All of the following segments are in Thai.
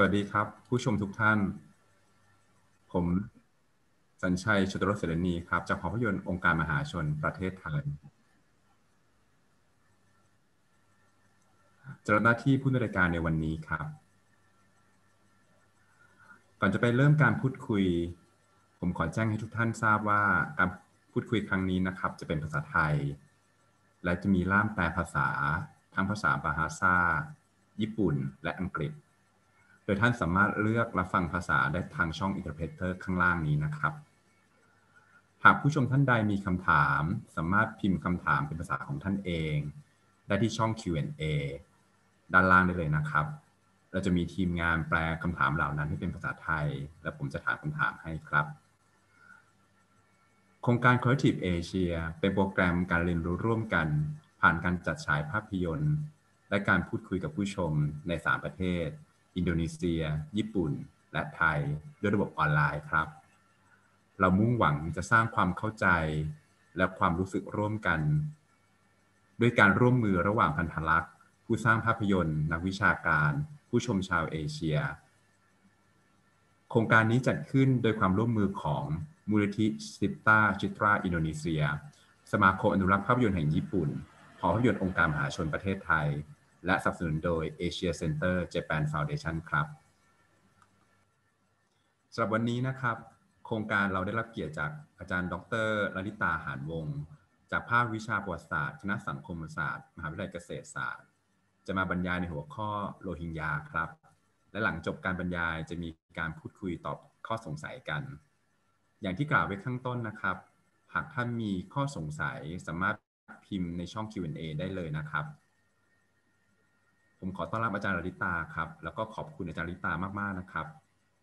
สวัสดีครับ ผู้ชมทุกท่าน ผมสัญชัยชตรสเสรณีครับจากหอภาพยนตร์องค์การมหาชนประเทศไทยจะรับหน้าที่ผู้ดำเนินรายการในวันนี้ครับ ก่อนจะไปเริ่มการพูดคุย ผมขอแจ้งให้ทุกท่านทราบว่าการพูดคุยครั้งนี้นะครับ จะเป็นภาษาไทย และจะมีล่ามแปลภาษาทั้งภาษาบาฮาซาญี่ปุ่น และอังกฤษดยท่านสามารถเลือกรับฟังภาษาได้ทางช่อง Interpreter ข้างล่างนี้นะครับ หากผู้ชมท่านใดมีคำถาม สามารถพิมพ์คำถามเป็นภาษาของท่านเอง ได้ที่ช่อง Q&A ด้านล่างได้เลยนะครับ เราจะมีทีมงานแปลคำถามเหล่านั้นให้เป็นภาษาไทย และผมจะถามคำถามให้ครับ โครงการ Creative Asia เป็นโปรแกรมการเรียนรู้ร่วมกัน ผ่านการจัดฉายภาพยนตร์ และการพูดคุยกับผู้ชมใน 3 ประเทศอินโดนีเซีย ญี่ปุ่น และไทย ด้วยระบบออนไลน์ครับ เรามุ่งหวังจะสร้างความเข้าใจ และความรู้สึกร่วมกัน ด้วยการร่วมมือระหว่างพันธลักษณ์ ผู้สร้างภาพยนตร์ นักวิชาการ ผู้ชมชาวเอเชีย โครงการนี้จัดขึ้นโดยความร่วมมือของมูลนิธิซิตาจิตราอินโดนีเซีย สมาคมอนุรักษ์ภาพยนตร์แห่งญี่ปุ่นหอภาพยนตร์องค์การมหาชนประเทศไทยและสนับสนุนโดย Asia Center Japan Foundation ครับสำหรับวันนี้นะครับ โครงการเราได้รับเกียรติจากอาจารย์ ดรลลิตาหานวงศ์จากภาควิชาประวัติศาสตร์คณะสังคมศาสตร์ มหาวิทยาลัยเกษตรศาสตร์ จะมาบรรยายในหัวข้อโลหิงยาครับ และหลังจบการบรรยายจะมีการพูดคุยตอบข้อสงสัยกัน อย่างที่กล่าวไว้ข้างต้นนะครับ หากท่านมีข้อสงสัยสามารถพิมพ์ในช่อง Q&A ได้เลยนะครับผมขอต้อนรับอาจารย์ลริตาครับ แล้วก็ขอบคุณอาจารย์ลริตามาก ๆ นะครับ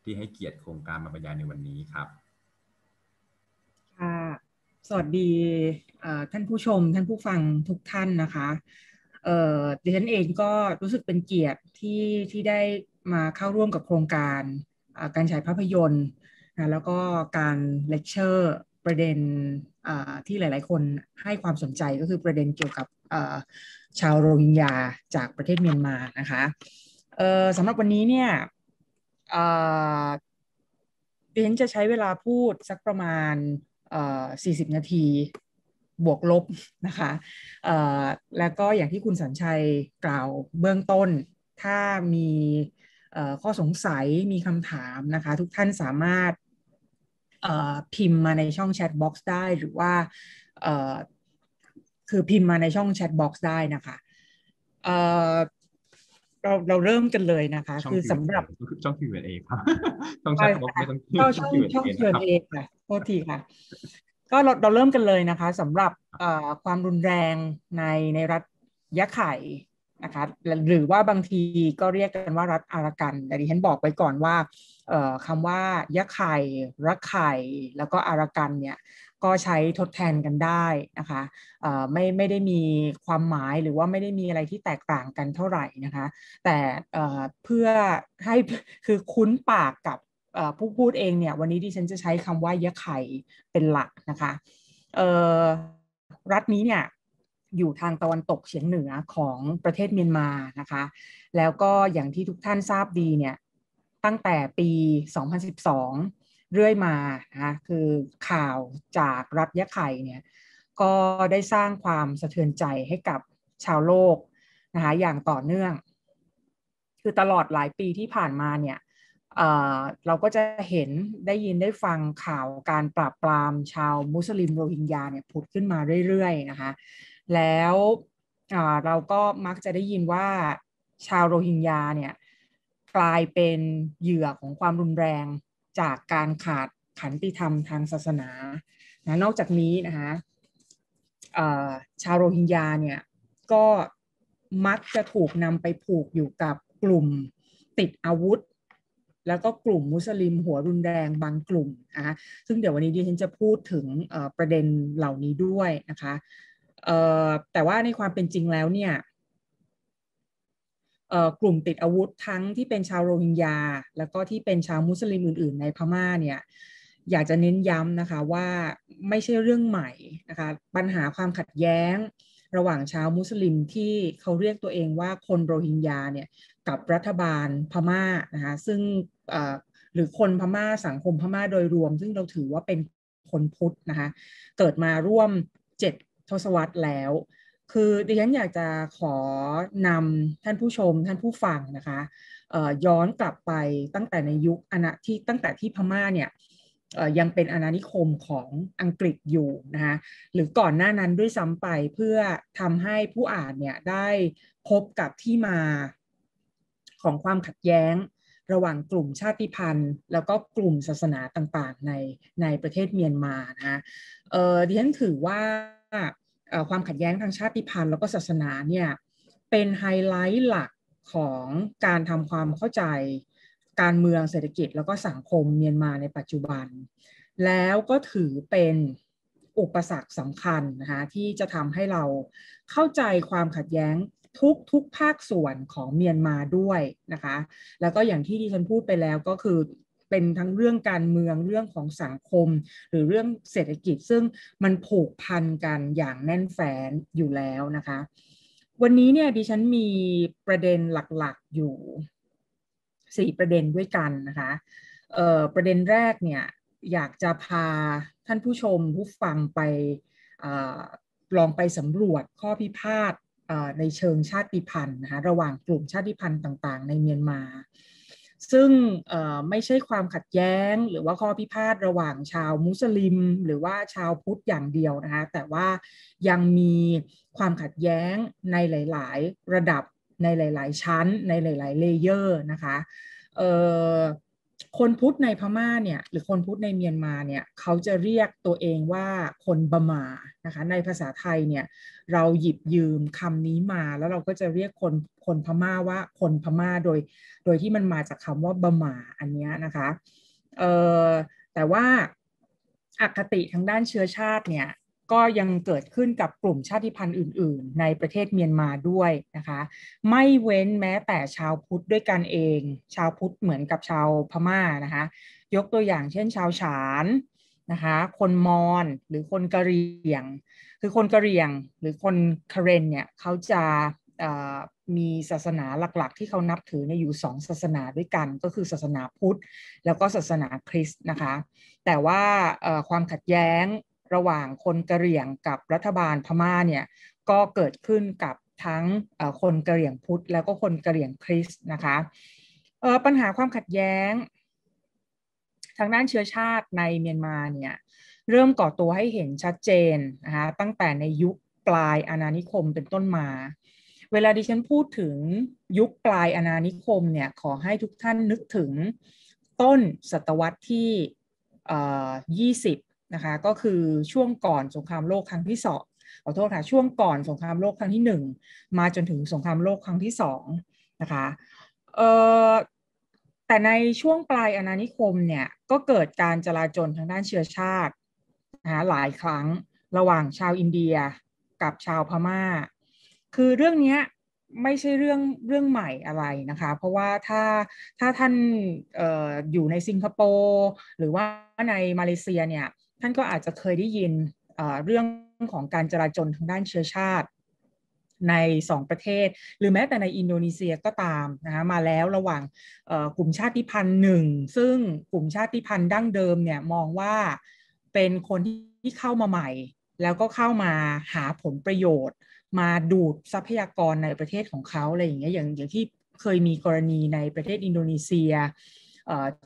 ที่ให้เกียรติโครงการมาบรรยายในวันนี้ครับ สวัสดีท่านผู้ชมท่านผู้ฟังทุกท่านนะคะดิฉันเองก็รู้สึกเป็นเกียรติที่ที่ได้มาเข้าร่วมกับโครงการ การฉายภาพยนตร์นะแล้วก็การเลคเชอร์ประเด็นที่หลายๆ คนให้ความสนใจก็คือประเด็นเกี่ยวกับชาวโรฮิงญาจากประเทศเมียนมานะคะสำหรับวันนี้เนี่ยดนจะใช้เวลาพูดสักประมาณ 40 นาทีบวกลบนะคะแล้วก็อย่างที่คุณสัญชัยกล่าวเบื้องต้น ถ้ามีข้อสงสัยมีคำถามนะคะทุกท่านสามารถพิมพ์มาในช่องแชทบ็อกซ์ได้หรือว่าคือพิมพ์มาในช่องแชทบ็อกซ์ได้นะคะเราเราเริ่มกันเลยนะคะ คือสำหรับช่อง Q&A ค่ะช่องแชทบ็อกซ์ไม่ต้องช่องวเอง Q&A ค่ะโทษทีค่ะก็เราเราเริ่มกันเลยนะคะสำหรับความรุนแรงในในรัฐยะไข่นะคะหรือว่าบางทีก็เรียกกันว่ารัฐอารักันแต่ดิฉันบอกไปก่อนว่าคำว่า ยะไข่รักไข่แล้วก็อารักันเนี่ยก็ใช้ทดแทนกันได้นะคะไม่ไม่ได้มีความหมายหรือว่าไม่ได้มีอะไรที่แตกต่างกันเท่าไหร่นะคะแต่เพื่อให้คือคุ้นปากกับผู้พูดเองเนี่ยวันนี้ดิฉันจะใช้คำว่า ยะไข่เป็นหลักนะคะรัฐนี้เนี่ยอยู่ทางตะวันตกเฉียงเหนือของประเทศเมียนมานะคะ แล้วก็อย่างที่ทุกท่านทราบดีเนี่ย ตั้งแต่ปี 2012เรื่อยมานะคะคือข่าวจากรัฐยะไข่เนี่ย ก็ได้สร้างความสะเทือนใจให้กับชาวโลก นะคะอย่างต่อเนื่อง คือตลอดหลายปีที่ผ่านมาเนี่ยเเราก็จะเห็นได้ยินได้ฟังข่าวการปราบปรามชาวมุสลิมโรฮิงญาเนี่ยผุดขึ้นมาเรื่อยๆนะคะแล้วเราก็มักจะได้ยินว่าชาวโรฮิงญาเนี่ยกลายเป็นเหยื่อของความรุนแรงจากการขาด ขันติธรรมทางศาสนานะนอกจากนี้นะคะชาวโรฮิงญาเนี่ยก็มักจะถูกนำไปผูกอยู่กับกลุ่มติดอาวุธ แล้วก็กลุ่มมุสลิม หัวรุนแรงบางกลุ่มนะคะซึ่งเดี๋ยววันนี้ดิฉันจะพูดถึงประเด็นเหล่านี้ด้วยนะคะเอ่อแต่ว่าในความเป็นจริงแล้วเนี่ยเอ่อกลุ่มติดอาวุธทั้งที่เป็นชาวโรฮิงญา แล้วก็ที่เป็นชาวมุสลิมอื่นๆในพม่าเนี่ยอยากจะเน้นย้ำนะคะว่าไม่ใช่เรื่องใหม่นะคะปัญหาความขัดแย้งระหว่างชาวมุสลิมที่เขาเรียกตัวเองว่าคนโรฮิงญาเนี่ยกับรัฐบาลพม่านะคะซึ่งหรือคนพม่าสังคมพม่าโดยรวม ซึ่งเราถือว่าเป็นคนพุทธนะคะเกิดมาร่วม7ทศวรรษแล้ว คือดิฉันอยากจะขอนำท่านผู้ชมท่านผู้ฟังนะคะ ย้อนกลับไปตั้งแต่ในยุคอาณาที่ตั้งแต่ที่พม่าเนี่ยยังเป็นอาณานิคมของอังกฤษอยู่นะคะหรือก่อนหน้านั้นด้วยซ้ำไปเพื่อทำให้ผู้อ่านเนี่ยได้พบกับที่มาของความขัดแย้งระหว่างกลุ่มชาติพันธุ์ แล้วก็กลุ่มศาสนาต่างๆในในประเทศเมียนมานะเออดิฉันถือว่าความขัดแย้งทางชาติพันธุ์แล้วก็ศาสนาเนี่ยเป็นไฮไลท์หลักของการทำความเข้าใจการเมืองเศรษฐกิจแล้วก็สังคมเมียนมาในปัจจุบัน แล้วก็ถือเป็นอุปสรรคสำคัญนะคะที่จะทำให้เราเข้าใจความขัดแย้งทุกทุกภาคส่วนของเมียนมาด้วยนะคะ แล้วก็อย่างที่ดิฉันพูดไปแล้วก็คือเป็นทั้งเรื่องการเมืองเรื่องของสังคมหรือเรื่องเศรษฐกิจ ซึ่งมันผูกพันกันอย่างแน่นแฟ้นอยู่แล้วนะคะวันนี้เนี่ยดิฉันมีประเด็นหลักๆอยู่ 4 ประเด็นด้วยกันนะคะประเด็นแรกเนี่ยอยากจะพาท่านผู้ชมผู้ฟังไปอลองไปสำรวจข้อพิพาทในเชิงชาติพันธุ์นะคะระหว่างกลุ่มชาติพันธุ์ต่าง ๆในเมียนมาซึ่งไม่ใช่ความขัดแย้งหรือว่าข้อพิพาทระหว่างชาวมุสลิมหรือว่าชาวพุทธอย่างเดียวนะคะ แต่ว่ายังมีความขัดแย้งในหลายๆระดับในหลาย ๆชั้นในหลายๆเลเยอร์นะคะคนพุทธในพม่าเนี่ยหรือคนพุทธในเมียนมาเนี่ยเขาจะเรียกตัวเองว่าคนบมา นะคะในภาษาไทยเนี่ยเราหยิบยืมคำนี้มาแล้วเราก็จะเรียกคนคนพม่าว่าคนพม่าโดย โดยที่มันมาจากคำว่าบมาอันนี้นะคะเอ่อแต่ว่าอคติทางด้านเชื้อชาติเนี่ยก็ยังเกิดขึ้นกับกลุ่มชาติพันธุ์อื่น ๆ ในประเทศเมียนมาด้วยนะคะไม่เว้นแม้แต่ชาวพุทธด้วยกันเอง ชาวพุทธเหมือนกับชาวพม่านะคะยกตัวอย่างเช่นชาวฉานนะคะคนมอญหรือคนกะเหรี่ยงคือคนกะเหรี่ยงหรือคนคาเรนเนี่ยเขาจะมีศาสนาหลักๆ ที่เขานับถือในอยู่สองศาสนาด้วยกันก็คือศาสนาพุทธ แล้วก็ศาสนาคริสต์นะคะ แต่ว่าความขัดแย้งระหว่างคนกะเหรี่ยงกับรัฐบาลพม่าเนี่ยก็เกิดขึ้นกับทั้งคนกะเหรี่ยงพุทธ แล้วก็คนกะเหรี่ยงคริสต์นะคะปัญหาความขัดแย้งทางด้านเชื้อชาติในเมียนมาเนี่ยเริ่มก่อตัวให้เห็นชัดเจนนะคะตั้งแต่ในยุคปลายอาณานิคมเป็นต้นมา เวลาดิฉันพูดถึงยุคปลายอาณานิคมเนี่ยขอให้ทุกท่านนึกถึงต้นศตวรรษที่20นะคะก็คือช่วงก่อนสงครามโลกครั้งที่สองขอโทษค่ะช่วงก่อนสงครามโลกครั้งที่หนึ่งมาจนถึงสงครามโลกครั้งที่สองนะคะเอ่อแต่ในช่วงปลายอาณานิคมเนี่ยก็เกิดการจลาจลทางด้านเชื้อชาตินะะหลายครั้งระหว่างชาวอินเดียกับชาวพมา่า คือเรื่องนี้ไม่ใช่เรื่องเรื่องใหม่อะไรนะคะเพราะว่าถ้าถ้าท่านอออยู่ในสิงคโปร์หรือว่าในมาเลเซียเนี่ยท่านก็อาจจะเคยได้ยินเรื่องของการจราจนทางด้านเชื้อชาติใน2ประเทศ หรือแม้แต่ในอินโดนีเซียก็ตามนะคะมาแล้วระหว่างกลุ่มชาติพันธุ์หนึ่งซึ่งกลุ่มชาติพันธุ์ดั้งเดิมเนี่ยมองว่าเป็นคนที่เข้ามาใหม่ แล้วก็เข้ามาหาผลประโยชน์ มาดูดทรัพยากรในประเทศของเขาอะไรอย่างเงี้ยอย่างอย่างที่เคยมีกรณีในประเทศอินโดนีเซีย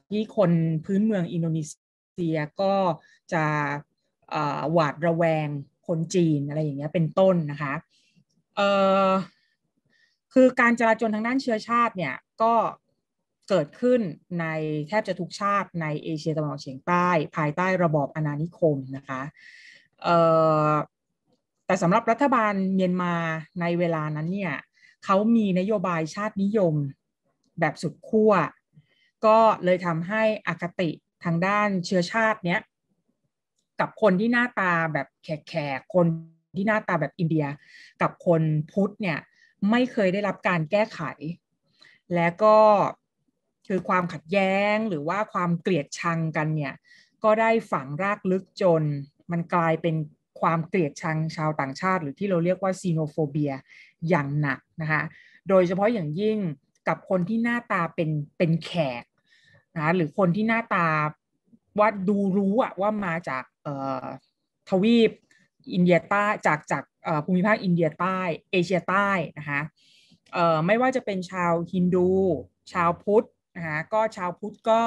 ที่คนพื้นเมืองอินโดนีเซียก็จะหวาดระแวง คนจีน อะไรอย่างเงี้ยเป็นต้นนะคะคือการจราจนทางด้านเชื้อชาติเนี่ยก็เกิดขึ้นในแทบจะทุกชาติในเอเชียตะวันออกเฉียงใต้ภายใต้ระบอบอาณานิคมนะคะแต่สำหรับรัฐบาลเมียนมาในเวลานั้นเนี่ยเขามีนโยบายชาตินิยมแบบสุดขั้วก็เลยทำให้อคติทางด้านเชื้อชาติเนี้ยกับคนที่หน้าตาแบบแขกคนที่หน้าตาแบบอินเดีย กับคนพุทธเนี่ยไม่เคยได้รับการแก้ไข และก็คือความขัดแย้งหรือว่าความเกลียดชังกันเนี่ย ก็ได้ฝังรากลึกจน มันกลายเป็นความเกลียดชังชาวต่างชาติ หรือที่เราเรียกว่าซีโนโฟเบียอย่างหนักนะคะ โดยเฉพาะอย่างยิ่งกับคนที่หน้าตาเป็นเป็นแขกนะหรือคนที่หน้าตาว่าดูรู้อะว่ามาจากทวีปอินเดียใต้ จากจากภูมิภาคอินเดียใต้เอเชียใต้นะคะไม่ว่าจะเป็นชาวฮินดู ชาวพุทธนะคะก็ชาวพุทธก็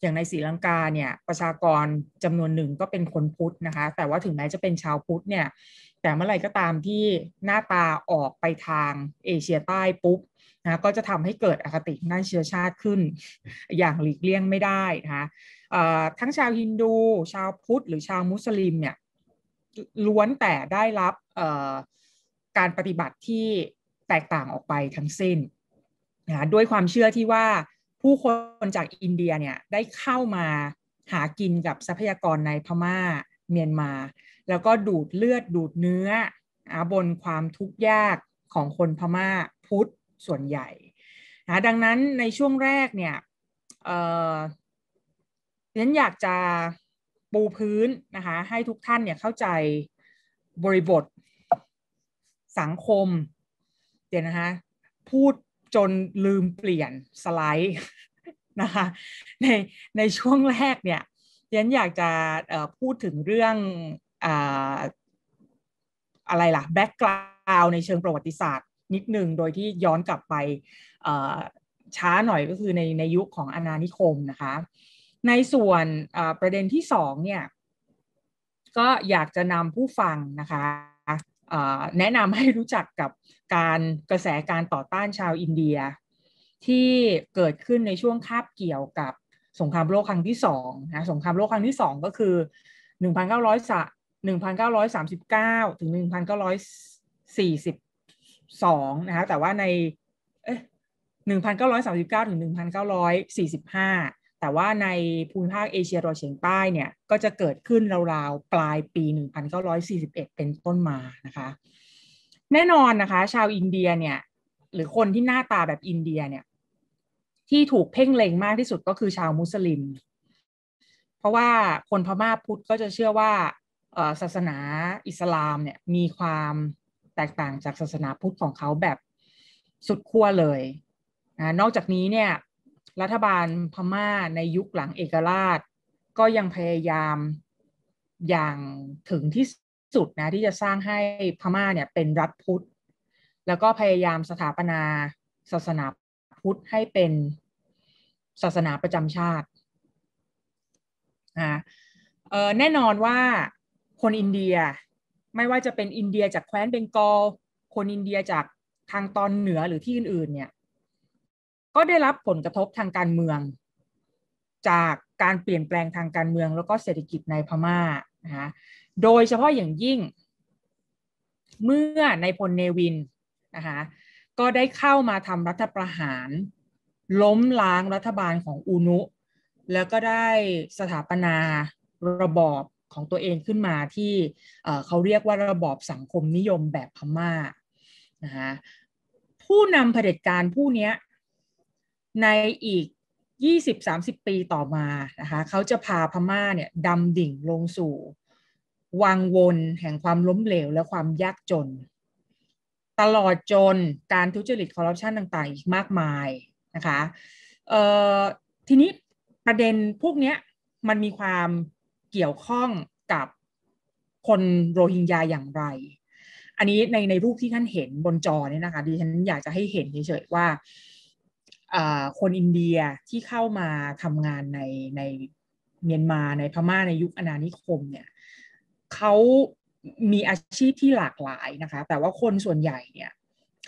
อย่างในศรีลังกาเนี่ยประชากรจำนวนหนึ่งก็เป็นคนพุทธนะคะแต่ว่าถึงแม้จะเป็นชาวพุทธเนี่ยแต่เมื่อไหร่ก็ตามที่หน้าตาออกไปทางเอเชียใต้ปุ๊บนะก็จะทำให้เกิดอคติด้านเชื้อชาติขึ้น อย่างหลีกเลี่ยงไม่ได้นะคะทั้งชาวฮินดู ชาวพุทธ หรือชาวมุสลิมเนี่ยล้วนแต่ได้รับการปฏิบัติที่แตกต่างออกไปทั้งสิ้นนะด้วยความเชื่อที่ว่าผู้คนจากอินเดียเนี่ยได้เข้ามาหากินกับทรัพยากรในพมา่าเมียนมา แล้วก็ดูดเลือดดูดเนื้ออบนความทุกข์ยากของคนพมา่าพุทธส่วนใหญ่นะดังนั้นในช่วงแรกเนี่ยฉะนั้นอยากจะปูพื้นนะคะให้ทุกท่านเนี่ยเข้าใจบริบทสังคมเดี๋ยวนะคะพูดจนลืมเปลี่ยนสไลด์นะคะในในช่วงแรกเนี่ยฉันอยากจะพูดถึงเรื่องอะไรล่ะแบ็กกราวในเชิงประวัติศาสตร์ นิดหนึ่ง โดยที่ย้อนกลับไปช้าหน่อยก็คือในในยุคขของอนานิคมนะคะในส่วนประเด็นที่สองเนี่ย ก็อยากจะนำผู้ฟังนะคะ แนะนำให้รู้จักกับการกระแสการต่อต้านชาวอินเดีย ที่เกิดขึ้นในช่วงคาบเกี่ยวกับสงครามโลกครั้งที่สองนะสงครามโลกครั้งที่สองก็คือหนึ่งพันเก้าร้อยสามสิบเก้าถึงหนึ่งพันเก้าร้อยสี่สิบสองนะคะแต่ว่าในเอ๊ะหนึ่งพันเก้าร้อยสามสิบเก้าถึงหนึ่งพันเก้าร้อยสี่สิบห้าแต่ว่าในภูมิภาคเอเชียตะวันอเฉียงใต้เนี่ย ก็จะเกิดขึ้นราวๆปลายปี 1941 เป็นต้นมานะคะ แน่นอนนะคะ ชาวอินเดียเนี่ย หรือคนที่หน้าตาแบบอินเดียเนี่ย ที่ถูกเพ่งเล็งมากที่สุดก็คือชาวมุสลิม เพราะว่าคนพม่าพุทธก็จะเชื่อว่าศาสนาอิสลามเนี่ย มีความแตกต่างจากศาสนาพุทธของเขาแบบสุดขั้วเลยนะนอกจากนี้เนี่ยรัฐบาลพม่าในยุคหลังเอกราช ก็ยังพยายามอย่างถึงที่สุดนะที่จะสร้างให้พม่าเนี่ยเป็นรัฐพุทธ แล้วก็พยายามสถาปนาศาสนาพุทธให้เป็นศาสนาประจำชาตินะแน่นอนว่าคนอินเดียไม่ว่าจะเป็นอินเดียจากแคว้นเบงกอลคนอินเดียจากทางตอนเหนือหรือที่อื่นๆเนี่ยก็ได้รับผลกระทบทางการเมือง จากการเปลี่ยนแปลงทางการเมืองแล้วก็เศรษฐกิจในพม่านะคะโดยเฉพาะอย่างยิ่ง เมื่อในพลเนวินนะคะก็ได้เข้ามาทำรัฐประหาร ล้มล้างรัฐบาลของอูนุ แล้วก็ได้สถาปนาระบอบของตัวเองขึ้นมาที่เขาเรียกว่าระบอบสังคมนิยมแบบพม่านะคะผู้นำเผด็จการผู้นี้ในอีก 20-30 ปีต่อมา นะคะ เขาจะพาพม่า เนี่ย ดำดิ่งลงสู่ วังวนแห่งความล้มเหลว และความยากจน ตลอดจนการทุจริตคอร์รัปชันต่างๆอีกมากมาย นะคะทีนี้ประเด็นพวกนี้มันมีความเกี่ยวข้องกับคนโรฮิงญาอย่างไร อันนี้ในในรูปที่ท่านเห็นบนจอเนี่ยนะคะ ดิฉันอยากจะให้เห็นเฉยๆว่าคนอินเดียที่เข้ามาทำงานในในเมียนมาในพม่าในยุคอาณานิคมเนี่ยเขามีอาชีพที่หลากหลายนะคะแต่ว่าคนส่วนใหญ่เนี่ย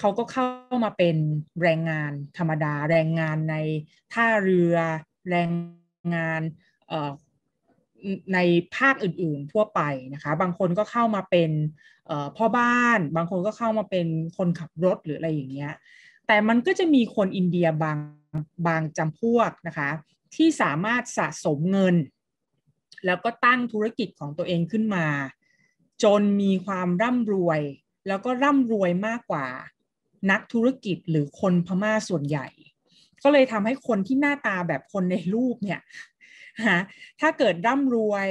เขาก็เข้ามาเป็นแรงงานธรรมดา แรงงานในท่าเรือแรงงานในภาคอื่นๆทั่วไปนะคะบางคนก็เข้ามาเป็นพ่อบ้าน บางคนก็เข้ามาเป็นคนขับรถหรืออะไรอย่างเงี้ยแต่มันก็จะมีคนอินเดียบาง บางจำพวกนะคะ ที่สามารถสะสมเงิน แล้วก็ตั้งธุรกิจของตัวเองขึ้นมา จนมีความร่ำรวย แล้วก็ร่ำรวยมากกว่านักธุรกิจหรือคนพม่าส่วนใหญ่ ก็เลยทำให้คนที่หน้าตาแบบคนในรูปเนี่ยฮะถ้าเกิดร่ำรวย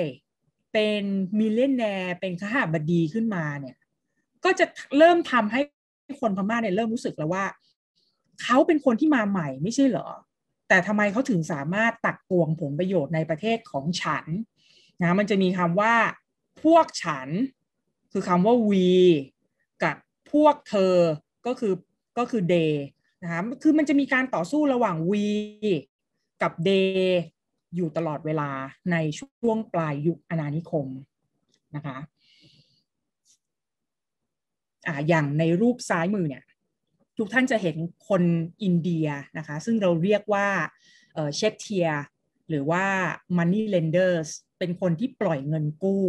เป็นมิเลนนร์เป็นข้าบดีขึ้นมาเนี่ยก็จะเริ่มทำให้คนพม่าเนี่ยเริ่มรู้สึกแล้วว่าเขาเป็นคนที่มาใหม่ไม่ใช่เหรอ แต่ทำไมเขาถึงสามารถตักตวงผลประโยชน์ในประเทศของฉันนะ มันจะมีคำว่า พวกฉันคือคำว่า we กับพวกเธอก็คือ ก็คือ they นะคะคือมันจะมีการต่อสู้ระหว่าง we กับ they อยู่ตลอดเวลาในช่วงปลายยุคอาานิคมนะคะอ่าอย่างในรูปซ้ายมือเนี่ยทุกท่านจะเห็นคนอินเดียนะคะ ซึ่งเราเรียกว่าเชฟเทียหรือว่า Money Lenders เป็นคนที่ปล่อยเงินกู้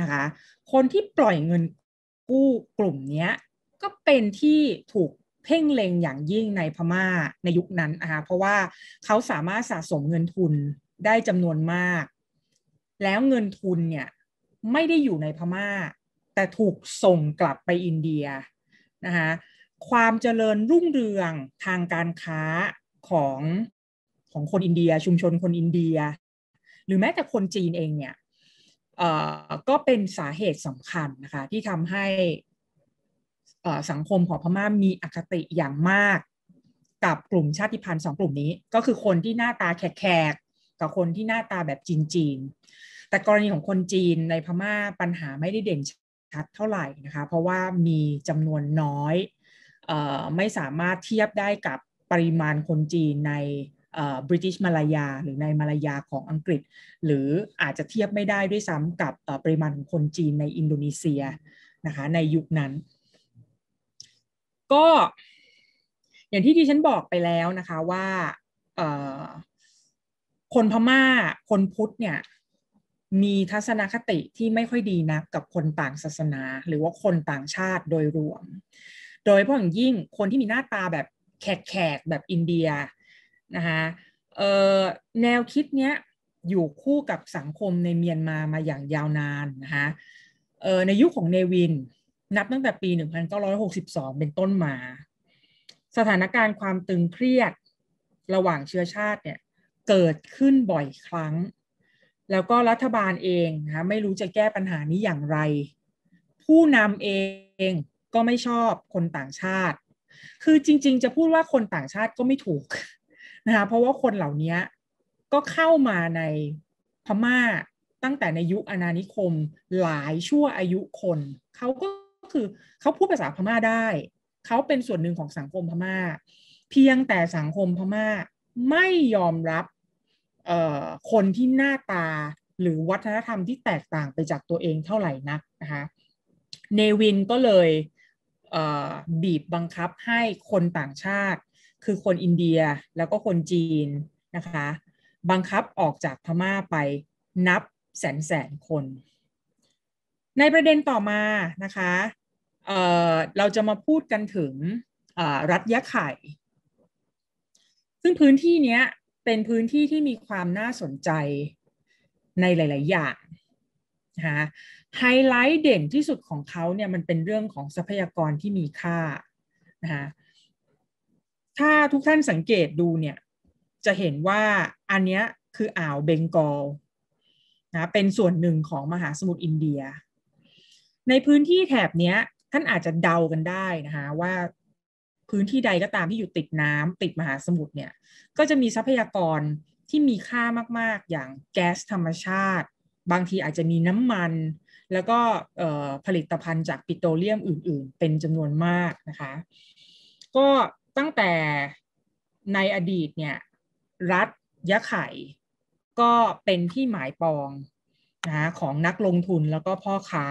นะคะ คนที่ปล่อยเงินกู้กลุ่มนี้ก็เป็นที่ถูกเพ่งเล็งอย่างยิ่งในพม่าในยุคนั้นนะคะเพราะว่าเขาสามารถสะสมเงินทุนได้จำนวนมาก แล้วเงินทุนเนี่ย ไม่ได้อยู่ในพม่า แต่ถูกส่งกลับไปอินเดียนะคะความเจริญรุ่งเรืองทางการค้าของของคนอินเดียชุมชนคนอินเดีย หรือแม้แต่คนจีนเองเนี่ยก็เป็นสาเหตุสำคัญนะคะ ที่ทำให้สังคมของพม่ามีอคติอย่างมาก กับกลุ่มชาติพันธุ์สองกลุ่มนี้ก็คือคนที่หน้าตาแขกแขกับคนที่หน้าตาแบบจีนๆแต่กรณีของคนจีนในพม่าปัญหาไม่ได้เด่นชัดเท่าไหร่นะคะ เพราะว่ามีจำนวนน้อยไม่สามารถเทียบได้กับปริมาณคนจีนในบริเตนมาลายาหรือในมาลายาของอังกฤษ หรืออาจจะเทียบไม่ได้ด้วยซ้ำกับปริมาณของคนจีนในอินโดนีเซียนะคะในยุคนั้น ก็อย่างที่ที่ฉันบอกไปแล้วนะคะว่าคนพมา่าคนพุทธเนี่ยมีทัศนคติที่ไม่ค่อยดีนักกับคนต่างศาสนา หรือว่าคนต่างชาติโดยรวมโดยเฉพาะอย่างยิ่งคนที่มีหน้าตาแบบแขกแขกแบบอินเดียนะคะแนวคิดเนี้ยอยู่คู่กับสังคมในเมียนมามาอย่างยาวนานนะคะในยุคขของเนวินนับตั้งแต่ปี 1962 เป็นต้นมา สถานการณ์ความตึงเครียดระหว่างเชื้อชาติเนี่ยเกิดขึ้นบ่อยครั้ง แล้วก็รัฐบาลเองนะไม่รู้จะแก้ปัญหานี้อย่างไร ผู้นำเองก็ไม่ชอบคนต่างชาติ คือจริงๆ จะพูดว่าคนต่างชาติก็ไม่ถูก นะคะ เพราะว่าคนเหล่านี้ก็เข้ามาในพม่าตั้งแต่ในยุคอาณานิคมหลายชั่วอายุคนเขาก็คือเขาพูดภาษาพม่าได้ เขาเป็นส่วนหนึ่งของสังคมพม่า เพียงแต่สังคมพม่าไม่ยอมรับคนที่หน้าตา หรือวัฒนธรรมที่แตกต่างไปจากตัวเองเท่าไหร่นักนะคะ เนวินก็เลยบีบบังคับให้คนต่างชาติ คือคนอินเดียแล้วก็คนจีนนะคะ บังคับออกจากพม่าไปนับแสนแสนคน ในประเด็นต่อมานะคะเเราจะมาพูดกันถึงรัฐยะไข่ ซึ่งพื้นที่นี้เป็นพื้นที่ที่มีความน่าสนใจในหลาย ๆอย่างนะคะไฮไลท์เด่นที่สุดของเขาเนี่ยมันเป็นเรื่องของทรัพยากรที่มีค่านะคะถ้าทุกท่านสังเกตดูเนี่ย จะเห็นว่าอันนี้คืออ่าวเบงกอลนะเป็นส่วนหนึ่งของมหาสมุทรอินเดีย ในพื้นที่แถบนี้ท่านอาจจะเดากันได้นะคะว่าพื้นที่ใดก็ตามที่อยู่ติดน้ำติดมหาสมุทรเนี่ยก็จะมีทรัพยากรที่มีค่ามากๆ อย่างแก๊สธรรมชาติ บางทีอาจจะมีน้ำมันแล้วก็ผลิตภัณฑ์จากปิโตรเลียมอื่นๆ เป็นจำนวนมากนะคะ ก็ตั้งแต่ในอดีตเนี่ย รัฐ ยะไข่ ก็เป็นที่หมายปองนะของนักลงทุนแล้วก็พ่อค้า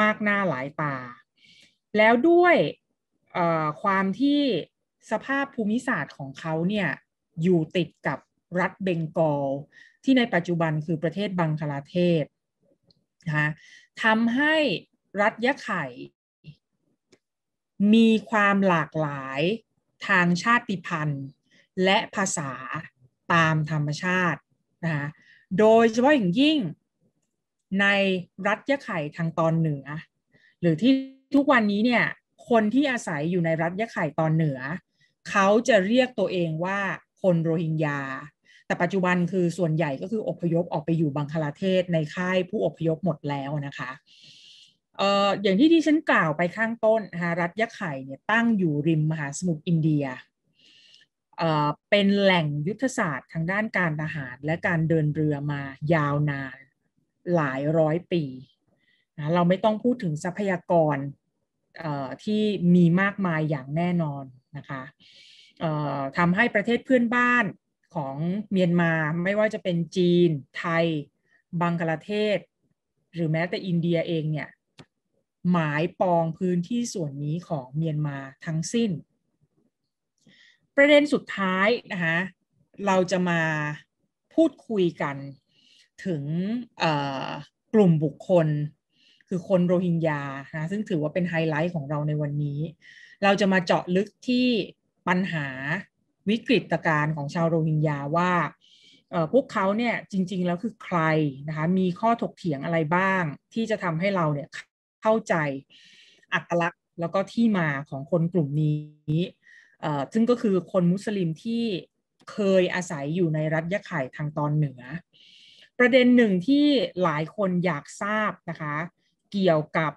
มากหน้าหลายตา แล้วด้วยความที่สภาพภูมิศาสตร์ของเขาเนี่ย อยู่ติดกับรัฐเบงกอลที่ในปัจจุบันคือประเทศบังคลาเทศนะคะทำให้รัฐยะไข่มีความหลากหลายทางชาติพันธุ์และภาษาตามธรรมชาตินะะโดยเฉพาะอย่างยิ่งในรัฐยะไข่ทางตอนเหนือ หรือที่ทุกวันนี้เนี่ย คนที่อาศัยอยู่ในรัฐยะไข่ตอนเหนือ เขาจะเรียกตัวเองว่าคนโรฮิงญาแต่ปัจจุบันคือส่วนใหญ่ก็คืออพยพออกไปอยู่บังคลาเทศในค่ายผู้อพยพหมดแล้วนะคะ เอ่ออย่างที่ที่ฉันกล่าวไปข้างต้นนะะรัฐยะไข่เนี่ยตั้งอยู่ริมมหาสมุทรอินเดีย เอ่อเป็นแหล่งยุทธศาสตร์ทางด้านการทหารและการเดินเรือมายาวนานหลายร้อยปีนะเราไม่ต้องพูดถึงทรัพยากร เออ่ที่มีมากมายอย่างแน่นอนนะคะ เออ่ทำให้ประเทศเพื่อนบ้านของเมียนมาไม่ว่าจะเป็นจีน ไทยบังกลาเทศ หรือแม้แต่อินเดียเองเนี่ย หมายปองพื้นที่ส่วนนี้ของเมียนมาทั้งสิ้น ประเด็นสุดท้ายนะคะเราจะมาพูดคุยกันถึงกลุ่มบุคคล คือคนโรฮิงญานะซึ่งถือว่าเป็นไฮไลท์ของเราในวันนี้ เราจะมาเจาะลึกที่ปัญหาวิกฤตการณ์ของชาวโรฮิงญาว่า พวกเขาเนี่ยจริงๆ แล้วคือใครนะคะ มีข้อถกเถียงอะไรบ้าง ที่จะทำให้เราเนี่ยเข้าใจอัตลักษณ์แล้วก็ที่มาของคนกลุ่มนี้ ซึ่งก็คือคนมุสลิมที่เคยอาศัยอยู่ในรัฐยะไข่ทางตอนเหนือ ประเด็นหนึ่งที่หลายคนอยากทราบนะคะ เกี่ยวกับ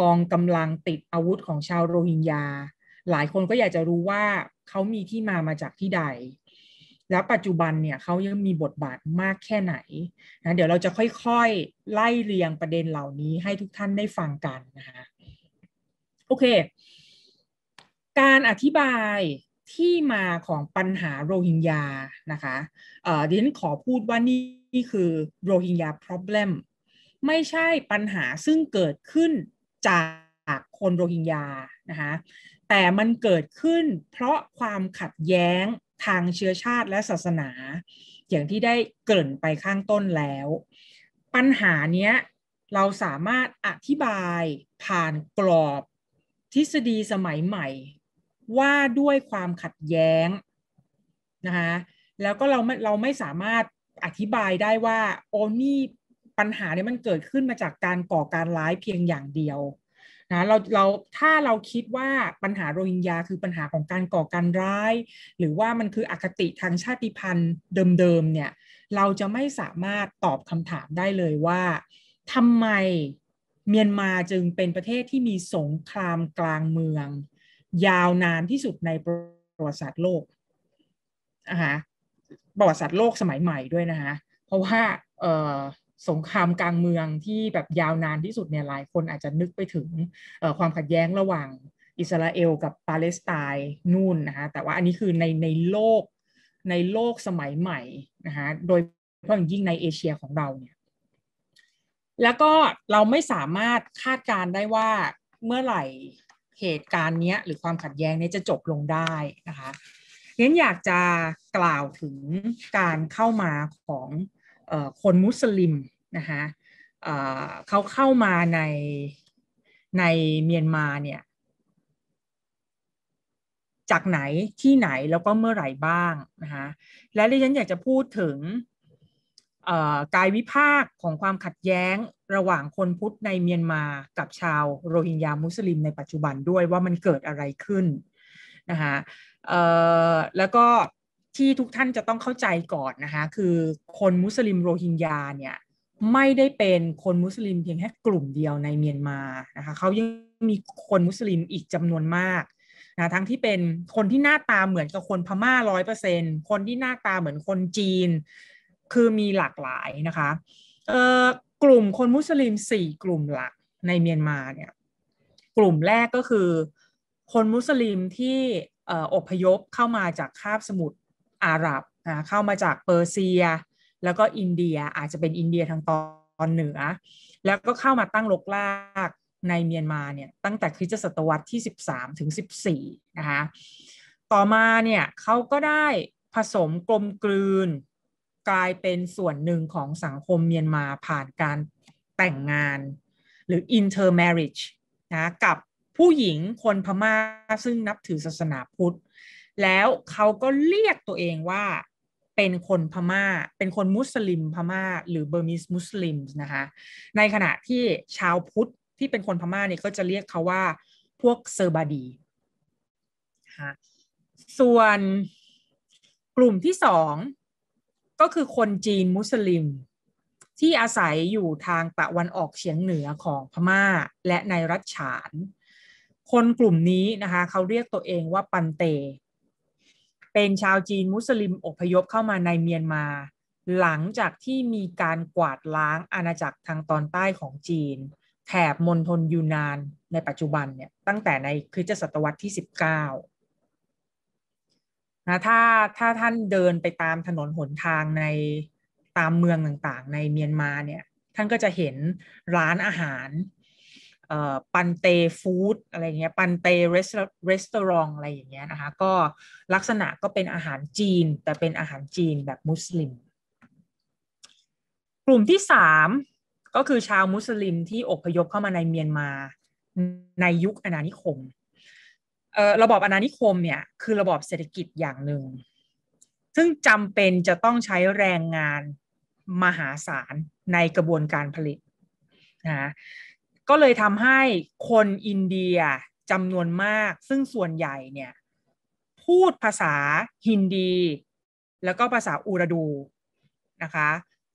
กองกำลังติดอาวุธของชาวโรฮิงญาหลายคนก็อยากจะรู้ว่าเขามีที่มามาจากที่ใด แล้วปัจจุบันเนี่ยเขายังมีบทบาทมากแค่ไหนนะเดี๋ยวเราจะค่อยๆไล่เรียงประเด็นเหล่านี้ให้ทุกท่านได้ฟังกันนะคะโอเค การอธิบายที่มาของปัญหาโรฮิงญานะคะดิฉันขอพูดว่านี่คือโรฮิงญา problem ไม่ใช่ปัญหาซึ่งเกิดขึ้นจากคนโรฮิงญานะคะแต่มันเกิดขึ้นเพราะความขัดแย้งทางเชื้อชาติและศาสนา อย่างที่ได้เกริ่นไปข้างต้นแล้ว ปัญหาเนี้ย เราสามารถอธิบายผ่านกรอบทฤษฎีสมัยใหม่ ว่าด้วยความขัดแย้งนะคะแล้วก็เราไม่เราไม่สามารถอธิบายได้ว่าโอนี่ ปัญหาเนี่ยมันเกิดขึ้นมาจากการก่อการร้ายเพียงอย่างเดียวนะเราเราถ้าเราคิดว่าปัญหาโรฮิงญาคือปัญหาของการก่อการร้าย หรือว่ามันคืออคติทางชาติพันธุ์เดิมๆเนี่ยเราจะไม่สามารถตอบคำถามได้เลยว่าทำไมเมียนมาจึงเป็นประเทศที่มีสงครามกลางเมือง ยาวนานที่สุดในประวัติศาสตร์โลกนะคะประวัติศาสตร์โลกสมัยใหม่ด้วยนะคะเพราะว่าเออสงครามกลางเมืองที่แบบยาวนานที่สุดเนี่ยหลายคนอาจจะนึกไปถึงความขัดแย้งระหว่างอิสราเอล กับปาเลสไตน์นู่น นะคะแต่ว่าอันนี้คือในในโลก ในโลกสมัยใหม่ นะคะโดยเฉพาะยิ่งในเอเชียของเราเนี่ยแล้วก็เราไม่สามารถคาดการได้ว่าเมื่อไหร่เหตุการณ์นี้หรือความขัดแย้งนี้จะจบลงได้ นะคะเน้นอยากจะกล่าวถึงการเข้ามาของคนมุสลิมนะคะเขาเข้ามาในในเมียนมาเนี่ยจากไหนที่ไหนแล้วก็เมื่อไหร่บ้างนะคะและดิฉันอยากจะพูดถึงกายวิภาคของความขัดแย้งระหว่างคนพุทธในเมียนมากับชาวโรฮิงญามุสลิมในปัจจุบันด้วยว่ามันเกิดอะไรขึ้นนะคะแล้วก็ที่ทุกท่านจะต้องเข้าใจก่อนนะคะคือคนมุสลิมโรฮิงญาเนี่ย ไม่ได้เป็นคนมุสลิมเพียงแค่กลุ่มเดียวในเมียนมานะคะเขายังมีคนมุสลิมอีกจำนวนมากนะทั้งที่เป็นคนที่หน้าตาเหมือนกับคนพม่าร้อยเปอร์เซ็นคนที่หน้าตาเหมือนคนจีน คือมีหลากหลายนะคะเอ่อกลุ่มคนมุสลิมสี่กลุ่มหลักในเมียนมาเนี่ยกลุ่มแรกก็คือ คนมุสลิมที่อพยพเข้ามาจากคาบสมุทรอาหรับนะเข้ามาจากเปอร์เซียแล้วก็อินเดียอาจจะเป็นอินเดียทางตอนเหนือ แล้วก็เข้ามาตั้งลกลากในเมียนมาเนี่ยตั้งแต่คริสตศตวรรษที่ 13 ถึง 14 นะคะต่อมาเนี่ยเขาก็ได้ผสมกลมกลืนกลายเป็นส่วนหนึ่งของสังคมเมียนมาผ่านการแต่งงาน หรือ intermarriage นะกับผู้หญิงคนพมา่าซึ่งนับถือศาสนาพุทธแล้วเขาก็เรียกตัวเองว่าเป็นคนพมา่า เป็นคนมุสลิมพมา่า หรือเบอร์มิสมุสลิมนะคะ ในขณะที่ชาวพุทธที่เป็นคนพม่าเนี่ยก็จะเรียกเขาว่า พวกเซอร์บาดีะส่วนกลุ่มที่สองก็คือคนจีนมุสลิม ที่อาศัยอยู่ทางตะวันออกเฉียงเหนือของพม่าและในรัฐฉาน คนกลุ่มนี้นะคะเขาเรียกตัวเองว่าปันเตเป็นชาวจีนมุสลิมอพยพเข้ามาในเมียนมา หลังจากที่มีการกวาดล้างอาณาจักรทางตอนใต้ของจีน แถบมณฑลยูนานในปัจจุบันเนี่ยตั้งแต่ในคริสตศตวรรษที่ 19นะถ้าถ้าท่านเดินไปตามถนนหนทางในตามเมืองต่างๆในเมียนมาเนี่ยท่านก็จะเห็นร้านอาหารปันเตฟู้ดอะไรเงี้ยปันเตรีสรสตอรองอะไรอย่างเงี้ยนะคะก็ลักษณะก็เป็นอาหารจีน แต่เป็นอาหารจีนแบบมุสลิม กลุ่มที่สามก็คือชาวมุสลิมที่อพยพเข้ามาในเมียนมาในยุคอาณานิคม ระบอบอาณานิคมเนี่ยคือระบอบเศรษฐกิจอย่างหนึ่ง ซึ่งจำเป็นจะต้องใช้แรงงานมหาศาลในกระบวนการผลิตนะก็เลยทำให้คนอินเดียจำนวนมาก ซึ่งส่วนใหญ่เนี่ยพูดภาษาฮินดี แล้วก็ภาษาอูรดูนะคะ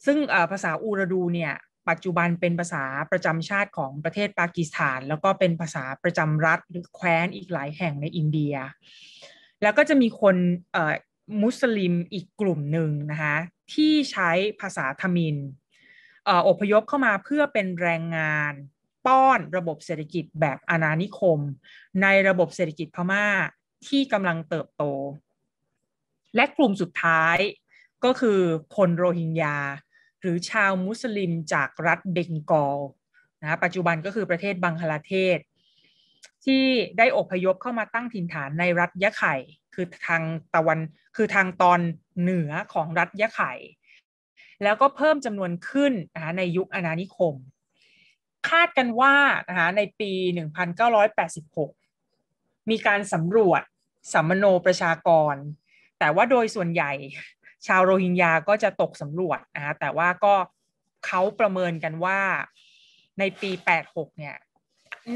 ซึ่งภาษาอูรดูเนี่ยปัจจุบันเป็นภาษาประจำชาติของประเทศปากีสถาน แล้วก็เป็นภาษาประจำรัฐหรือแคว้นอีกหลายแห่งในอินเดีย แล้วก็จะมีคนมุสลิมอีกกลุ่มหนึ่งนะคะที่ใช้ภาษาทมินอพยพเข้ามาเพื่อเป็นแรงงานป้อนระบบเศรษฐกิจแบบอาณานิคม ในระบบเศรษฐกิจพม่าที่กำลังเติบโต และกลุ่มสุดท้ายก็คือคนโรฮิงญา หรือชาวมุสลิมจากรัฐเบงกอลนะปัจจุบันก็คือประเทศบังคลาเทศ ที่ได้อพยพเข้ามาตั้งถิ่นฐานในรัฐยะไข่คือทางตะวันคือทางตอนเหนือของรัฐยะไข่ แล้วก็เพิ่มจำนวนขึ้นในยุคอาณานิคมคาดกันว่านะคะในปี 1986 มีการสำรวจสัมมโนประชากร แต่ว่าโดยส่วนใหญ่ชาวโรฮิงญาก็จะตกสำรวจนะคะแต่ว่าก็เขาประเมินกันว่าในปี 86 เนี่ย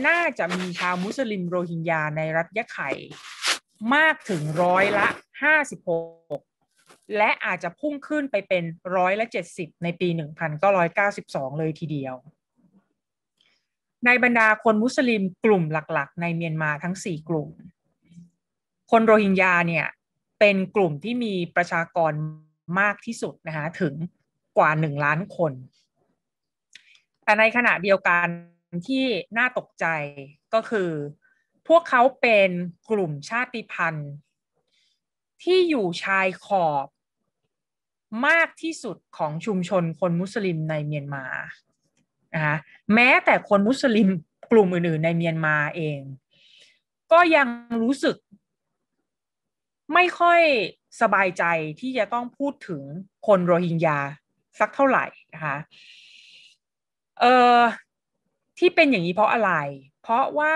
น่าจะมีชาวมุสลิมโรฮิงญาในรัฐยะไข่มากถึงร้อยละ 56 และอาจจะพุ่งขึ้นไปเป็นร้อยละ 70 ในปี 1992 เลยทีเดียวในบรรดาคนมุสลิมกลุ่มหลักๆในเมียนมาทั้ง4กลุ่ม คนโรฮิงญาเนี่ยเป็นกลุ่มที่มีประชากรมากที่สุดนะคะถึงกว่า1ล้านคน แต่ในขณะเดียวกันที่น่าตกใจก็คือ พวกเขาเป็นกลุ่มชาติพันธุ์ที่อยู่ชายขอบมากที่สุดของชุมชนคนมุสลิมในเมียนมานะคะแม้แต่คนมุสลิมกลุ่มอื่นๆในเมียนมาเอง ก็ยังรู้สึกไม่ค่อยสบายใจที่จะต้องพูดถึงคนโรฮิงญาสักเท่าไหร่นะคะเอ่อที่เป็นอย่างนี้เพราะอะไร เพราะว่า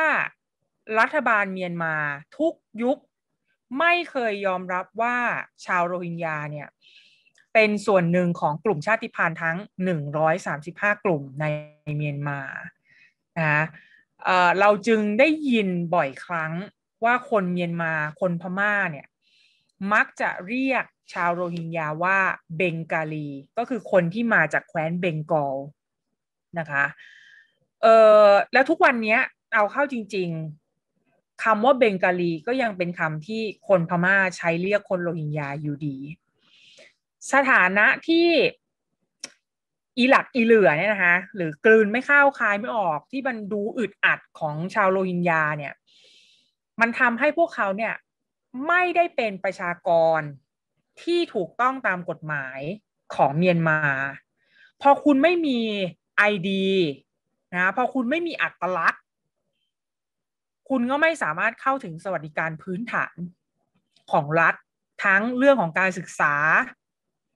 รัฐบาลเมียนมาทุกยุคไม่เคยยอมรับว่าชาวโรฮิงญาเนี่ยเป็นส่วนหนึ่งของกลุ่มชาติพันธุ์ทั้ง 135 กลุ่มในเมียนมา นะเราจึงได้ยินบ่อยครั้งว่าคนเมียนมา คนพม่าเนี่ย มักจะเรียกชาวโรฮิงญาว่าเบงกาลี ก็คือคนที่มาจากแคว้นเบงกอลนะคะ เออแล้วทุกวันนี้เอาเข้าจริงๆคำว่าเบงกาลีก็ยังเป็นคำที่คนพม่าใช้เรียกคนโรฮิงญาอยู่ดีสถานะที่อีหลักอีเหลือเนี่ยนะคะหรือกลืนไม่เข้าคายไม่ออก ที่มันดูอึดอัดของชาวโรฮิงญาเนี่ยมันทำให้พวกเขาเนี่ยไม่ได้เป็นประชากรที่ถูกต้องตามกฎหมายของเมียนมา พอคุณไม่มีไอดีนะพอคุณไม่มีอัตลักษณ์คุณก็ไม่สามารถเข้าถึงสวัสดิการพื้นฐานของรัฐทั้งเรื่องของการศึกษา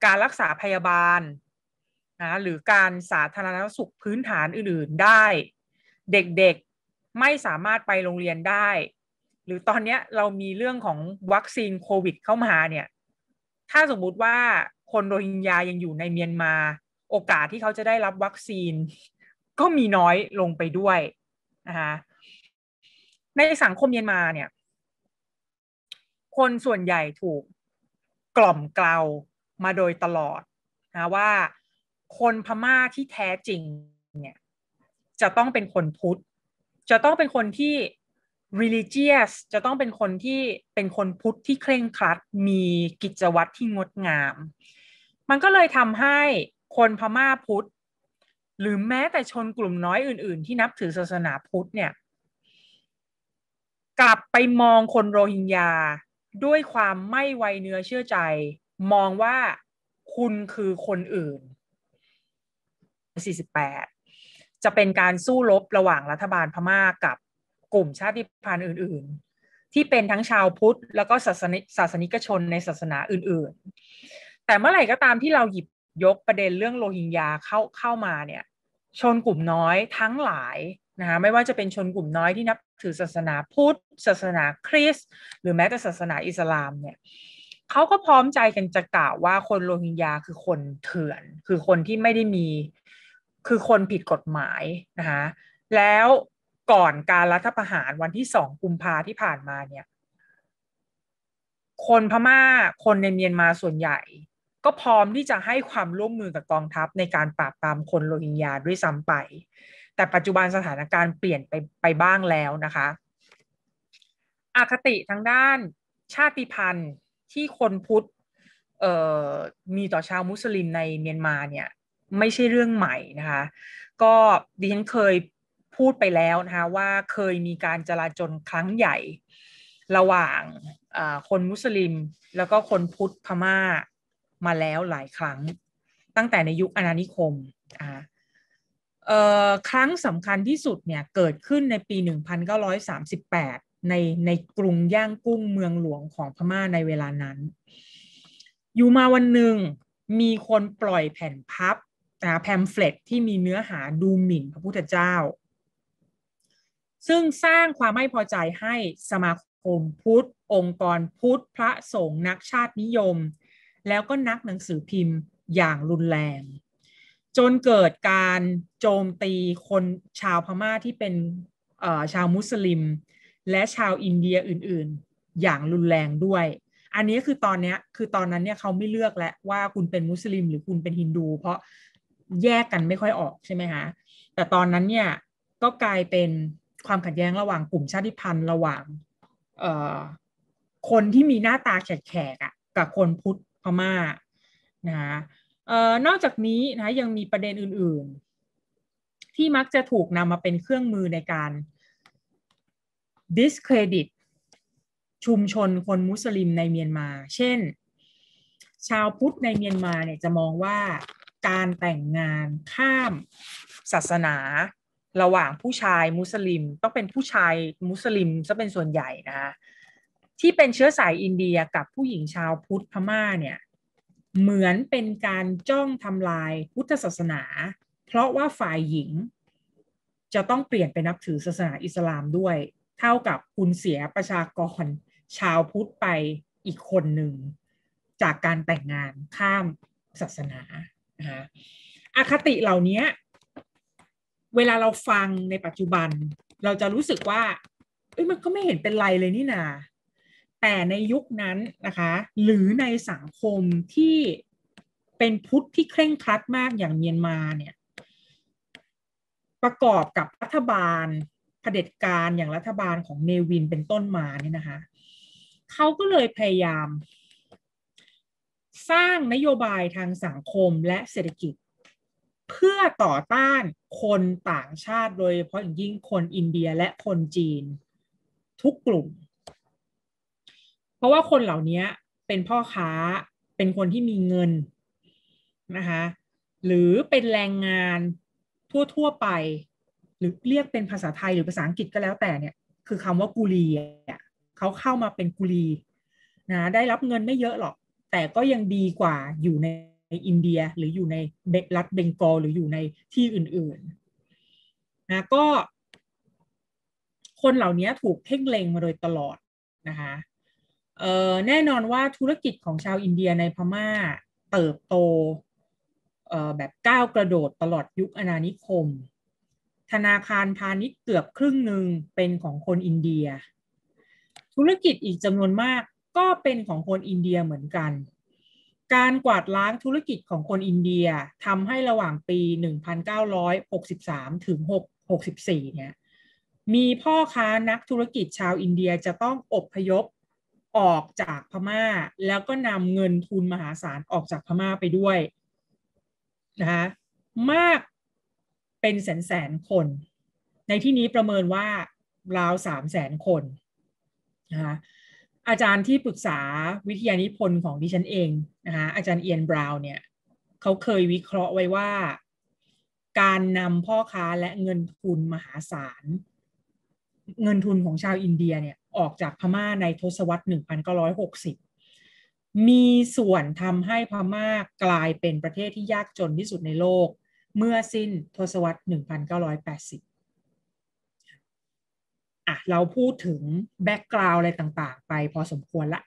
การรักษาพยาบาลนะหรือการสาธารณสุขพื้นฐานอื่นๆได้ เด็ก ๆ ไม่สามารถไปโรงเรียนได้ หรือตอนนี้เรามีเรื่องของวัคซีนโควิดเข้ามาเนี่ย ถ้าสมมุติว่าคนโรฮิงญายังอยู่ในเมียนมาโอกาสที่เขาจะได้รับวัคซีนก็มีน้อยลงไปด้วยนะคะในสังคมเมียนมาเนี่ย คนส่วนใหญ่ถูกกล่อมเกลามาโดยตลอดนะว่าคนพม่าที่แท้จริงเนี่ยจะต้องเป็นคนพุทธ จะต้องเป็นคนที่ religious จะต้องเป็นคนที่เป็นคนพุทธที่เคร่งครัดมีกิจวัตรที่งดงาม มันก็เลยทำให้คนพม่าพุทธ หรือแม้แต่ชนกลุ่มน้อยอื่นๆที่นับถือศาสนาพุทธเนี่ยกลับไปมองคนโรฮิงญาด้วยความไม่ไวเนื้อเชื่อใจมองว่าคุณคือคนอื่น 48 จะเป็นการสู้รบระหว่างรัฐบาลพม่ากกับกลุ่มชาติพันธุ์อื่น ๆ ที่เป็นทั้งชาวพุทธแล้วก็ศาสนิศาสนิกชนในศาสนาอื่น ๆ แต่เมื่อไหร่ก็ตามที่เราหยิบยกประเด็นเรื่องโลหิงยาเข้าเข้ามาเนี่ย ชนกลุ่มน้อยทั้งหลายนะคะไม่ว่าจะเป็นชนกลุ่มน้อยที่นับถือศาสนาพุทธ ศาสนาคริสต์หรือแม้แต่ศาสนาอิสลามเนี่ยเขาก็พร้อมใจกันจะกล่าวว่าคนโรฮิงญาคือคนเถื่อน คือคนที่ไม่ได้มีคือคนผิดกฎหมายนะคะแล้วก่อนการรัฐประหารวันที่สองกุมภาที่ผ่านมา เนี่ย คนพมา่าคนในเมียนมาส่วนใหญ่ ก็พร้อมที่จะให้ความร่วมมือกับกองทัพในการปราบปรามคนโรฮิงญาด้วยซ้ำไป แต่ปัจจุบันสถานการณ์เปลี่ยนไปไปบ้างแล้วนะคะอคติทางด้านชาติพันธุ์ที่คนพุทธมีต่อชาวมุสลิมในเมียนมาเนี่ยไม่ใช่เรื่องใหม่นะคะก็ดิฉันเคยพูดไปแล้วนะคะว่าเคยมีการจลาจลครั้งใหญ่ ระหว่างคนมุสลิมแล้วก็คนพุทธพม่ามาแล้วหลายครั้งตั้งแต่ในยุคอาณานิคม ครั้งสำคัญที่สุดเนี่ยเกิดขึ้นในปี 1938ในในกรุงย่างกุ้งเมืองหลวงของพม่าในเวลานั้น อยู่มาวันหนึ่งมีคนปล่อยแผ่นพับนะแนเฟลตที่มีเนื้อหาดูหมิ่นพระพุทธเจ้า ซึ่งสร้างความไม่พอใจให้สมาคมพุทธ องค์กรพุทธพระสงฆ์นักชาตินิยม แล้วก็นักหนังสือพิมพ์อย่างรุนแรง จนเกิดการโจมตีคนชาวพม่าที่เป็นชาวมุสลิมและชาวอินเดียอื่น ๆ อย่างรุนแรงด้วย อันนี้คือตอนนี้คือตอนนั้นเนี่ยเขาไม่เลือกแล้วว่าคุณเป็นมุสลิม หรือคุณเป็นฮินดูเพราะแยกกันไม่ค่อยออก ใช่ไหมคะแต่ตอนนั้นเนี่ยก็กลายเป็นความขัดแย้งระหว่างกลุ่มชาติพันธุ์ระหว่างคนที่มีหน้าตาแขกๆกับคนพุทธพม่านะคะนอกจากนี้นะยังมีประเด็นอื่นๆ ที่มักจะถูกนำมาเป็นเครื่องมือในการ discredit ชุมชนคนมุสลิมในเมียนมาเช่น ชาวพุทธในเมียนมาเนี่ยจะมองว่าการแต่งงานข้ามศาสนา ระหว่างผู้ชายมุสลิมต้องเป็นผู้ชายมุสลิมซะเป็นส่วนใหญ่นะคะที่เป็นเชื้อสายอินเดียกับผู้หญิงชาวพุทธพม่าเนี่ยเหมือนเป็นการจ้องทำลายพุทธศาสนา เพราะว่าฝ่ายหญิง จะต้องเปลี่ยนไปนับถือศาสนาอิสลามด้วยเท่ากับคุณเสียประชากร ชาวพุทธไปอีกคนหนึ่ง จากการแต่งงานข้ามศาสนานะอคติเหล่านี้ เวลาเราฟังในปัจจุบัน เราจะรู้สึกว่าเอ้ยมันก็ไม่เห็นเป็นไรเลยนี่นา แต่ในยุคนั้นนะคะ หรือในสังคมที่เป็นพุทธที่เคร่งครัดมากอย่างเมียนมาเนี่ยประกอบกับรัฐบาลด็จการอย่างรัฐบาลของเนวินเป็นต้นมาเนี่ยนะคะเขาก็เลยพยายาม สร้างนโยบายทางสังคมและเศรษฐกิจ เพื่อต่อต้านคนต่างชาติโดยเฉพาะอย่างยิ่งคนอินเดียและคนจีน ทุกกลุ่ม เพราะว่าคนเหล่านี้เป็นพ่อค้าเป็นคนที่มีเงินนะคะหรือเป็นแรงงานทั่วๆไปหรือเรียกเป็นภาษาไทยหรือภาษาอังกฤษก็แล้ว แต่เนี่ยคือคำว่ากุลีอ่ะเขาเข้ามาเป็นกุลีนะได้รับเงินไม่เยอะหรอก แต่ก็ยังดีกว่าอยู่ในอินเดียหรืออยู่ในเบรัฐเบงกอลหรืออยู่ในที่อื่นๆนะก็คนเหล่านี้ถูกเพ่งเล็งมาโดยตลอดนะคะแน่นอนว่าธุรกิจของชาวอินเดียในพม่าเติบโตแบบก้าวกระโดดตลอดยุคอาณานิคมธนาคารพาณิชย์เกือบครึ่งหนึ่งเป็นของคนอินเดีย ธุรกิจอีกจำนวนมากก็เป็นของคนอินเดียเหมือนกัน การกวาดล้างธุรกิจของคนอินเดียทำให้ระหว่างปี 1963 ถึง64เนี่ย มีพ่อค้านักธุรกิจชาวอินเดียจะต้องอบพยพออกจากพมา่า แล้วก็นำเงินทุนมหาศาลออกจากพม่าไปด้วยนะคะมากเป็นแสนแสนคน ในที่นี้ประเมินว่า ราวสามแสนคนนะคะอาจารย์ที่ปรึกษาวิทยานิพนธ์ของดิฉันเองนะคะอาจารย์เอียนบราวน์เนี่ยเขาเคยวิเคราะห์ไว้ว่าการนำพ่อค้าและเงินทุนมหาศาล เงินทุนของชาวอินเดียเนี่ยออกจากพม่าในทศวรรษ1960 มีส่วนทำให้พม่ากลายเป็นประเทศที่ยากจนที่สุดในโลกเมื่อสิ้นทศวรรษ1980อ่ะ เราพูดถึงแบ็กกราวอะไรต่างๆไปพอสมควรละ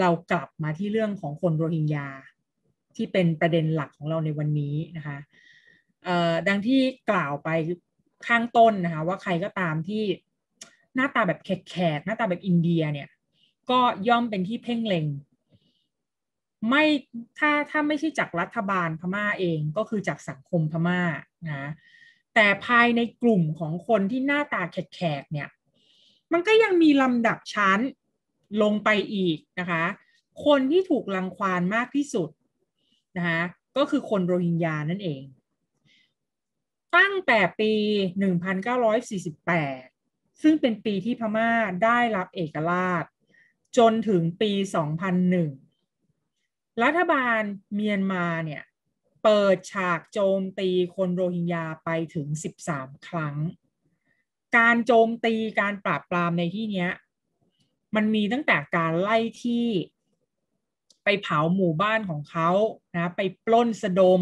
เรากลับมาที่เรื่องของคนโรฮิงญาที่เป็นประเด็นหลักของเราในวันนี้นะคะ เออ่ดังที่กล่าวไปข้างต้นนะคะว่าใครก็ตามที่หน้าตาแบบแขกๆ หน้าตาแบบอินเดียเนี่ย ก็ย่อมเป็นที่เพ่งเล็งไม่ถ้า ถ้าไม่ ใช่ จาก รัฐบาลพม่าเองก็คือจากสังคมพม่า นะ แต่ภายในกลุ่มของคนที่หน้าตาแขกๆเนี่ย มันก็ยังมีลำดับชั้นลงไปอีก นะคะ คนที่ถูกลังควาน มากที่สุด นะคะก็คือคนโรฮิงญานั่น เอง ตั้งแต่ปี 1948 ซึ่งเป็นปีที่พม่าได้รับเอกราช จนถึงปี 2001รัฐบาลเมียนมาเนี่ย เปิดฉากโจมตีคนโรฮิงญาไปถึง 13 ครั้ง การโจมตีการปราบปรามในที่นี้ มันมีตั้งแต่การไล่ที่ไปเผาหมู่บ้านของเขานะ ไปปล้นสะดม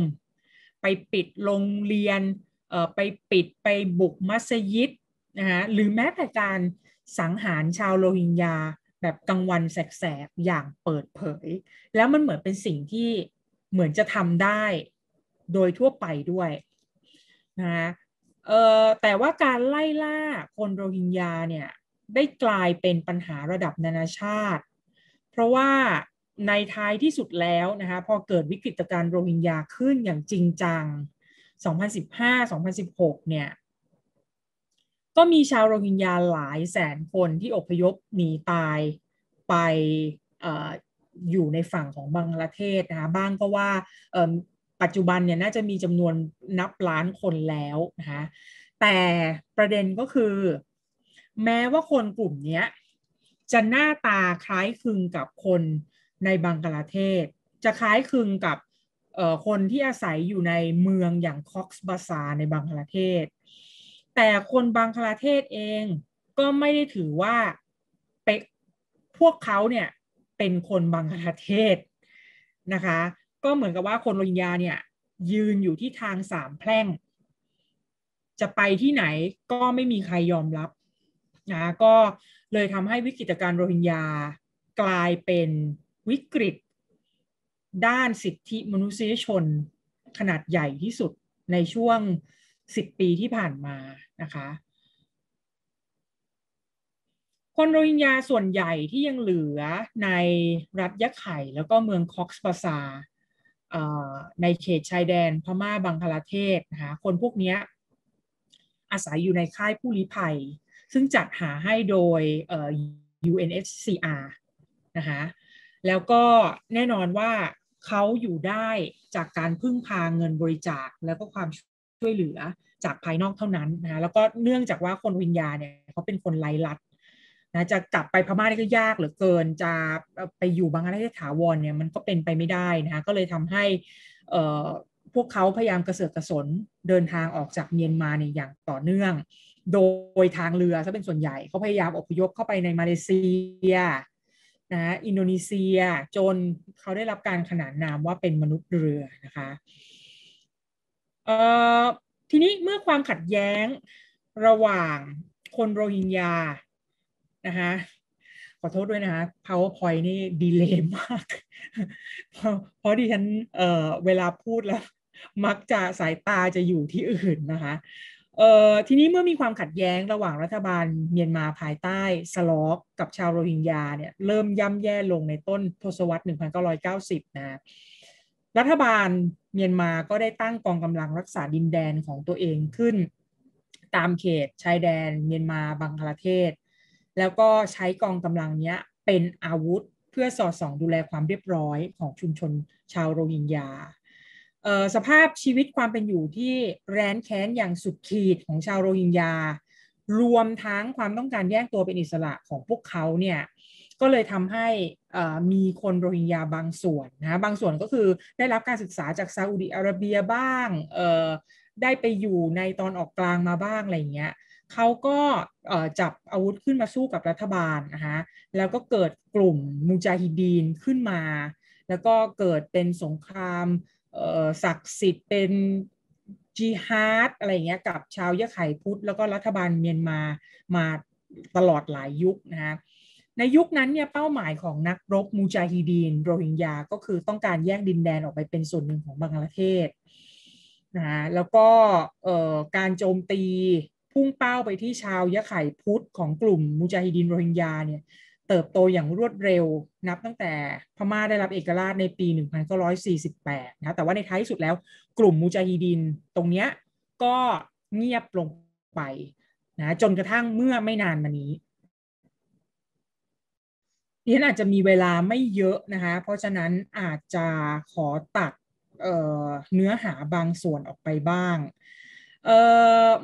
ไปปิดโรงเรียน เอ่อ ไปปิดไปบุกมัสยิด นะฮะ หรือแม้แต่การสังหารชาวโรฮิงญาแบบกลางวันแสกๆอย่างเปิดเผย แล้วมันเหมือนเป็นสิ่งที่เหมือนจะทำได้โดยทั่วไปด้วยนะเออแต่ว่าการไล่ล่าคนโรฮิงญาเนี่ย ได้กลายเป็นปัญหาระดับนานาชาติ เพราะว่าในท้ายที่สุดแล้วนะคะ พอเกิดวิกฤตการโรฮิงญาขึ้นอย่างจริงจัง 2015-2016 เนี่ยก็มีชาวโรฮิงญาหลายแสนคนที่อพยพหนีตายไปออยู่ในฝั่งของบังกลาเทศนะคะบ้างก็ว่าปัจจุบันเนี่ยน่าจะมีจำนวนนับล้านคนแล้วนะคะแต่ประเด็นก็คือแม้ว่าคนกลุ่มนี้จะหน้าตาคล้ายคลึงกับคนในบังกลาเทศ จะคล้ายคลึงกับคนที่อาศัยอยู่ในเมืองอย่างคอกส์บาซาในบังกลาเทศแต่คนบางคลาเทศเองก็ไม่ได้ถือว่าเป็พวกเขาเนี่ยเป็นคนบางคลาเทศนะคะ ก็เหมือนกับว่าคนโรฮิงญาเนี่ย ยืนอยู่ที่ทางสามแพร่ง จะไปที่ไหนก็ไม่มีใครยอมรับนะก็เลยทำให้วิกฤตการโรฮิงญา กลายเป็นวิกฤต ด้านสิทธิมนุษยชนขนาดใหญ่ที่สุดในช่วงสิบปีที่ผ่านมา นะคะ คน โรฮิงญาส่วนใหญ่ที่ยังเหลือใน รัฐ ยะไข่ แล้วก็เมือง คอกสปาซาในเขตชายแดนพม่าบังคลาเทศนะคะคน พวกนี้อาศัยอยู่ในค่ายผู้ลี้ภัย ซึ่งจัดหาให้โดย UNHCR นะคะแล้วก็ แน่นอนว่าเขาอยู่ได้จากการพึ่งพา เงินบริจาคแล้วก็ความช่วยเหลือจากภายนอกเท่านั้นนะแล้วก็เนื่องจากว่าคนวิญญาเนี่ยเขาเป็นคนไร้รัดนะจะกลับไปพม่าได้ก็ยากเหลือเกินจะไปอยู่บางประเทศถาวรเนี่ยมันก็เป็นไปไม่ได้นะคะก็เลยทำให้พวกเขาพยายามกระเสือกกระสนเดินทางออกจากเมียนมาเนี่ยอย่างต่อเนื่อง โดยทางเรือซะเป็นส่วนใหญ่เขาพยายามอพยพเข้าไปในมาเลเซียนะอินโดนีเซีย จนเขาได้รับการขนานนามว่าเป็นมนุษย์เรือนะคะเอ่อทีนี้เมื่อความขัดแย้งระหว่างคนโรฮิงญา นะคะขอโทษด้วยนะคะ PowerPoint นี่ ดีเลย์มาก เพราะดิฉันเอ่อเวลาพูดแล้ว มักจะสายตาจะอยู่ที่อื่นนะคะเอ่อ ทีนี้เมื่อมีความขัดแย้งระหว่างรัฐบาลเมียนมาภายใต้สลอกกับชาวโรฮิงญาเนี่ย เริ่มย่ำแย่ลงในต้นทศวรรษ 1990 นะรัฐบาลเมียนมาก็ได้ตั้งกองกำลังรักษาดินแดนของตัวเองขึ้น ตามเขตชายแดนเมียนมาบังคลาเทศ แล้วก็ใช้กองกำลังนี้เป็นอาวุธเพื่อสอดส่องดูแลความเรียบร้อยของชุมชนชาวโรฮิงญาสภาพชีวิตความเป็นอยู่ที่แร้นแค้นอย่างสุดขีดของชาวโรฮิงญา รวมทั้งความต้องการแยกตัวเป็นอิสระของพวกเขาเนี่ยก็เลยทำให้มีคนโรฮิงญาบางส่วน นะ บางส่วนก็คือได้รับการศึกษาจากซาอุดิ อาระเบียบ้างได้ไปอยู่ในตอนออกกลางมาบ้างอะไรเงี้ยเขาก็จับอาวุธขึ้นมาสู้กับรัฐบาลนะฮะแล้วก็เกิดกลุ่มมูจาฮิดีนขึ้นมา แล้วก็เกิดเป็นสงครามศักดิ์สิทธิ์เป็นจิฮาดอะไรเงี้ยกับชาวยะไข่พุทธ แล้วก็รัฐบาลเมียนมามาตลอดหลายยุคนะฮะในยุคนั้นเนี่ยเป้าหมายของนักรบมูจาฮิดีนโรฮิงญาก็คือต้องการแยกดินแดนออกไปเป็นส่วนหนึ่งของบังกลาเทศนะแล้วก็การโจมตีพุ่งเป้าไปที่ชาวยะไข่พุทธของกลุ่มมูจาฮิดีนโรฮิงญาเนี่ยเติบโตอย่างรวดเร็วนับตั้งแต่พม่าได้รับเอกราชในปี 1948 นะแต่ว่าในท้ายสุดแล้วกลุ่มมูจาฮิดินตรงเนี้ยก็เงียบลงไปนะจนกระทั่งเมื่อไม่นานมานี้ดิฉันอาจจะมีเวลาไม่เยอะนะคะ เพราะฉะนั้นอาจจะขอตัดเเนื้อหาบางส่วนออกไปบ้าง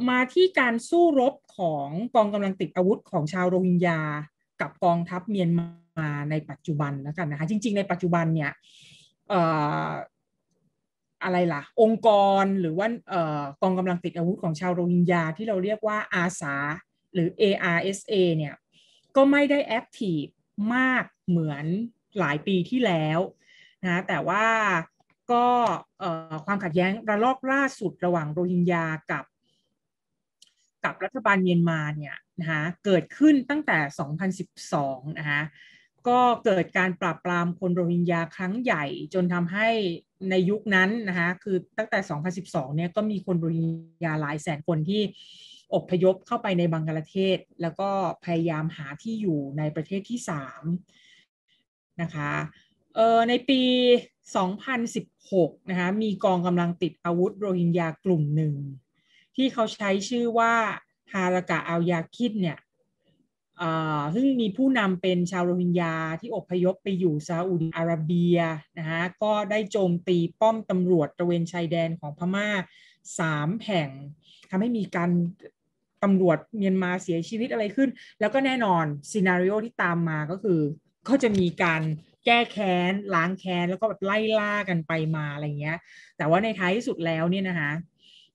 มาที่การสู้รบของกองกำลังติดอาวุธของชาวโรฮิงญา กับกองทัพเมียนมาในปัจจุบันแล้วกันนะคะ จริงๆ ในปัจจุบันเนี่ยอะไรล่ะ องค์กรหรือว่ากองกำลังติดอาวุธของชาวโรฮิงญา ที่เราเรียกว่าอาสาหรือ ARSA เนี่ย ก็ไม่ได้แอคทีฟมากเหมือนหลายปีที่แล้วนะแต่ว่าก็ความขัดแย้งระลอกล่าสุดระหว่างโรฮิงญากับ กับรัฐบาลเมียนมาเนี่ยนะะเกิดขึ้นตั้งแต่ 2012 นะฮะก็เกิดการปราบปรามคนโรฮิงญาครั้งใหญ่จนทำให้ในยุคนั้นนะฮะคือตั้งแต่ 2012 เนี่ยก็มีคนโรฮิงญาหลายแสนคนที่อบพยพเข้าไปในบังกลาเทศ แล้วก็พยายามหาที่อยู่ในประเทศที่3นะคะเออในปี 2016นะคะมีกองกำลังติดอาวุธโรฮิงญากลุ่มหนึ่ง ที่เขาใช้ชื่อว่า ฮารากะอัลยาคิดเนี่ยซึ่งมีผู้นำเป็นชาวโรฮิงญาที่อพยพไปอยู่ซาอุดิอาระเบียนะคะก็ได้โจมตีป้อมตำรวจตะเวนชายแดนของพม่า 3แห่งทำให้มีการตำรวจเมียนมาเสียชีวิตอะไรขึ้น แล้วก็แน่นอนซีนารีโอที่ตามมาก็คือก็จะมีการแก้แค้นล้างแค้นแล้วก็แบบไล่ล่ากันไปมาอะไรเงี้ย แต่ว่าในท้ายที่สุดแล้วเนี่ยนะคะ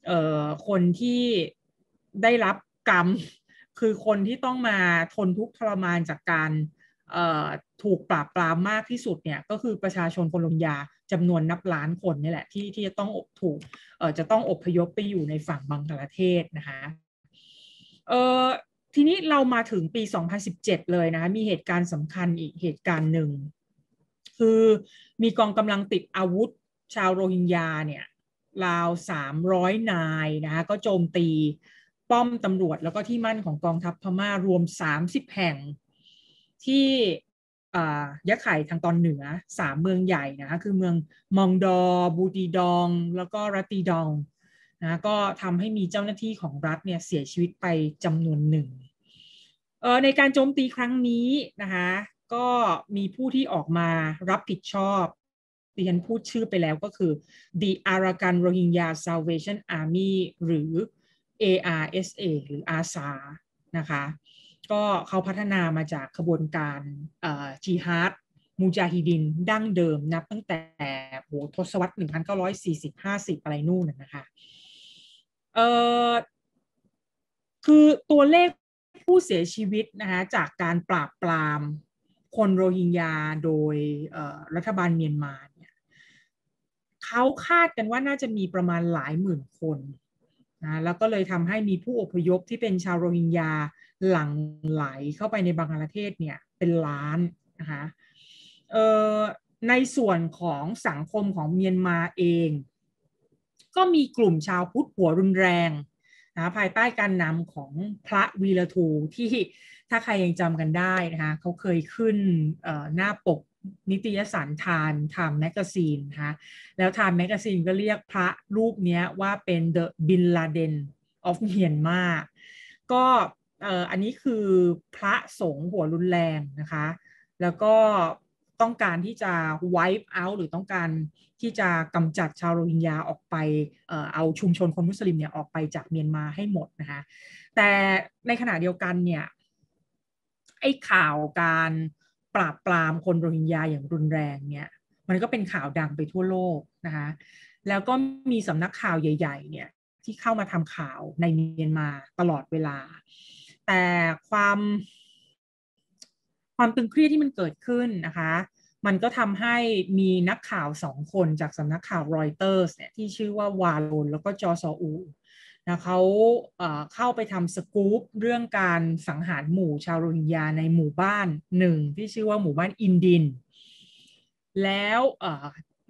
เอ่อคนที่ได้รับกรรม คือคนที่ต้องมาทนทุกข์ทรมานจากการถูกปราบปรามมากที่สุดเนี่ยก็คือประชาชนโคลอมเบียจำนวนนับล้านคนนี่แหละที่ที่จะต้องถูกจะต้องอบพยพไปอยู่ในฝั่งบังกลาเทศนะคะเออทีนี้เรามาถึงปี 2017 เลยนะ มีเหตุการณ์สำคัญอีกเหตุการณ์หนึ่ง คือมีกองกำลังติดอาวุธชาวโรฮิงญาเนี่ยราว 300 นายนะคะก็โจมตีป้อมตำรวจแล้วก็ที่มั่นของกองทัพพม่ารวม 30 แห่ง ที่ยะไข่ทางตอนเหนือ 3 เมืองใหญ่นะคะคือเมืองมองดอบูดีดองแล้วก็รัตีดองนะก็ทำให้มีเจ้าหน้าที่ของรัฐเนี่ยเสียชีวิตไปจำนวนหนึ่ง เออในการโจมตีครั้งนี้นะคะก็มีผู้ที่ออกมารับผิดชอบดิฉันพูดชื่อไปแล้วก็คือ The Arakan Rohingya Salvation Army หรือ ARSA หรือาสานะคะ ก็เขาพัฒนามาจากขบวนการจีฮาร์ดมูจาฮิดินดั้งเดิมนับตั้งแต่โหทศวรรษ 1940-50อะไรนู่นนะคะเอ่อคือตัวเลขผู้เสียชีวิตนะคะจากการปราบปรามคนโรฮิงญาโดยรัฐบาลเมียนมาเนี่ยเขาคาดกันว่าน่าจะมีประมาณหลายหมื่นคนนะแล้วก็เลยทำให้มีผู้อพยพที่เป็นชาวโรฮิงญาหลั่งไหลเข้าไปในบังปลาเทศเนี่ยเป็นล้านนะคะในส่วนของสังคมของเมียนมาเองก็มีกลุ่มชาวพุทธหัวรุนแรงนะภายใต้การนำของพระวีระทูที่ถ้าใครยังจำกันได้นะคะ เขาเคยขึ้นหน้าปกนิตยสารทานไทม์แมกกาซีนนะคะแล้วไทม์แมกกาซีนก็เรียกพระรูปนี้ว่าเป็นเดอะบินลาเดนออฟเมียนมาก็อันนี้คือพระสงฆ์หัวรุนแรงนะคะ แล้วก็ต้องการที่จะ wipe out หรือต้องการที่จะกำจัดชาวโรฮิงญาออกไป เอาชุมชนคนมุสลิมเนี่ยออกไปจากเมียนมาให้หมดนะคะแต่ในขณะเดียวกันเนี่ย ไอ้ข่าวการปราบปรามคนโรฮิงญาอย่างรุนแรงเนี่ย มันก็เป็นข่าวดังไปทั่วโลกนะคะแล้วก็มีสำนักข่าวใหญ่ๆเนี่ยที่เข้ามาทำข่าวในเมียนมาตลอดเวลา แต่ความความตึงเครียดที่มันเกิดขึ้นนะคะ มันก็ทำให้มีนักข่าวสองคนจากสำนักข่าวรอยเตอร์สเนี่ยที่ชื่อว่าวาโลนแล้วก็จอซออูนะเขาเข้าไปทำสกู๊ปเรื่องการสังหารหมู่ชาวโรฮิงญาในหมู่บ้านหนึ่งที่ชื่อว่าหมู่บ้านอินดิน แล้ว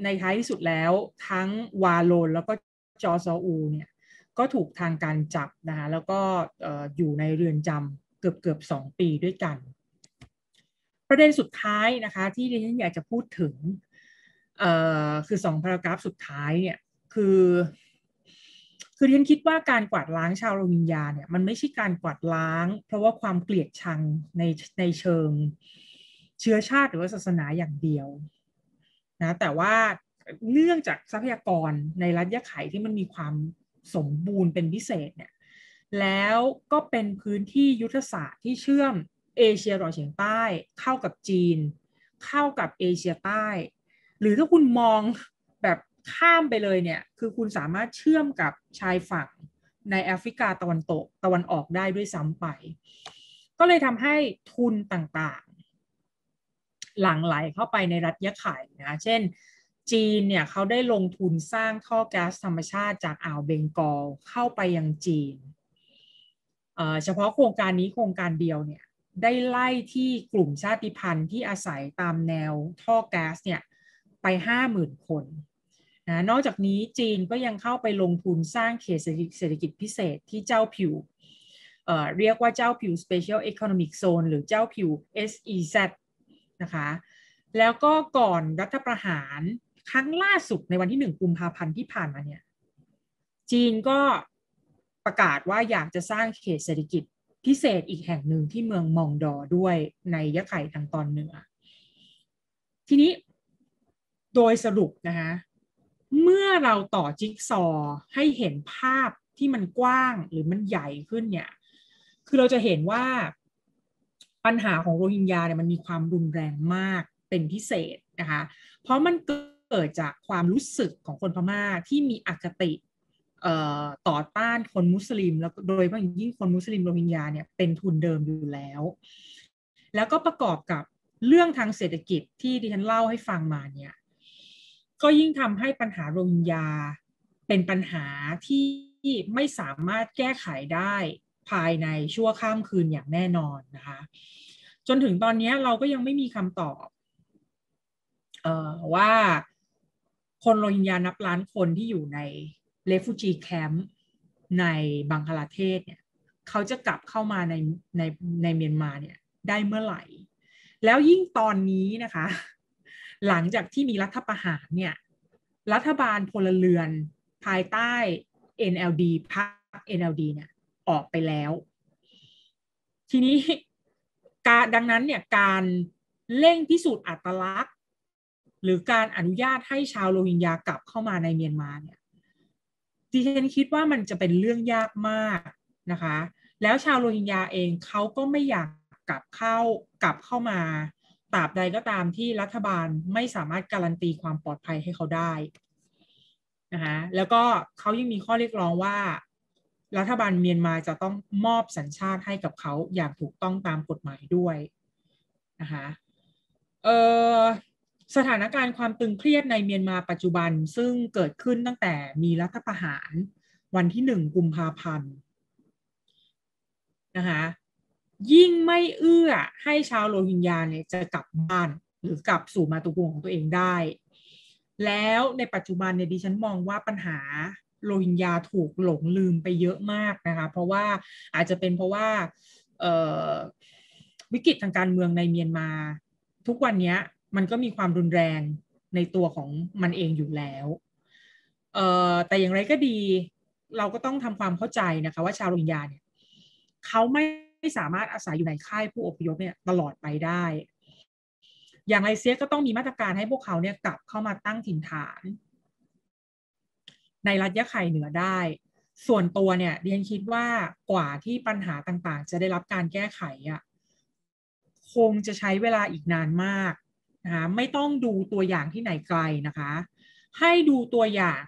ในท้ายที่สุดแล้วทั้งวาโลนแล้วก็จอซออูเนี่ยก็ถูกทางการจับนะคะแล้วก็อยู่ในเรือนจำเกือบเกือบสองปีด้วยกันประเด็นสุดท้ายนะคะที่ดิฉันอยากจะพูดถึงคือสองพารากราฟสุดท้ายเนี่ยคือ คือฉันคิดว่าการกวาดล้างชาวโรฮิงญาเนี่ยมันไม่ใช่การกวาดล้างเพราะว่าความเกลียดชังในในเชิงเชื้อชาติหรือว่าศาสนาอย่างเดียวนะแต่ว่าเนื่องจากทรัพยากรในรัฐยะไข่ที่มันมีความสมบูรณ์เป็นพิเศษเนี่ยแล้วก็เป็นพื้นที่ยุทธศาสตร์ที่เชื่อมเอเชียตะวันอเฉียงใต้เข้ากับจีนเข้ากับเอเชียใต้ หรือถ้าคุณมองแบบข้ามไปเลยเนี่ย คือคุณสามารถเชื่อมกับชายฝั่งในแอฟริกาตะวันตกตะวันออกได้ด้วยซ้ำไป ก็เลยทำให้ทุนต่างๆ หลั่งไหลเข้าไปในรัฐยะไข่นะเช่นจีนเนี่ยเขาได้ลงทุนสร้างท่อแก๊สธรรมชาติจากอ่าวเบงกอลเข้าไปยังจีนเฉพาะโครงการนี้โครงการเดียวเนี่ยได้ไล่ที่กลุ่มชาติพันธุ์ที่อาศัยตามแนวท่อแก๊สเนี่ย ไป 50,000คนนะ นอกจากนี้จีนก็ยังเข้าไปลงทุนสร้างเขตเศรษฐกิจพิเศษที่เจ้าผิวเเรียกว่าเจ้าผิว Special Economic Zone หรือเจ้าผิว SEZ นะคะ แล้วก็ก่อนรัฐประหารครั้งล่าสุดในวันที่หนึ่งกุมภาพันธ์ที่ผ่านมาเนี่ย จีนก็ประกาศว่าอยากจะสร้างเขตเศรษฐกิจพิเศษอีกแห่งหนึ่งที่เมืองมองดอด้วยในยะไข่ทางตอนเหนือ ทีนี้โดยสรุปนะคะเมื่อเราต่อจิ๊กซอให้เห็นภาพที่มันกว้างหรือมันใหญ่ขึ้นเนี่ย คือเราจะเห็นว่าปัญหาของโรฮิงญาเนี่ยมันมีความรุนแรงมากเป็นพิเศษนะคะเพราะมันเกิดจากความรู้สึกของคนพม่าที่มีอคติต่อต้านคนมุสลิมแล้วโดยเฉพาะยิ่งคนมุสลิมโรฮิงญาเนี่ยเป็นทุนเดิมอยู่แล้ว แล้วก็ประกอบกับเรื่องทางเศรษฐกิจที่ดิฉันเล่าให้ฟังมาเนี่ยก็ยิ่งทำให้ปัญหาโรฮิงญาเป็นปัญหาที่ไม่สามารถแก้ไขได้ภายในชั่วข้ามคืนอย่างแน่นอนนะคะจนถึงตอนนี้เราก็ยังไม่มีคำตอบออว่าคนโรฮิงญานับล้านคนที่อยู่ในเลฟูจีแคมป์ในบังคลาเทศเนี่ยเขาจะกลับเข้ามาในในในเมียนมาเนี่ยได้เมื่อไหร่ แล้วยิ่งตอนนี้นะคะ หลังจากที่มีรัฐประหารเนี่ย รัฐบาลพลเรือนภายใต้ NLD พรรค NLD เนี่ยออกไปแล้ว ทีนี้การดังนั้นเนี่ยการเร่งพิสูจน์อัตลักษณ์ หรือการอนุญาตให้ชาวโรฮิงญากลับเข้ามาในเมียนมาเนี่ยดิฉันคิดว่ามันจะเป็นเรื่องยากมากนะคะ แล้วชาวโรฮิงญาเองเขาก็ไม่อยากกลับเข้ากลับเข้ามา ตราบใดก็ตามที่รัฐบาลไม่สามารถการันตีความปลอดภัยให้เขาได้นะคะ แล้วก็เขายังมีข้อเรียกร้องว่ารัฐบาลเมียนมาจะต้องมอบสัญชาติให้กับเขาอย่างถูกต้องตามกฎหมายด้วยนะคะ เออสถานการณ์ความตึงเครียดในเมียนมาปัจจุบันซึ่งเกิดขึ้นตั้งแต่มีรัฐประหารวันที่หนึ่งกุมภาพันธ์นะคะยิ่งไม่เอื้อให้ชาวโรฮิงญาเนี่ยจะกลับบ้าน หรือกลับสู่มาตุภูมิของตัวเองได้ แล้วในปัจจุบันเนี่ยดิฉันมองว่าปัญหาโรฮิงญาถูกหลงลืมไปเยอะมากนะคะเพราะว่าอาจจะเป็นเพราะว่าวิกฤตทางการเมืองในเมียนมาทุกวันนี้มันก็มีความรุนแรงในตัวของมันเองอยู่แล้ว เอ่อ แต่อย่างไรก็ดี เราก็ต้องทำความเข้าใจนะคะว่าชาวโรฮิงญาเนี่ย เขาไม่สามารถอาศัยอยู่ในค่ายผู้อพยพเนี่ยตลอดไปได้ อย่างไรเสียก็ต้องมีมาตรการให้พวกเขาเนี่ยกลับเข้ามาตั้งถิ่นฐาน ในรัฐยะไข่เหนือได้ ส่วนตัวเนี่ยเรียนคิดว่ากว่าที่ปัญหาต่างๆ จะได้รับการแก้ไขอะ่ะ คงจะใช้เวลาอีกนานมากนะคะไม่ต้องดูตัวอย่างที่ไหนไกลนะคะ ให้ดูตัวอย่าง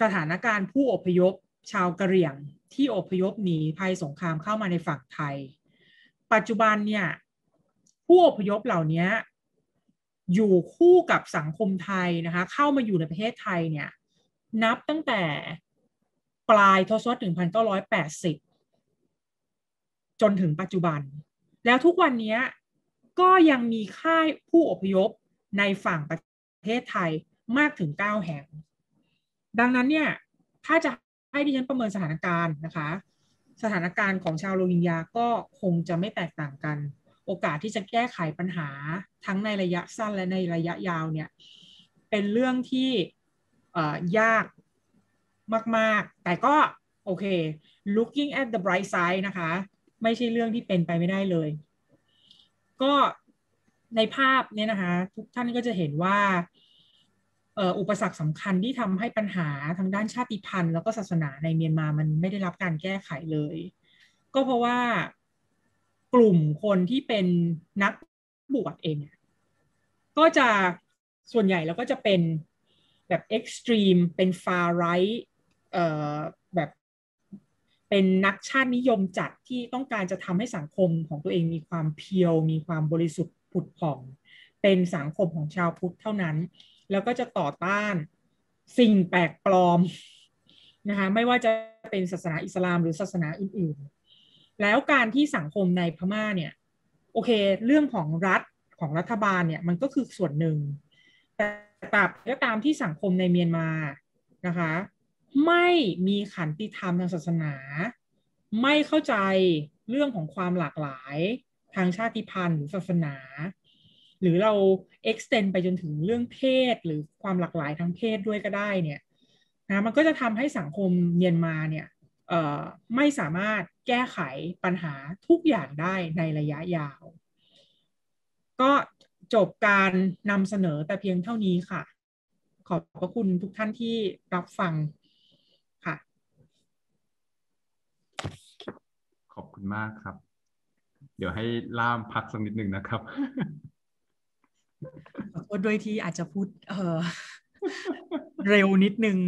สถานการณ์ผู้อพยพชาวกะเหรี่ยงที่อพยพหนีภัยสงครามเข้ามาในฝั่งไทย ปัจจุบันเนี่ยผู้อพยพเหล่านี้อยู่คู่กับสังคมไทยนะคะเข้ามาอยู่ในประเทศไทยเนี่ย นับตั้งแต่ปลายทศวรรษ1980 จนถึงปัจจุบันแล้วทุกวันนี้ก็ยังมีค่ายผู้อพยพในฝั่งประเทศไทยมากถึง 9 แห่ง ดังนั้นเนี่ย ถ้าจะให้ดิฉันประเมินสถานการณ์นะคะ สถานการณ์ของชาวโรฮิงญาก็คงจะไม่แตกต่างกัน โอกาสที่จะแก้ไขปัญหาทั้งในระยะสั้นและในระยะยาวเนี่ย เป็นเรื่องที่ยากมากๆ แต่ก็ โอเค looking at the bright side นะคะ ไม่ใช่เรื่องที่เป็นไปไม่ได้เลยก็ในภาพเนี่ยนะคะทุกท่านก็จะเห็นว่าอุปสรรคสำคัญที่ทำให้ปัญหาทางด้านชาติพันธุ์ แล้วก็ศาสนาในเมียนมา มันไม่ได้รับการแก้ไขเลย ก็เพราะว่ากลุ่มคนที่เป็นนักบวชเอง ก็จะส่วนใหญ่แล้วก็จะเป็นแบบเอ็กซ์ตรีมเป็นฟาไรท์เป็นนักชาตินิยมจัดที่ต้องการจะทำให้สังคมของตัวเองมีความเพียวมีความบริสุทธิ์ผุดผ่องเป็นสังคมของชาวพุทธเท่านั้น แล้วก็จะต่อต้านสิ่งแปลกปลอมนะคะไม่ว่าจะเป็นศาสนาอิสลามหรือศาสนาอื่นๆ แล้วการที่สังคมในพม่าเนี่ยโอเค เรื่องของรัฐของรัฐบาลเนี่ยมันก็คือส่วนหนึ่งแต่ตราบก็ตามที่สังคมในเมียนมานะคะไม่มีขันติธรรมทางศาสนา ไม่เข้าใจเรื่องของความหลากหลายทางชาติพันธุ์หรือศาสนา หรือเราเก x t เตนไปจนถึงเรื่องเพศ หรือความหลากหลายทางเพศด้วยก็ได้เนี่ยนะมันก็จะทำให้สังคมเมียนมาเนี่ยไม่สามารถแก้ไขปัญหาทุกอย่างได้ในระยะยาว ก็จบการนำเสนอแต่เพียงเท่านี้ค่ะ ขอบพระคุณทุกท่านที่รับฟังขอบคุณมากครับ เดี๋ยวให้ล่ามพักสักนิดหนึ่งนะครับ ขอโทษด้วยที่อาจจะพูด เออเร็วนิดนึง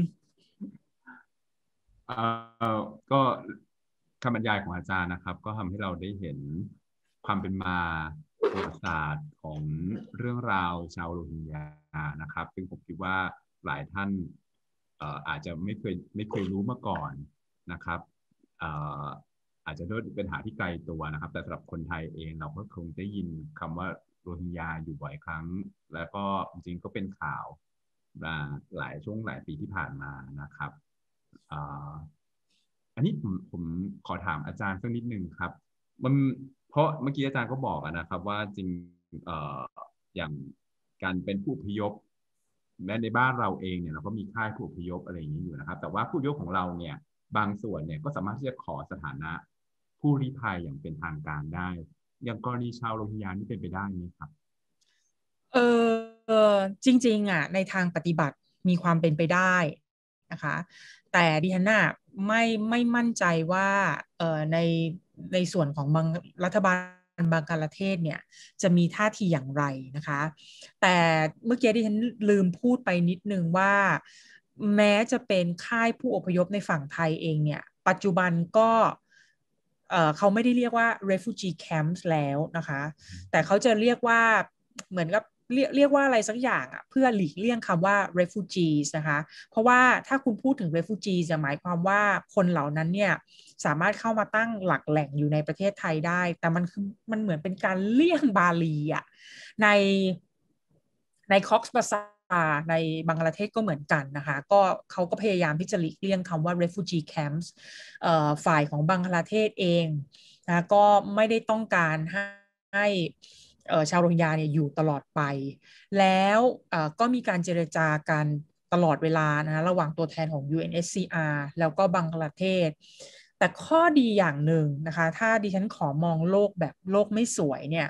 เอ่อก็คำบรรยายของอาจารย์นะครับ ก็ทำให้เราได้เห็นความเป็นมาประวัติศาสตร์ของเรื่องราวชาวโรฮิงญานะครับ ซึ่งผมคิดว่าหลายท่านอาจจะไม่เคยไม่เคยรู้มาก่อนนะครับอาจจะด้วยปัญหาที่ไกลตัวนะครับ แต่สำหรับคนไทยเองเราก็คงได้ยินคำว่าโรฮิงญาอยู่บ่อยครั้ง แล้วก็จริงก็เป็นข่าวหลายช่วงหลายปีที่ผ่านมานะครับ อันนี้ผมผมขอถามอาจารย์สักนิดนึงครับมันเพราะเมื่อกี้อาจารย์ก็บอกนะครับว่าจริงเอ่ออย่างการเป็นผู้พยพแม้ในบ้านเราเองเนี่ยเราก็มีค่ายผู้พยพอะไรอย่างนี้อยู่นะครับ แต่ว่าผู้พยพของเราเนี่ยบางส่วนเนี่ยก็สามารถที่จะขอสถานะผู้ริภัยอย่างเป็นทางการได้ อย่างกรณีชาวโรฮิงญานี่เป็นไปได้ไหมครับ เออจริงๆอ่ะในทางปฏิบัติมีความเป็นไปได้นะคะ แต่ดิฉันน่ะไม่ไม่มั่นใจว่า เออในในส่วนของบางรัฐบาลบางการประเทศเนี่ยจะมีท่าทีอย่างไรนะคะ แต่เมื่อกี้ดิฉันลืมพูดไปนิดนึงว่าแม้จะเป็นค่ายผู้อพยพในฝั่งไทยเองเนี่ย ปัจจุบันก็เเขาไม่ได้เรียกว่า refugee camps แล้วนะคะ แต่เขาจะเรียกว่า เหมือนกับเรียกเรียกว่าอะไรสักอย่างอ่ะเพื่อหลีกเลี่ยงคำว่า refugees นะคะ เพราะว่าถ้าคุณพูดถึง refugees จะหมายความว่าคนเหล่านั้นเนี่ย สามารถเข้ามาตั้งหลักแหล่งอยู่ในประเทศไทยได้ แต่มันคือมันเหมือนเป็นการเลี่ยงบาลีอ่ะในในคอกซ์บาซาาในบังกลาเทศก็เหมือนกันนะคะ ก็เขาก็พยายามที่จะหลีกเลี่ยงคำว่า refugee camps ฝ่ายของบังกลาเทศเองนะก็ไม่ได้ต้องการให้ชาวโรฮิงญาเนี่ยอยู่ตลอดไป แล้วก็มีการเจรจากันตลอดเวลานะ ระหว่างตัวแทนของ u n s c r แล้วก็บังกลาเทศ แต่ข้อดีอย่างหนึ่งนะคะ ถ้าดิฉันขอมองโลกแบบโลกไม่สวยเนี่ย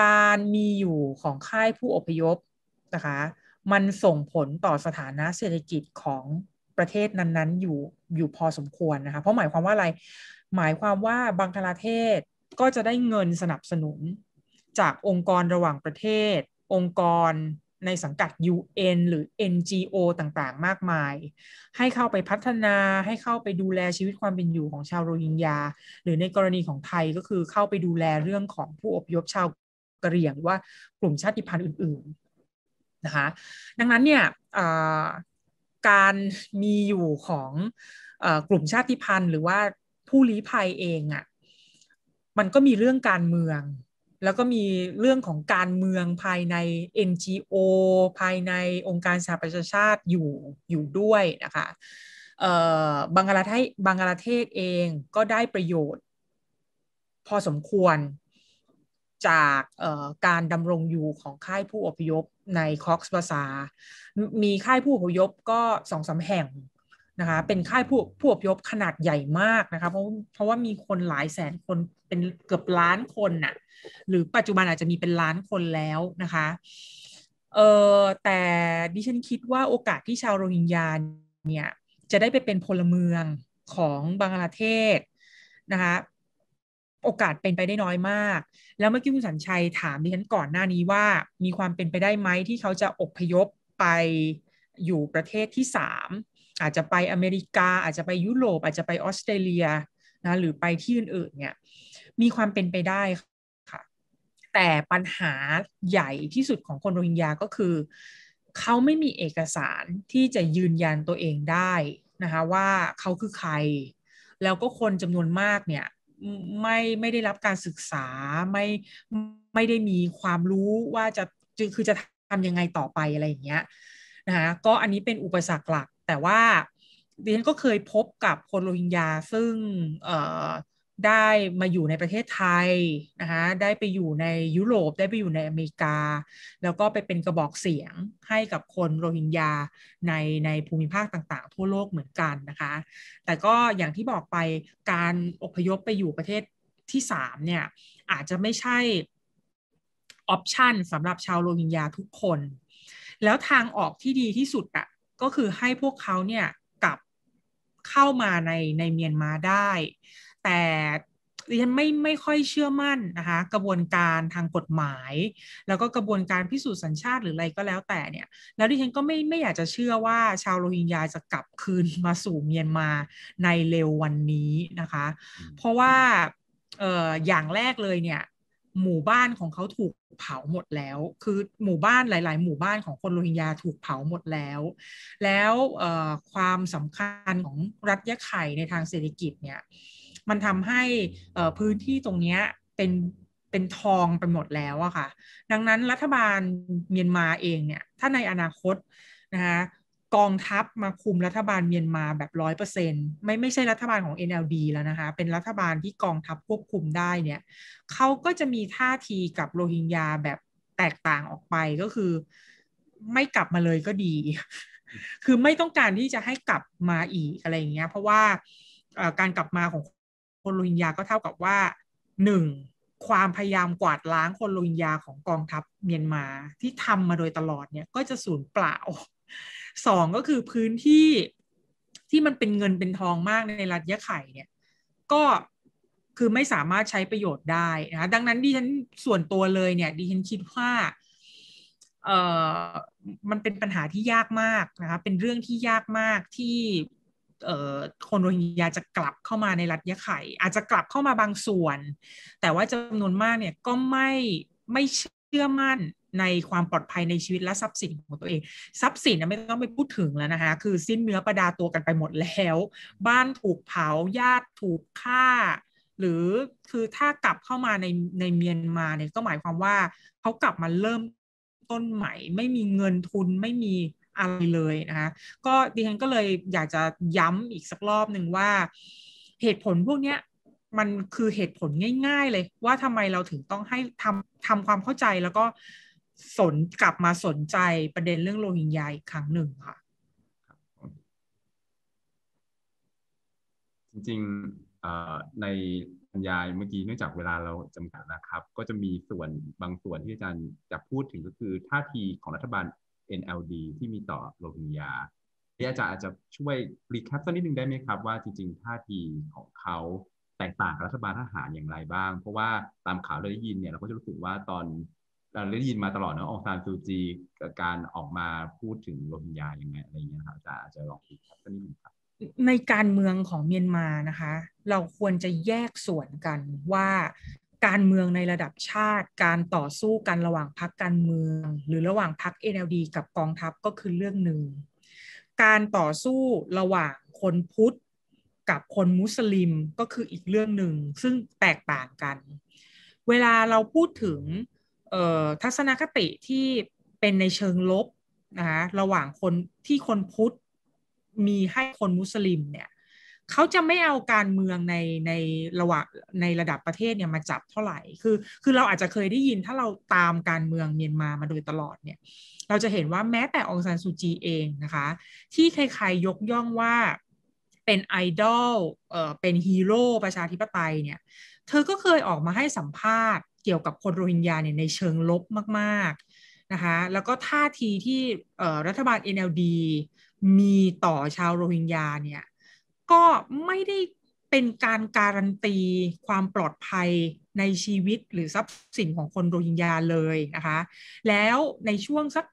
การมีอยู่ของค่ายผู้อพยพนะคะ มันส่งผลต่อสถานะเศรษฐกิจของประเทศนั้นๆ อยู่อยู่พอสมควร นะคะ เพราะหมายความว่าอะไร หมายความว่า บังคลาเทศก็จะได้เงินสนับสนุน จากองค์กรระหว่างประเทศ องค์กรในสังกัด UN หรือ NGO ต่างๆ มากมาย ให้เข้าไปพัฒนาให้เข้าไปดูแลชีวิตความเป็นอยู่ของชาวโรฮิงญาหรือในกรณีของไทยก็คือเข้าไปดูแลเรื่องของผู้อพยพชาวกะเหรี่ยงหรือว่ากลุ่มชาติพันธุ์อื่นนะคะ ดังนั้นเนี่ยการมีอยู่ของกลุ่มชาติพันธุ์ หรือว่าผู้ลี้ภัยเองอะ่ะ มันก็มีเรื่องการเมือง แล้วก็มีเรื่องของการเมืองภายใน NGO ภายในองค์การสหประชาชาติอยู่อยู่ด้วยนะคะบังกลาเทศบังกลาเทศเองก็ได้ประโยชน์พอสมควรจากการดำรงอยู่ของค่ายผู้อพยพในคอกส์บาซามีค่ายผู้อพยพก็สองสาแห่งนะคะ เป็นค่ายผู้ผู้อพยพขนาดใหญ่มากนะคะ เพราะเพราะว่ามีคนหลายแสนคน เป็นเกือบล้านคนน่ะ หรือปัจจุบันอาจจะมีเป็นล้านคนแล้วนะคะ เออแต่ดิฉันคิดว่าโอกาสที่ชาวโรฮิงญาเนี่ย จะได้ไปเป็นพลเมืองของบังกลาเทศนะคะโอกาสเป็นไปได้น้อยมาก แล้วเมื่อกี้คุณสัญชัยถามดิฉันก่อนหน้านี้ว่ามีความเป็นไปได้ไหมที่เขาจะอบพยพไปอยู่ประเทศที่สามอาจจะไปอเมริกา อาจจะไปยุโรป อาจจะไปออสเตรเลีย นะ หรือไปที่อื่นๆ เนี่ย มีความเป็นไปได้ค่ะ แต่ปัญหาใหญ่ที่สุดของคนโรฮิงญาก็คือ เขาไม่มีเอกสารที่จะยืนยันตัวเองได้นะคะว่าเขาคือใคร แล้วก็คนจำนวนมากเนี่ยไม่ ไม่ได้รับการศึกษาไม่ ไม่ ได้มีความรู้ว่าจะ คือ จะทำยัง ไงต่อไป อะไร อย่างเงี้ยนะคะก็อันนี้เป็นอุปสรรคหลัก แต่ว่าดิฉันก็เคยพบกับคนโรฮิงญาซึ่งได้มาอยู่ในประเทศไทยนะคะ ได้ไปอยู่ในยุโรป ได้ไปอยู่ในอเมริกา แล้วก็ไปเป็นกระบอกเสียงให้กับคนโรฮิงญาใน ในภูมิภาคต่างๆ ทั่วโลกเหมือนกันนะคะ แต่ก็อย่างที่บอกไป การอพยพไปอยู่ประเทศที่ 3 เนี่ย อาจจะไม่ใช่ออปชันสำหรับชาวโรฮิงญาทุกคน แล้วทางออกที่ดีที่สุดอะก็คือให้พวกเขาเนี่ยกลับเข้ามาใน ในเมียนมาได้แต่ดิฉันไม่ไม่ค่อยเชื่อมั่นนะคะกระบวนการทางกฎหมาย แล้วก็กระบวนการพิสูจน์สัญชาติหรืออะไรก็แล้วแต่เนี่ยแล้วดิฉันก็ไม่ไม่อยากจะเชื่อว่าชาวโรฮิงญาจะกลับคืนมาสู่เมียนมาในเร็ววันนี้นะคะ เพราะว่าเอ่ออย่างแรกเลยเนี่ย หมู่บ้านของเขาถูกเผาหมดแล้ว คือหมู่บ้านหลายๆหมู่บ้านของคนโรฮิงญาถูกเผาหมดแล้ว แล้วความสำคัญของรัฐยะไข่ในทางเศรษฐกิจเนี่ยมันทำให้พื้นที่ตรงนี้เป็นเป็นทองไปหมดแล้วอะค่ะ ดังนั้นรัฐบาลเมียนมาเองเนี่ย ถ้าในอนาคตนะคะกองทัพมาคุมรัฐบาลเมียนมาแบบร้อยเปอร์เซ็นไม่ไม่ใช่รัฐบาลของ NLD แล้วนะคะ เป็นรัฐบาลที่กองทัพควบคุมได้เนี่ย เขาก็จะมีท่าทีกับโรฮิงญาแบบแตกต่างออกไปก็คือไม่กลับมาเลยก็ดี คือไม่ต้องการที่จะให้กลับมาอีกอะไรอย่างเงี้ย เพราะว่าการกลับมาของคนโรฮิงญาก็เท่ากับว่าหนึ่งความพยายามกวาดล้างคนโรฮิงญาของกองทัพเมียนมาที่ทำมาโดยตลอดเนี่ยก็จะสูญเปล่าสองก็คือพื้นที่ที่มันเป็นเงินเป็นทองมากในรัฐยะไข่เนี่ย ก็คือไม่สามารถใช้ประโยชน์ได้นะดังนั้นดิฉันส่วนตัวเลยเนี่ยดิฉันคิดว่าเออมันเป็นปัญหาที่ยากมากนะคะเป็นเรื่องที่ยากมากที่คนโรฮิงญาจะกลับเข้ามาในรัฐยะไข่อาจจะกลับเข้ามาบางส่วน แต่ว่าจำนวนมากเนี่ยก็ไม่ ไม่เชื่อมั่นในความปลอดภัยในชีวิตและทรัพย์สิน ของตัวเอง ทรัพย์สินะไม่ต้องไปพูดถึงแล้วนะคะคือสิ้นเนื้อประดาตัวกันไปหมดแล้ว บ้านถูกเผาญาติถูกฆ่า หรือคือถ้ากลับเข้ามาในในเมียนมาเนี่ยก็หมายความว่าเขากลับมาเริ่มต้นใหม่ ไม่มีเงินทุนไม่มีอะไรเลยนะคะก็ดิฉันก็เลยอยากจะย้ำอีกสักรอบหนึ่งว่า เหตุผลพวกเนี้ยมันคือเหตุผลง่ายๆเลย ว่าทำไมเราถึงต้องให้ทำทำความเข้าใจแล้วก็สนกลับมาสนใจประเด็นเรื่องโลหิงยาอีกครั้งหนึ่งค่ะ จริงๆในบรรยายเมื่อกี้เนื่องจากเวลาเราจำกัดนะครับ ก็จะมีส่วนบางส่วนที่อาจารย์จะพูดถึงก็คือท่าทีของรัฐบาล NLD ที่มีต่อโรฮิงญาที่อาจารย์อาจจะช่วยรีแคปสักนิดนึงได้ไหมครับว่าจริงๆ ท่าทีของเขาแตกต่างกับรัฐบาลทหารอย่างไรบ้าง เพราะว่าตามข่าวเราได้ยินเนี่ยเราก็จะรู้สึกว่าตอนเราได้ยินมาตลอดนะองซานซูจีการออกมาพูดถึงโรฮิงญาอย่างไงอะไรอย่างเงี้ยครับอาจารย์อาจจะลองรีแคปสักนิดนึงครับ ในการเมืองของเมียนมานะคะ เราควรจะแยกส่วนกันว่าการเมืองในระดับชาติ การต่อสู้กันระหว่างพรรคการเมือง หรือระหว่างพรรค NLD กับกองทัพก็คือเรื่องหนึ่ง การต่อสู้ระหว่างคนพุทธกับคนมุสลิมก็คืออีกเรื่องหนึ่งซึ่งแตกต่างกัน เวลาเราพูดถึงทัศนคติที่เป็นในเชิงลบนะคะระหว่างคนที่คนพุทธมีให้คนมุสลิมเนี่ยเขาจะไม่เอาการเมืองในในระหว่างในระดับประเทศเนี่ยมาจับเท่าไหร่ คือคือเราอาจจะเคยได้ยินถ้าเราตามการเมืองเมียนมามาโดยตลอดเนี่ย เราจะเห็นว่าแม้แต่องซานซูจีเองนะคะ ที่ใครๆยกย่องว่าเป็นไอดอลเอ่อเป็นฮีโร่ประชาธิปไตยเนี่ย เธอก็เคยออกมาให้สัมภาษณ์เกี่ยวกับคนโรฮิงญาเนี่ยในเชิงลบมากๆนะคะแล้วก็ท่าทีที่รัฐบาล NLD มีต่อชาวโรฮิงญาเนี่ยก็ไม่ได้เป็นการการันตีความปลอดภัยในชีวิตหรือทรัพย์สินของคนโรฮิงญาเลยนะคะ แล้วในช่วงสัก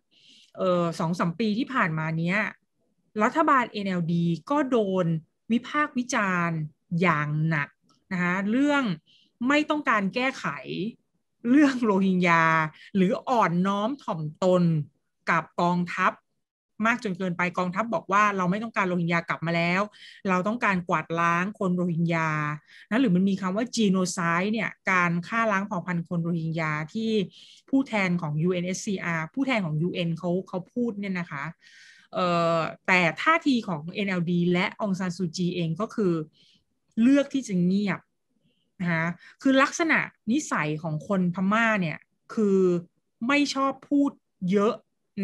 สองสามปีที่ผ่านมาเนี้ยรัฐบาล NLD ก็โดนวิพากษ์วิจารณ์อย่างหนักนะคะ เรื่องไม่ต้องการแก้ไขเรื่องโรฮิงญา หรืออ่อนน้อมถ่อมตนกับกองทัพมากจนเกินไปกองทัพบอกว่าเราไม่ต้องการโรฮิงญากลับมาแล้ว เราต้องการกวาดล้างคนโรฮิงญานะหรือมันมีคำว่าจีโนไซด์เนี่ย การฆ่าล้างเผ่าพันธุ์คนโรฮิงญาที่ผู้แทนของ UNSCR ผู้แทนของ UN เขาเขาพูดเนี่ยนะคะแต่ท่าทีของ NLD และองซานซูจีเอง ก็คือเลือกที่จะเงียบนะคะคือลักษณะนิสัยของคนพม่าเนี่ยคือไม่ชอบพูดเยอะ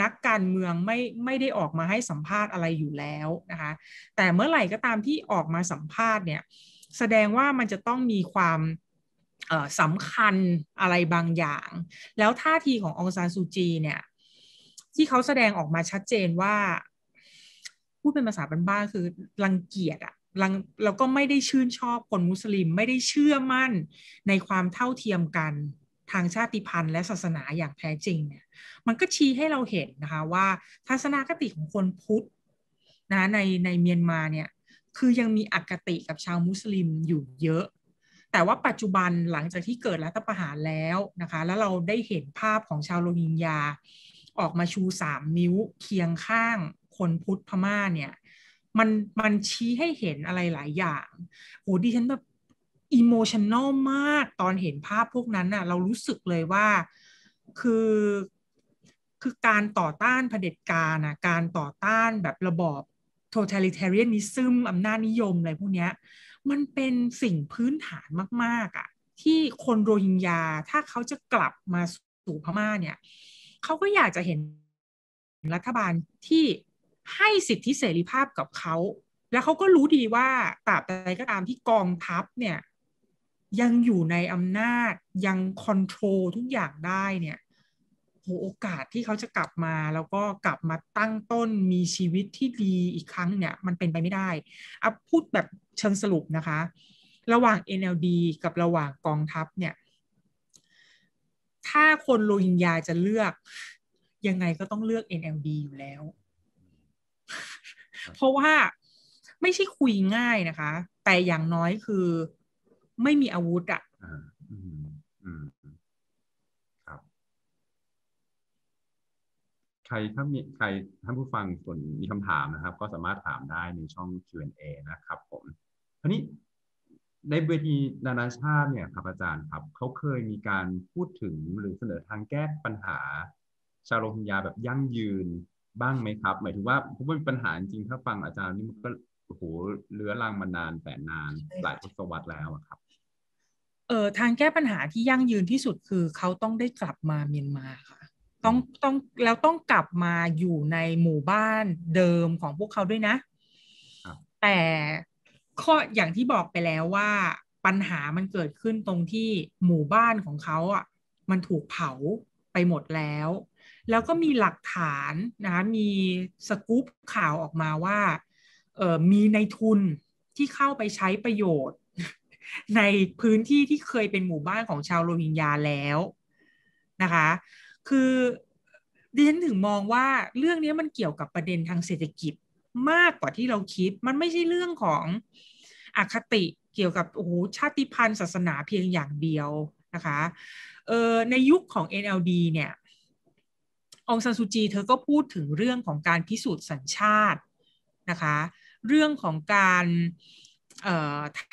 นักการเมืองไม่ไม่ได้ออกมาให้สัมภาษณ์อะไรอยู่แล้วนะคะแต่เมื่อไหร่ก็ตามที่ออกมาสัมภาษณ์เนี่ยแสดงว่ามันจะต้องมีความสำคัญอะไรบางอย่าง แล้วท่าทีขององซานซูจีเนี่ยที่เขาแสดงออกมาชัดเจนว่าพูดเป็นภาษาบ้านๆคือ รังเกียจอะรังแล้วก็ไม่ได้ชื่นชอบคนมุสลิมไม่ได้เชื่อมั่นในความเท่าเทียมกันทางชาติพันธุ์และศาสนาอย่างแท้จริงเนี่ยมันก็ชี้ให้เราเห็นนะคะว่าทัศนคติของคนพุทธนะในในเมียนมาเนี่ยคือยังมีอคติกับชาวมุสลิมอยู่เยอะ แต่ว่าปัจจุบันหลังจากที่เกิดรัฐประหารแล้วนะคะแล้วเราได้เห็นภาพของชาวโรฮิงญาออกมาชู 3 นิ้วเคียงข้างคนพุทธพม่าเนี่ยมันมันชี้ให้เห็นอะไรหลายอย่างโหดิฉันแบบอิโมชันแนลมากตอนเห็นภาพพวกนั้นน่ะเรารู้สึกเลยว่าคือคือการต่อต้านเผด็จการนะการต่อต้านแบบระบอบ totalitarianism อำนาจนิยมอะไรพวกนี้มันเป็นสิ่งพื้นฐานมากๆอะ่ะที่คนโรฮิงญาถ้าเขาจะกลับมาสู่พม่าเนี่ยเขาก็อยากจะเห็นรัฐบาลที่ให้สิทธิเสรีภาพกับเขา แล้วเขาก็รู้ดีว่าตราบใดก็ตามที่กองทัพเนี่ยยังอยู่ในอำนาจยังคอนโทรลทุกอย่างได้เนี่ยโหโอกาสที่เขาจะกลับมา แล้วก็กลับมาตั้งต้นมีชีวิตที่ดีอีกครั้งเนี่ย มันเป็นไปไม่ได้ อัพพูดแบบเชิงสรุปนะคะ ระหว่าง NLD กับระหว่างกองทัพเนี่ย ถ้าคนโรฮิงญาจะเลือก ยังไงก็ต้องเลือก NLD อยู่แล้ว เพราะว่าไม่ใช่คุยง่ายนะคะ แต่อย่างน้อยคือไม่มีอาวุธอ่ะครับ ใครถ้ามีใครท่านผู้ฟังส่วนมีคำถามนะครับ ก็สามารถถามได้ในช่อง Q&A นะครับผมทีนี้ในเวทีนานาชาติเนี่ย ครับ อาจารย์ครับ เขาเคยมีการพูดถึงหรือเสนอทางแก้ปัญหา ชาวโรฮิงญาแบบยั่งยืนบ้างไหมครับ หมายถึงว่าผมว่ามนปัญหาจริงถ้าฟังอาจารย์นี่มันก็โโหเลื้อรังมานานแต่นาน หลายทศวรรษแล้วครับเออทางแก้ปัญหาที่ยั่งยืนที่สุดคือเขาต้องได้กลับมาเมียนมาค่ะต้องต้องแล้วต้องกลับมาอยู่ในหมู่บ้านเดิมของพวกเขาด้วยนะแต่ข้อ อย่างที่บอกไปแล้วว่าปัญหามันเกิดขึ้นตรงที่หมู่บ้านของเขาอ่ะมันถูกเผาไปหมดแล้ว แล้วก็มีหลักฐานนะคะมีสกู๊ปข่าวออกมาว่าเออมีในทุนที่เข้าไปใช้ประโยชน์ในพื้นที่ที่เคยเป็นหมู่บ้านของชาวโรฮิงญาแล้วนะคะคือดิฉันถึงมองว่าเรื่องนี้มันเกี่ยวกับประเด็นทางเศรษฐกิจมากกว่าที่เราคิด มันไม่ใช่เรื่องของอคติเกี่ยวกับโอ้โหชาติพันธุ์ศาสนาเพียงอย่างเดียวนะคะเออในยุคของ NLD เนี่ยองซันซูจีเธอก็พูดถึงเรื่องของการพิสูจน์สัญชาตินะคะเรื่องของการ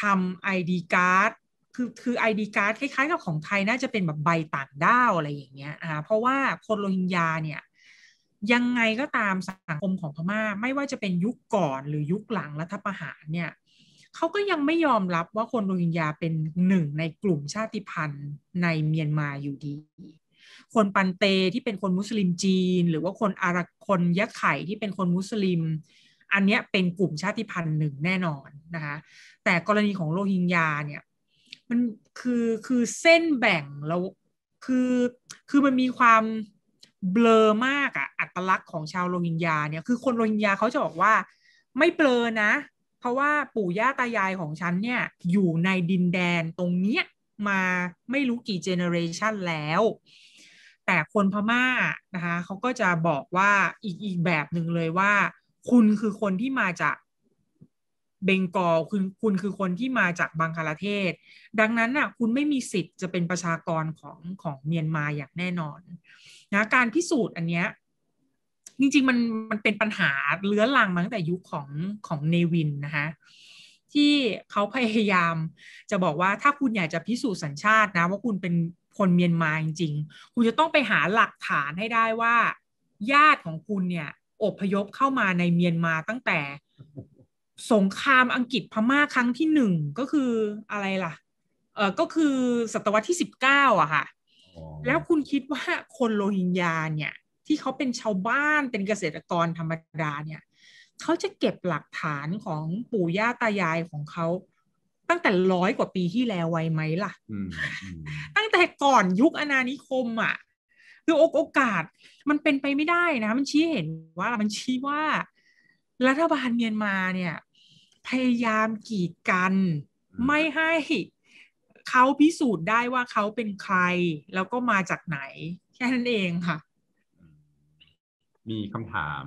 ทำไอดีการ์ดคือคือไอดีการ์ดคล้ายๆกับของไทยน่าจะเป็นแบบใบต่างด้าวอะไรอย่างเงี้ยอ่เพราะว่าคนโรฮิงญาเนี่ยยังไงก็ตามสังคมของพมา่าไม่ว่าจะเป็นยุคก่อนหรือยุคหลังรัฐประหารเนี่ยเขาก็ยังไม่ยอมรับว่าคนโรฮิงญาเป็นหนึ่งในกลุ่มชาติพันธุ์ในเมียนมาอยู่ดี คนปันเตที่เป็นคนมุสลิมจีนหรือว่าคนอารักคนยะไข่ที่เป็นคนมุสลิมอันนี้เป็นกลุ่มชาติพันธุ์หนึ่งแน่นอนนะคะ แต่กรณีของโรฮิงญาเนี่ย มันคือคือเส้นแบ่งแล้วคือคือมันมีความเบลอมากอะอัตลักษณ์ของชาวโรฮิงญาเนี่ย คือคนโรฮิงญาเขาจะบอกว่าไม่เบลอนะ เพราะว่าปู่ย่าตายายของฉันเนี่ย อยู่ในดินแดนตรงเนี้ยมาไม่รู้กี่เจเนอเรชันแล้ว แต่คนพม่านะคะเขาก็จะบอกว่าอีกอีกแบบหนึ่งเลยว่าคุณคือคนที่มาจากเบงกอลคุณคุณคือคนที่มาจากบังคลาเทศ ดังนั้นน่ะคุณไม่มีสิทธิ์จะเป็นประชากรของของเมียนมาอย่างแน่นอนนะ การพิสูจน์อันเนี้ยจริงๆมันมันเป็นปัญหาเลื้อลังมาตั้งแต่ยุคของของเนวินนะคะที่เขาพยายามจะบอกว่าถ้าคุณอยากจะพิสูจน์สัญชาตินะว่าคุณเป็นคนเมียนมาจริงๆคุณจะต้องไปหาหลักฐานให้ได้ว่าญาติของคุณเนี่ยอพยพเข้ามาในเมียนมาตั้งแต่สงครามอังกฤษพม่าครั้งที่หนึ่งก็คืออะไรล่ะเออก็คือศตวรรษที่สิบเก้าอะค่ะ แล้วคุณคิดว่าคนโรฮิงญาเนี่ย ที่เขาเป็นชาวบ้านเป็นเกษตรกรธรรมดาเนี่ย เขาจะเก็บหลักฐานของปู่ย่าตายายของเขา ตั้งแต่ร้อยกว่าปีที่แล้วไว้ไหมล่ะตั้งแต่ก่อนยุคอาณานิคมอะ่ะคือโอกาส มันเป็นไปไม่ได้นะ มันชี้เห็นว่ามันชี้ว่ารัฐบาลเมียนมาเนี่ย พยายามกีดกัน ไม่ให้เขาพิสูจน์ได้ว่าเขาเป็นใคร แล้วก็มาจากไหน แค่นั้นเองค่ะ มีคำถาม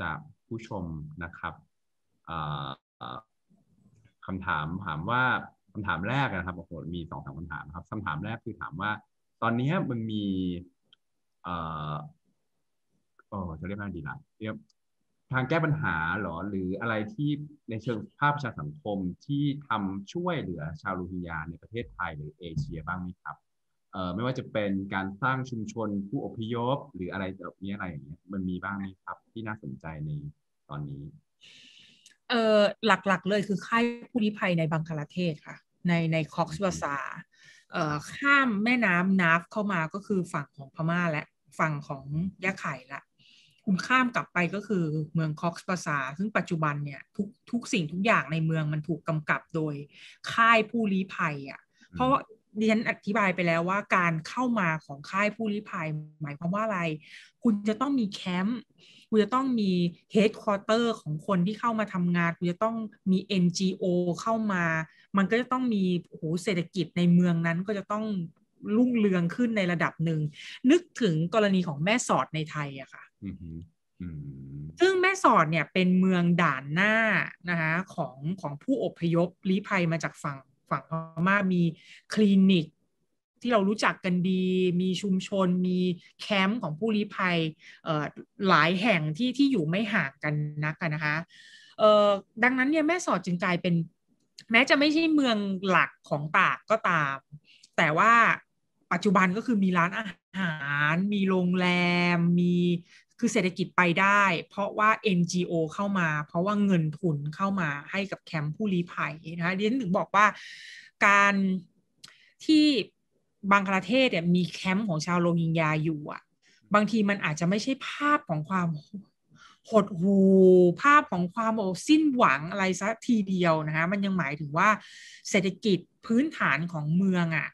จากผู้ชมนะครับคำถามถามว่าคำถามแรกนะครับโอ้โหมีสองสามคำถามครับคำถามแรกคือถามว่าตอนนี้มันมีเอออจะเรียกว่าดีละเรียกทางแก้ปัญหาหรอ หรืออะไรที่ในเชิงภาพประชาสังคมที่ทำช่วยเหลือชาวลูฮิงญาในประเทศไทยหรือเอเชียบ้างไหมครับเออไม่ว่าจะเป็นการสร้างชุมชนผู้อพยพ หรืออะไรแบบนี้อะไรอย่างเงี้ยมันมีบ้างไหมครับที่น่าสนใจในตอนนี้เออหลักๆเลยคือค่ายผู้ลี้ภัยในบังคลาเทศค่ะ ในในคอกซ์บาซาร์ข้ามแม่น้ำนาฟเข้ามาก็คือฝั่งของพม่าและฝั่งของยะไข่ละคุณข้ามกลับไปก็คือเมืองคอกซ์ปาซาซึ่งปัจจุบันเนี่ยทุกทุกสิ่งทุกอย่างในเมืองมันถูกกำกับโดย ค่ายผู้ลี้ภัยอะ่ะเพราะดิฉันอธิบายไปแล้วว่าการเข้ามาของค่ายผู้ลี้ภัย หมายความว่าอะไร คุณจะต้องมีแคมป์คุณจะต้องมีเฮดคอร์เตอร์ของคนที่เข้ามาทำงาน คุณจะต้องมี NGO เข้ามามันก็จะต้องมีโอ้โหเศรษฐกิจในเมืองนั้นก็จะต้องรุ่งเรืองขึ้นในระดับหนึ่ง นึกถึงกรณีของแม่สอดในไทยอะค่ะซึ่งแม่สอดเนี่ยเป็นเมืองด่านหน้านะคะของของผู้อพยพลี้ภัยมาจากฝั่งฝั่งพม่ามีคลินิกที่เรารู้จักกันดี มีชุมชนมีแคมป์ของผู้ลี้ภัย หลายแห่งที่ที่อยู่ไม่ห่างกันนักนะคะดังนั้นเนี่ย แม่สอดจึงกลายเป็นแม้จะไม่ใช่เมืองหลักของตากก็ตาม แต่ว่าปัจจุบันก็คือมีร้านอาหาร มีโรงแรม มี คือเศรษฐกิจไปได้ เพราะว่า NGO เข้ามา เพราะว่าเงินทุนเข้ามาให้กับแคมป์ผู้ลี้ภัยนะคะดิฉันถึงบอกว่าการที่บางประเทศเนี่ยมีแคมป์ของชาวโรฮิงญาอยู่อะบางทีมันอาจจะไม่ใช่ภาพของความหดหูภาพของความโอสิ้นหวัง อะไรสักทีเดียวนะคะมันยังหมายถึงว่าเศรษฐกิจพื้นฐานของเมืองอะ่ะ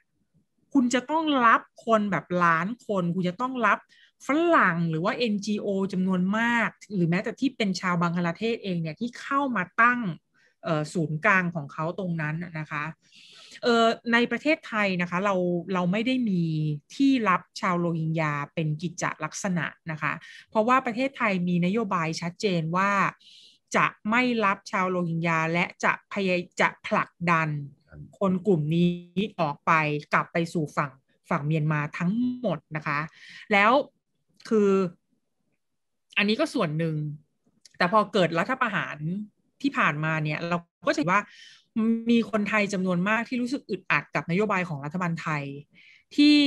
คุณจะต้องรับคนแบบล้านคนคุณจะต้องรับฝรั่งหรือว่า NGO จำนวนมาก หรือแม้แต่ที่เป็นชาวบังคลาเทศเองเนี่ยที่เข้ามาตั้งศูนย์กลางของเขาตรงนั้นนะคะเออในประเทศไทยนะคะเราเราไม่ได้มีที่รับชาวโรฮิงญาเป็นกิจจลักษณะนะคะ เพราะว่าประเทศไทยมีนโยบายชัดเจนว่าจะไม่รับชาวโรฮิงญาและจะพยายจะผลักดัน คนกลุ่มนี้ออกไปกลับไปสู่ฝั่งฝั่งเมียนมาทั้งหมดนะคะ แล้วคืออันนี้ก็ส่วนหนึ่ง แต่พอเกิดรัฐประหารที่ผ่านมาเนี่ย เราก็จะว่ามีคนไทยจำนวนมากที่รู้สึกอึดอัดกับนโยบายของรัฐบาลไทย ที่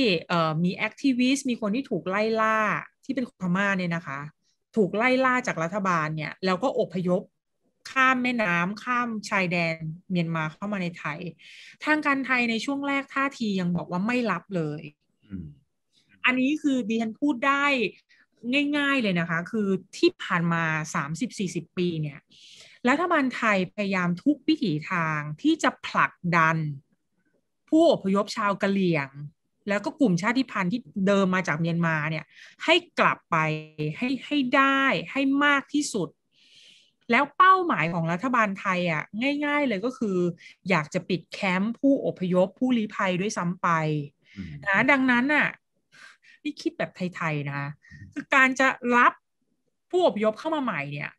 มีแอคทีวิสต์มีคนที่ถูกไล่ล่าที่เป็นพม่าเนี่ยนะคะ ถูกไล่ล่าจากรัฐบาลเนี่ย แล้วก็อพยพข้ามแม่น้ำ ข้ามชายแดน เมียนมาเข้ามาในไทย ทางการไทยในช่วงแรกท่าทียังบอกว่าไม่รับเลยอันนี้คือดิฉันพูดได้ง่าย ๆเลยนะคะ คือที่ผ่านมาสามสิบสี่สิบปี เนี่ยรัฐบาลไทยพยายามทุกวิถีทางที่จะผลักดันผู้อพยพชาวกะเหรี่ยง แล้วก็กลุ่มชาติพันธุ์ที่เดิมมาจากเมียนมาเนี่ยให้กลับไปให้ให้ได้ให้มากที่สุด แล้วเป้าหมายของรัฐบาลไทยอะ่ะง่าย ๆ เลยก็คือ อยากจะปิดแคมป์ผู้อพยพผู้ลี้ภัยด้วยซ้ำไปนะดังนั้นอ่ะนี่คิดแบบไทยๆนะ คือการจะรับผู้อพยพเข้ามาใหม่เนี่ย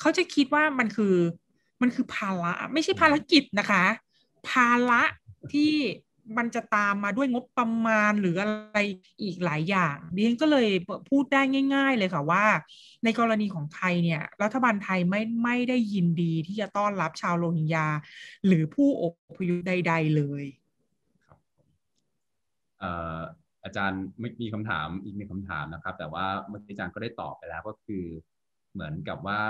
เขาจะคิดว่ามันคือมันคือภาระไม่ใช่ภารกิจนะคะ ภาระที่มันจะตามมาด้วยงบประมาณหรืออะไรอีกหลายอย่างดิฉันก็เลยพูดได้ง่าย ๆ เลยค่ะว่า ในกรณีของไทยเนี่ย รัฐบาลไทยไม่ไม่ได้ยินดีที่จะต้อนรับชาวโรฮิงญาหรือผู้อพยพใดๆเลยครับอาจารย์ไม่มีคำถามอีกหนึ่งคำถามนะครับ แต่ว่าเมื่อกี้อาจารย์ก็ได้ตอบไปแล้วก็คือเหมือนกับว่า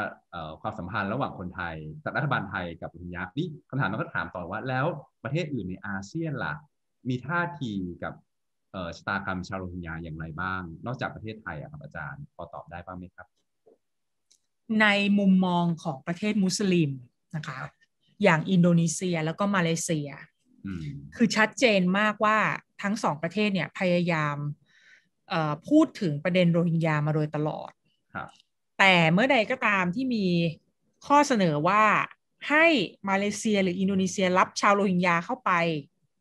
ความสัมพันธ์ระหว่างคนไทยรัฐบาลไทยกับอนเดานนี่คำถามมันก็ถามต่อว่าแล้วประเทศอื่นในอาเซียนล่ะ มีท่าทีกับชะตากรรมชาวโรฮิงญาอย่างไรบ้าง นอกจากประเทศไทยอะครับอาจารย์ พอตอบได้บ้างไหมครับ ในมุมมองของประเทศมุสลิมนะคะอย่างอินโดนีเซียแล้วก็มาเลเซียคือชัดเจนมากว่าทั้งสองประเทศเนี่ยพยายามพูดถึงประเด็นโรฮิงญามาโดยตลอดแต่เมื่อใดก็ตามที่มีข้อเสนอว่าให้มาเลเซีย หรืออินโดนีเซียรับชาวโรฮิงญาเข้าไป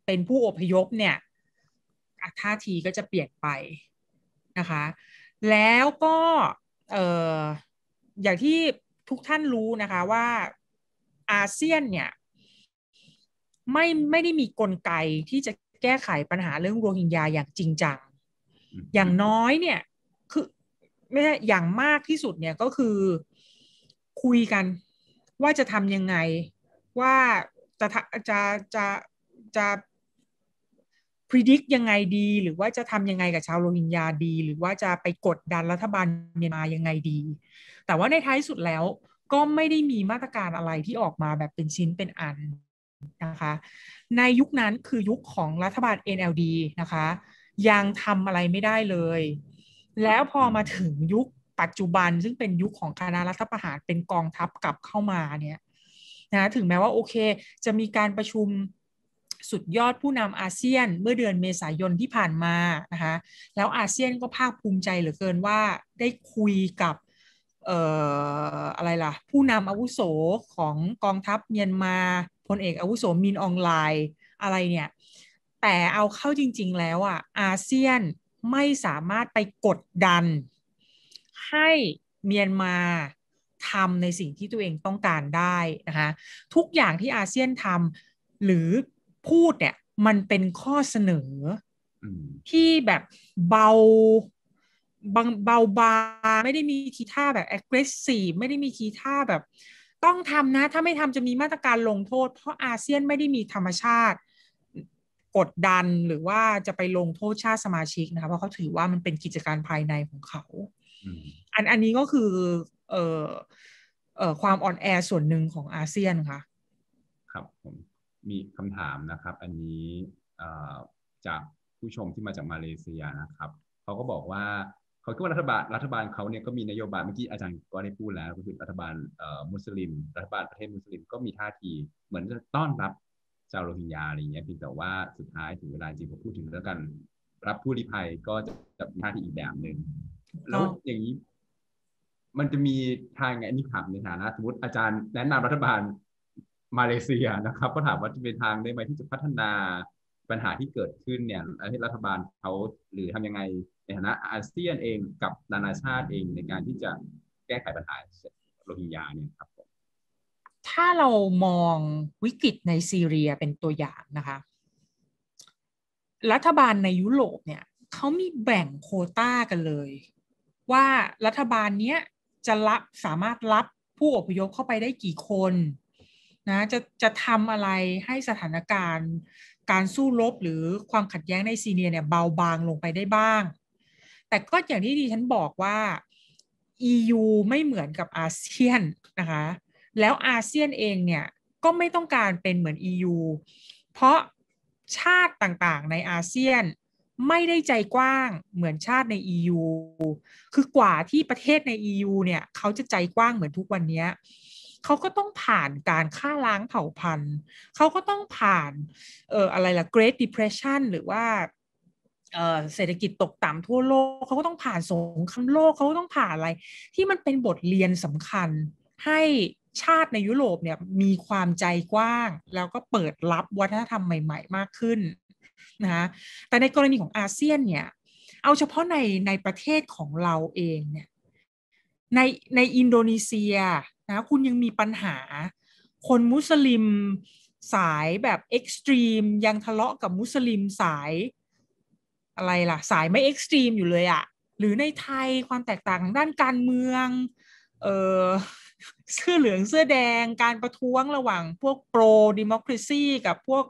เป็นผู้อพยพเนี่ยท่าทีก็จะเปลี่ยนไป นะคะ แล้วก็อ็อย่างที่ทุกท่านรู้นะคะว่าอาเซียนเนี่ย ไม่ไม่ได้มีกลไกที่จะแก้ไขปัญหาเรื่องโรฮิงญาอย่างจริงจัง อย่างน้อยเนี่ยไม่ใช่อย่างมากที่สุดเนี่ยก็คือคุยกันว่าจะทำยังไง ว่าจะจะจะจะพิจิตรยังไงดี หรือว่าจะทำยังไงกับชาวโรฮิงญาดี หรือว่าจะไปกดดันรัฐบาลเมียนมายังไงดี แต่ว่าในท้ายสุดแล้วก็ไม่ได้มีมาตรการอะไรที่ออกมาแบบเป็นชิ้นเป็นอัน นะคะ ในยุคนั้นคือยุคของรัฐบาล NLD นะคะ ยังทำอะไรไม่ได้เลยแล้วพอมาถึงยุคปัจจุบันซึ่งเป็นยุคของคณะรัฐประหารเป็นกองทัพ กลับเข้ามาเนี่ยนะถึงแม้ว่าโอเคจะมีการประชุมสุดยอดผู้นำอาเซียนเมื่อเดือนเมษายนที่ผ่านมานะคะแล้วอาเซียนก็ภาคภูมิใจเหลือเกินว่าได้คุยกับเอ่ออะไรล่ะผู้นำอาวุโสของกองทัพเมียนมาพลเอกอาวุโสมินออนไลน์อะไรเนี่ยแต่เอาเข้าจริงๆแล้วอ่ะอาเซียนไม่สามารถไปกดดันให้เมียนมาทำในสิ่งที่ตัวเองต้องการได้นะคะ ทุกอย่างที่อาเซียนทำหรือพูดเนี่ยมันเป็นข้อเสนอที่แบบเบาบางเบาบางไม่ได้มีทีท่าแบบ aggressive ไม่ได้มีทีท่าแบบ ต้องทำนะถ้าไม่ทำจะมีมาตรการลงโทษ เพราะอาเซียนไม่ได้มีธรรมชาติกดดันหรือว่าจะไปลงโทษชาติสมาชิกนะคะเพราะเขาถือว่ามันเป็นกิจการภายในของเขา อันอันนี้ก็คือเอ่อเออความอ่อนแอส่วนหนึ่งของอาเซียนค่ะครับผมมีคำถามนะครับ อันนี้จากผู้ชมที่มาจากมาเลเซียนะครับเขาก็บอกว่าเขาคิดว่ารัฐบาลรัฐบาลเขาเนี่ยก็มีนโยบายเมื่อกี้อาจารย์ก็ได้พูดแล้วก็คือรัฐบาลมุสลิม รัฐบาลประเทศมุสลิมก็มีท่าที เหมือนจะต้อนรับชาวโรฮิงญาอะไรเงี้ยเพียงแต่ว่าสุดท้ายถึงเวลาจริงผมพูดถึงแล้วกัน รับผู้ลี้ภัยก็จะมีท่าที่อีกแบบหนึ่งแล้วอย่างนี้มันจะมีทางไงนี่ถามในฐานะสมมติอาจารย์แนะนำรัฐบาลมาเลเซียนะครับ ก็ถามว่าจะเป็นทางได้ไหมที่จะพัฒนาปัญหาที่เกิดขึ้นเนี่ยให้รัฐบาลเขาหรือทำยังไงในฐานะอาเซียนเองกับนานาชาติเองในการที่จะแก้ไขปัญหาโรฮิงญาเนี่ยครับถ้าเรามองวิกฤตในซีเรียเป็นตัวอย่างนะคะ รัฐบาลในยุโรปเนี่ยเขามีแบ่งโคต้ากันเลย ว่ารัฐบาลเนี้ยจะรับสามารถรับผู้อพยพเข้าไปได้กี่คนนะจะจะทำอะไรให้สถานการณ์ การสู้รบหรือความขัดแย้งในซีเรียเนี่ย เบาบางลงไปได้บ้าง แต่ก็อย่างที่ดีฉันบอกว่า EU ไม่เหมือนกับอาเซียนนะคะแล้วอาเซียนเองเนี่ย ก็ไม่ต้องการเป็นเหมือน EU เพราะชาติต่างๆในอาเซียนไม่ได้ใจกว้างเหมือนชาติใน EU คือกว่าที่ประเทศใน EU เนี่ยเขาจะใจกว้างเหมือนทุกวันนี้ เขาก็ต้องผ่านการฆ่าล้างเผ่าพันธุ์ เขาก็ต้องผ่าน เอ่ออะไรล่ะ Great Depression หรือว่าเศรษฐกิจตกต่ำทั่วโลกเขาก็ต้องผ่านสงครามโลกเขาก็ต้องผ่านอะไรที่มันเป็นบทเรียนสำคัญให้ชาติในยุโรปเนี่ยมีความใจกว้างแล้วก็เปิดรับวัฒนธรรมใหม่ๆมากขึ้นนะฮะแต่ในกรณีของอาเซียนเนี่ยเอาเฉพาะในในประเทศของเราเองเนี่ยในในอินโดนีเซียนะคุณยังมีปัญหาคนมุสลิมสายแบบ เอ็กซ์ตรีมยังทะเลาะกับมุสลิมสายอะไรล่ะ สายไม่เอ็กซ์ตรีมอยู่เลยอะหรือในไทยความแตกต่างงด้านการเมืองเออเสื้อเหลืองเสื้อแดงการประท้วงระหว่างพวกโปรดิมคราซีกับพวก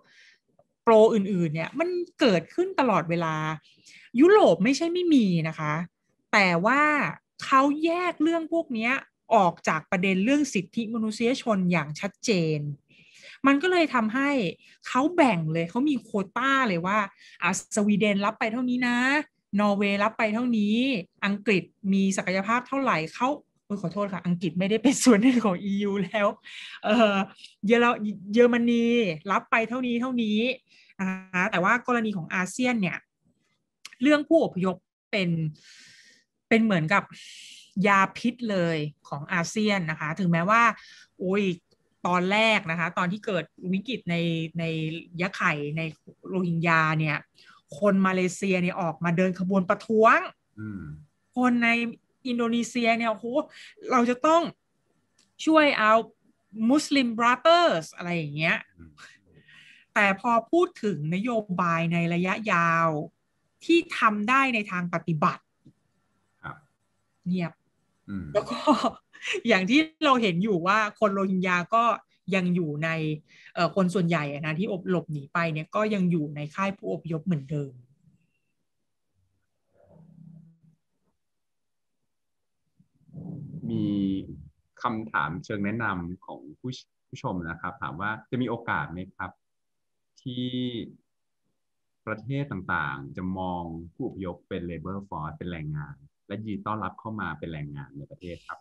โปรอื่นๆเนี่ยมันเกิดขึ้นตลอดเวลา ยุโรปไม่ใช่ไม่มีนะคะ แต่ว่าเขาแยกเรื่องพวกนี้ออกจากประเด็นเรื่องสิทธิมนุษยชนอย่างชัดเจน มันก็เลยทำให้เขาแบ่งเลยเขามีโคต้าเลยว่าอ่สวีเดนรับไปเท่านี้นะ นอร์เวย์รับไปเท่านี้อังกฤษมีศักยภาพเท่าไหร่เขาขอโทษค่ะ อังกฤษไม่ได้เป็นส่วนหนึ่งของ EU แล้ว เออเยอรเยอรมนีรับไปเท่านี้เท่านี้นะคะแต่ว่ากรณีของอาเซียนเนี่ย เรื่องผู้อพยพเป็น เป็นเหมือนกับยาพิษเลยของอาเซียนนะคะ ถึงแม้ว่า โอ้ย ตอนแรกนะคะ ตอนที่เกิดวิกฤตในในยะไข่ในโรฮิงญาเนี่ย คนมาเลเซียเนี่ยออกมาเดินขบวนประท้วง คนในอินโดนีเซียเนี่ยโหเราจะต้องช่วยเอามุสลิมบราเตอร์สอะไรอย่างเงี้ย แต่พอพูดถึงนโยบายในระยะยาวที่ทำได้ในทางปฏิบัติเงียบแล้วก็อย่างที่เราเห็นอยู่ว่าคนโรฮิงญาก็ยังอยู่ในคนส่วนใหญ่นะที่อบหลบหนีไปเนี่ยก็ยังอยู่ในค่ายผู้อพยพเหมือนเดิมมีคำถามเชิงแนะนำของผู้ผู้ชมนะครับ ถามว่าจะมีโอกาสไหมครับ ที่ประเทศต่างๆจะมองผู้อพยพเป็น labor force เป็นแรงงาน และยีต้อนรับเข้ามาเป็นแรงงานในประเทศครับ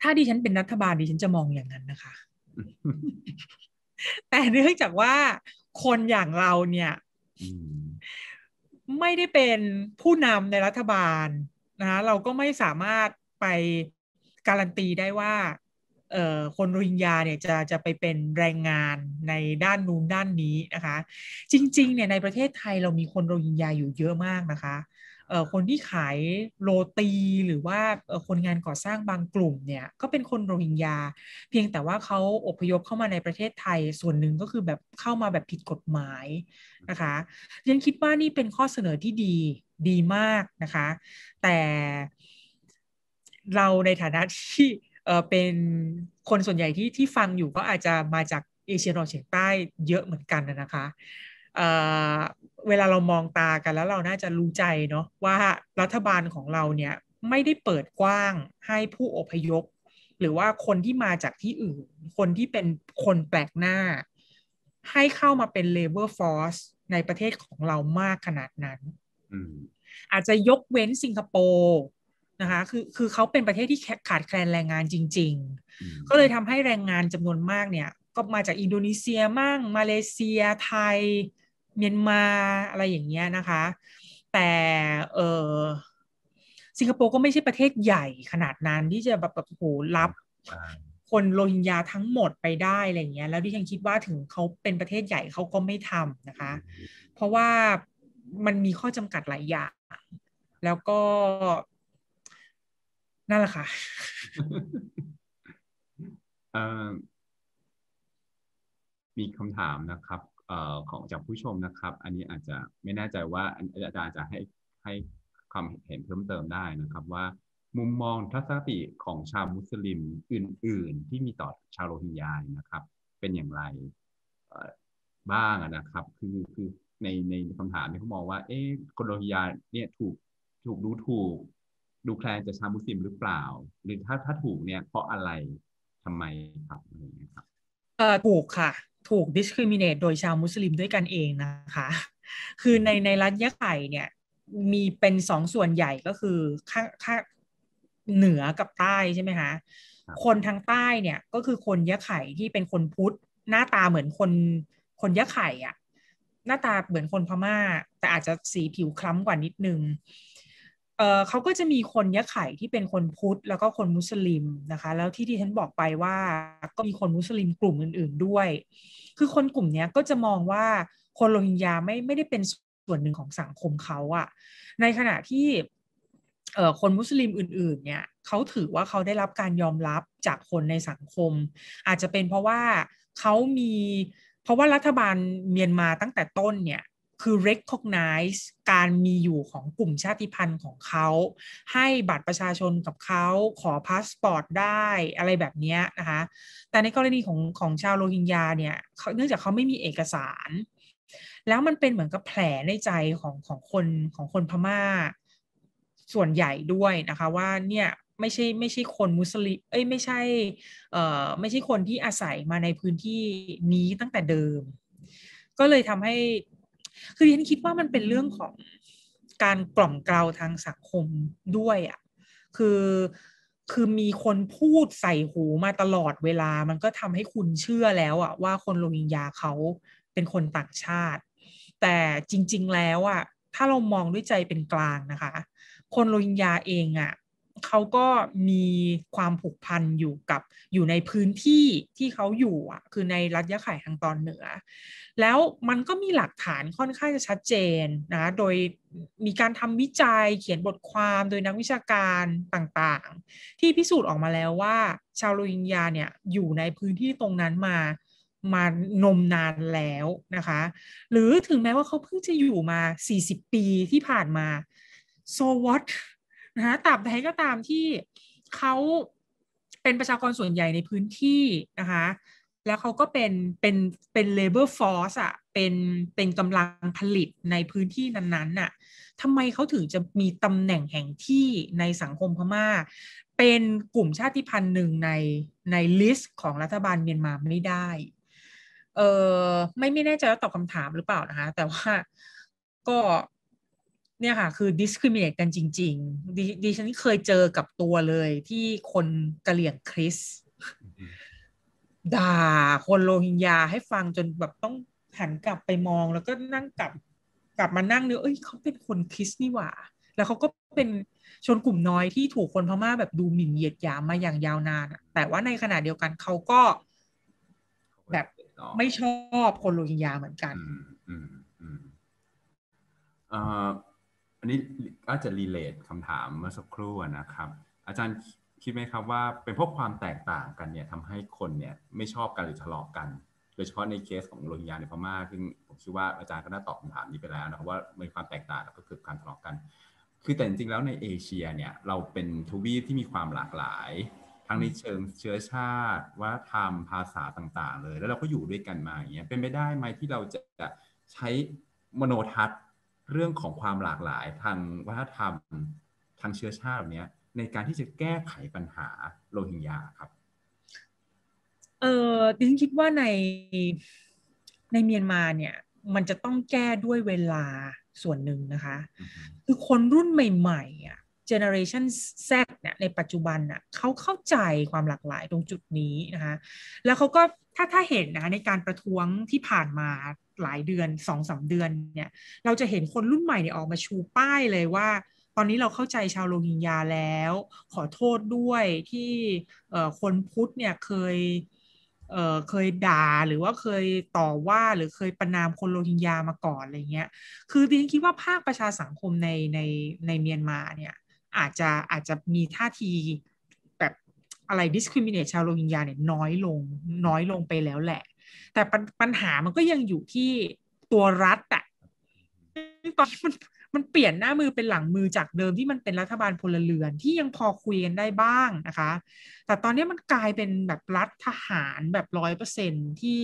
ถ้าดิฉันเป็นรัฐบาลดิฉันจะมองอย่างนั้นนะคะ แต่เนื่องจากว่าคนอย่างเราเนี่ยไม่ได้เป็นผู้นำในรัฐบาลนะคะเราก็ไม่สามารถไปการันตีได้ว่า คนโรฮิงญาเนี่ยจะจะไปเป็นแรงงานในด้านนู้นด้านนี้นะคะ จริงๆเนี่ยในประเทศไทยเรามีคนโรฮิงญาอยู่เยอะมากนะคะคนที่ขายโรตีหรือว่าคนงานก่อสร้างบางกลุ่มเนี่ย ก็เป็นคนโรฮิงญาเพียงแต่ว่าเขาอพยพเข้ามาในประเทศไทยส่วนหนึ่งก็คือแบบเข้ามาแบบผิดกฎหมายนะคะ ยังคิดว่านี่เป็นข้อเสนอที่ดีดีมากนะคะ แต่เราในฐานะที่เป็นคนส่วนใหญ่ที่ที่ฟังอยู่ก็อาจจะมาจากเอเชียตะวันออกเฉียงใต้เยอะเหมือนกันนะคะเวลาเรามองตากันแล้วเราน่าจะรู้ใจเนาะว่ารัฐบาลของเราเนี่ยไม่ได้เปิดกว้างให้ผู้อพยพหรือว่าคนที่มาจากที่อื่น คนที่เป็นคนแปลกหน้า ให้เข้ามาเป็น labor force ในประเทศของเรามากขนาดนั้น อาจจะยกเว้นสิงคโปร์นะคะคือคือเขาเป็นประเทศที่ขาดแคลนแรงงานจริงๆ ก็เลยทำให้แรงงานจำนวนมากเนี่ย ก็มาจากอินโดนีเซียมั่งมาเลเซีย ไทยเมียนมาอะไรอย่างเงี้ยนะคะ แต่เออสิงคโปร์ก็ไม่ใช่ประเทศใหญ่ขนาดนั้น ที่จะแบบแบบโหรับคนโรฮิงญาทั้งหมดไปได้อะไรเงี้ย แล้วดิฉันคิดว่าถึงเขาเป็นประเทศใหญ่เขาก็ไม่ทำนะคะ เพราะว่ามันมีข้อจำกัดหลายอย่าง แล้วก็ นั่นแหละค่ะ มีคำถามนะครับของจากผู้ชมนะครับ อันนี้อาจจะไม่แน่ใจว่าอาจารย์จะให้ให้ความเห็นเพิ่มเติมได้นะครับว่า มุมมองทัศนคติของชาวมุสลิมอื่นๆ ที่มีต่อชาวโรฮิงญานะครับ เป็นอย่างไรบ้างนะครับ คือคือในในคำถามที่เขามองว่า เอ๊ะคนโรฮิงญาเนี่ยถูกถูกดูถูกดูแคลนจากชาวมุสลิมหรือเปล่า หรือถ้าถ้าถูกเนี่ยเพราะอะไรทำไมครับอะไรเงี้ยครับเออถูกค่ะถูก discriminate โดยชาวมุสลิมด้วยกันเองนะคะ คือในในรัฐยะไข่เนี่ย มีเป็นสองส่วนใหญ่ก็คือข้างข้างเหนือกับใต้ใช่ไหมคะ คนทางใต้เนี่ย ก็คือคนยะไข่ที่เป็นคนพุทธหน้าตาเหมือนคนคนยะไข่อะหน้าตาเหมือนคนพมา่า แต่อาจจะสีผิวคล้ำกว่านิดนึงเขาก็จะมีคนยะไข่ที่เป็นคนพุทธแล้วก็คนมุสลิมนะคะ แล้วที่ที่ฉันบอกไปว่าก็มีคนมุสลิมกลุ่มอื่นๆด้วย คือคนกลุ่มนี้ก็จะมองว่าคนโรฮิงญาไม่ไม่ได้เป็นส่วนหนึ่งของสังคมเขาอะในขณะที่เคนมุสลิมอื่น ๆ เนี่ยเขาถือว่าเขาได้รับการยอมรับจากคนในสังคม อาจจะเป็นเพราะว่าเขามีเพราะว่ารัฐบาลเมียนมาตั้งแต่ต้นเนี่ยคือ recognize การมีอยู่ของกลุ่มชาติพันธุ์ของเขาให้บัตรประชาชนกับเขาขอพาสปอร์ตได้อะไรแบบนี้นะคะ แต่ในกรณีของของชาวโรฮิงญาเนี่ยเนื่องจากเขาไม่มีเอกสาร แล้วมันเป็นเหมือนกับแผลในใจของของคนของคนพม่าส่วนใหญ่ด้วยนะคะว่าเนี่ย ไม่ใช่ไม่ใช่คนมุสลิมเอ้ยไม่ใช่เอ่อไม่ใช่คนที่อาศัยมาในพื้นที่นี้ตั้งแต่เดิม ก็เลยทำให้คือเรฉันคิดว่ามันเป็นเรื่องของการกล่อมเกลาทางสังคมด้วยอะ่ะ คือคือมีคนพูดใส่หูมาตลอดเวลา มันก็ทำให้คุณเชื่อแล้วอะว่าคนโรฮิงญาเขาเป็นคนต่างชาติ แต่จริงๆแล้วอะถ้าเรามองด้วยใจเป็นกลางนะคะ คนโรฮิงญาเองอ่ะเขาก็มีความผูกพันอยู่กับอยู่ในพื้นที่ที่เขาอยู่อ่ะคือในรัฐยะไข่ทางตอนเหนือ แล้วมันก็มีหลักฐานค่อนข้างจะชัดเจนนะโดยมีการทำวิจัยเขียนบทความ โดยนักวิชาการต่างๆ ที่พิสูจน์ออกมาแล้วว่า ชาวโรฮิงญาเนี่ยอยู่ในพื้นที่ตรงนั้นมามานมนานแล้วนะคะ หรือถึงแม้ว่าเขาเพิ่งจะอยู่มา 40 ปีที่ผ่านมา so what นะคะตาบใดก็ตามที่เขาเป็นประชากรส่วนใหญ่ในพื้นที่นะคะ แล้วเขาก็เป็น เป็น เป็น labor force อะเป็น เป็นกำลังผลิตในพื้นที่นั้นๆ น่ะทำไมเขาถึงจะมีตำแหน่งแห่งที่ในสังคมพมา่า เป็นกลุ่มชาติพันธุ์หนึ่งใน ในลิสต์ของรัฐบาลเมียนมาไม่ได้ เออไม่ไม่แน่ใจว่าตอบคำถามหรือเปล่านะคะ แต่ว่าก็เนี่ยค่ะคือ discriminate กันจริงๆดิดิฉันเคยเจอกับตัวเลยที่คนกะเหลี่ยงคริส ด่า คนโรฮิงญาให้ฟังจนแบบต้องหันกลับไปมองแล้วก็นั่งกลับ กลับมานั่งเนี่ยเอ้ย เขาเป็นคนคริส นี่หว่าแล้วเขาก็เป็นชนกลุ่มน้อยที่ถูกคนพม่าแบบดูหมิ่นเหยียดหยามมาอย่างยาวนาน แต่ว่าในขณะเดียวกันเขาก็แบบไม่ชอบคนโรฮิงญาเหมือนกันอืมอืมอืมอ่าอันนี้ก็จะรีเลทคำถามเมื่อสักครู่นะครับ อาจารย์คิดไหมครับว่า เป็นเพราะความแตกต่างกันเนี่ยทำให้คนเนี่ยไม่ชอบกันหรือทะเลาะกกัน โดยเฉพาะในเคสของโรฮิงญาในพม่าซึ่งผมคิดว่าอาจารย์ก็น่าตอบคำถามนี้ไปแล้วนะครับว่ามีความแตกต่างแล้วก็เกิดการทะเลาะกกัน คือแต่จริงๆแล้วในเอเชียเนี่ยเราเป็นทวีปที่มีความหลากหลายทั้งในเชิงเชื้อชาติวัฒนธรรมภาษาต่างๆ เลย แล้วเราก็อยู่ด้วยกันมาอย่างเงี้ยเป็นไปได้ไหมที่เราจะใช้มโนทัศน์เรื่องของความหลากหลายทางวัฒนธรรม ทางเชื้อชาติเนี้ยในการที่จะแก้ไขปัญหาโรฮิงญาครับเออดิฉันคิดว่าในในเมียนมาเนี่ยมันจะต้องแก้ด้วยเวลาส่วนหนึ่งนะคะ คือคนรุ่นใหม่ๆอ่ะเจเนอเรชันแกเนี่ยในปัจจุบันอ่ะเขาเข้าใจความหลากหลายตรงจุดนี้นะคะแล้วเขาก็ถ้าถ้าเห็นนะในการประท้วงที่ผ่านมาหลายเดือนสองสาเดือนเนี่ยเราจะเห็นคนรุ่นใหม่เนี่ยออกมาชูป้ายเลยว่า ตอนนี้เราเข้าใจชาวโรฮิงญาแล้ว ขอโทษด้วยที่คนพุทธเนี่ยเคยเเคยด่าหรือว่าเคยต่อว่าหรือเคยประนามคนโรฮิงญามาก่อนอะไรเงี้ยคือดิฉันคิดว่าภาคประชาสังคมในในในเมียนมาเนี่ยอาจจะอาจจะมีท่าทีแบบอะไร discriminate ชาวโรฮิงญาเนี่ยน้อยลงน้อยลงไปแล้วแหละแต่ปัญหามันก็ยังอยู่ที่ตัวรัฐอะตอนมันมันเปลี่ยนหน้ามือเป็นหลังมือจากเดิมที่มันเป็นรัฐบาลพลเรือนที่ยังพอคุยกันได้บ้างนะคะ แต่ตอนนี้มันกลายเป็นแบบรัฐทหารแบบร้อยเปอร์เซ็นที่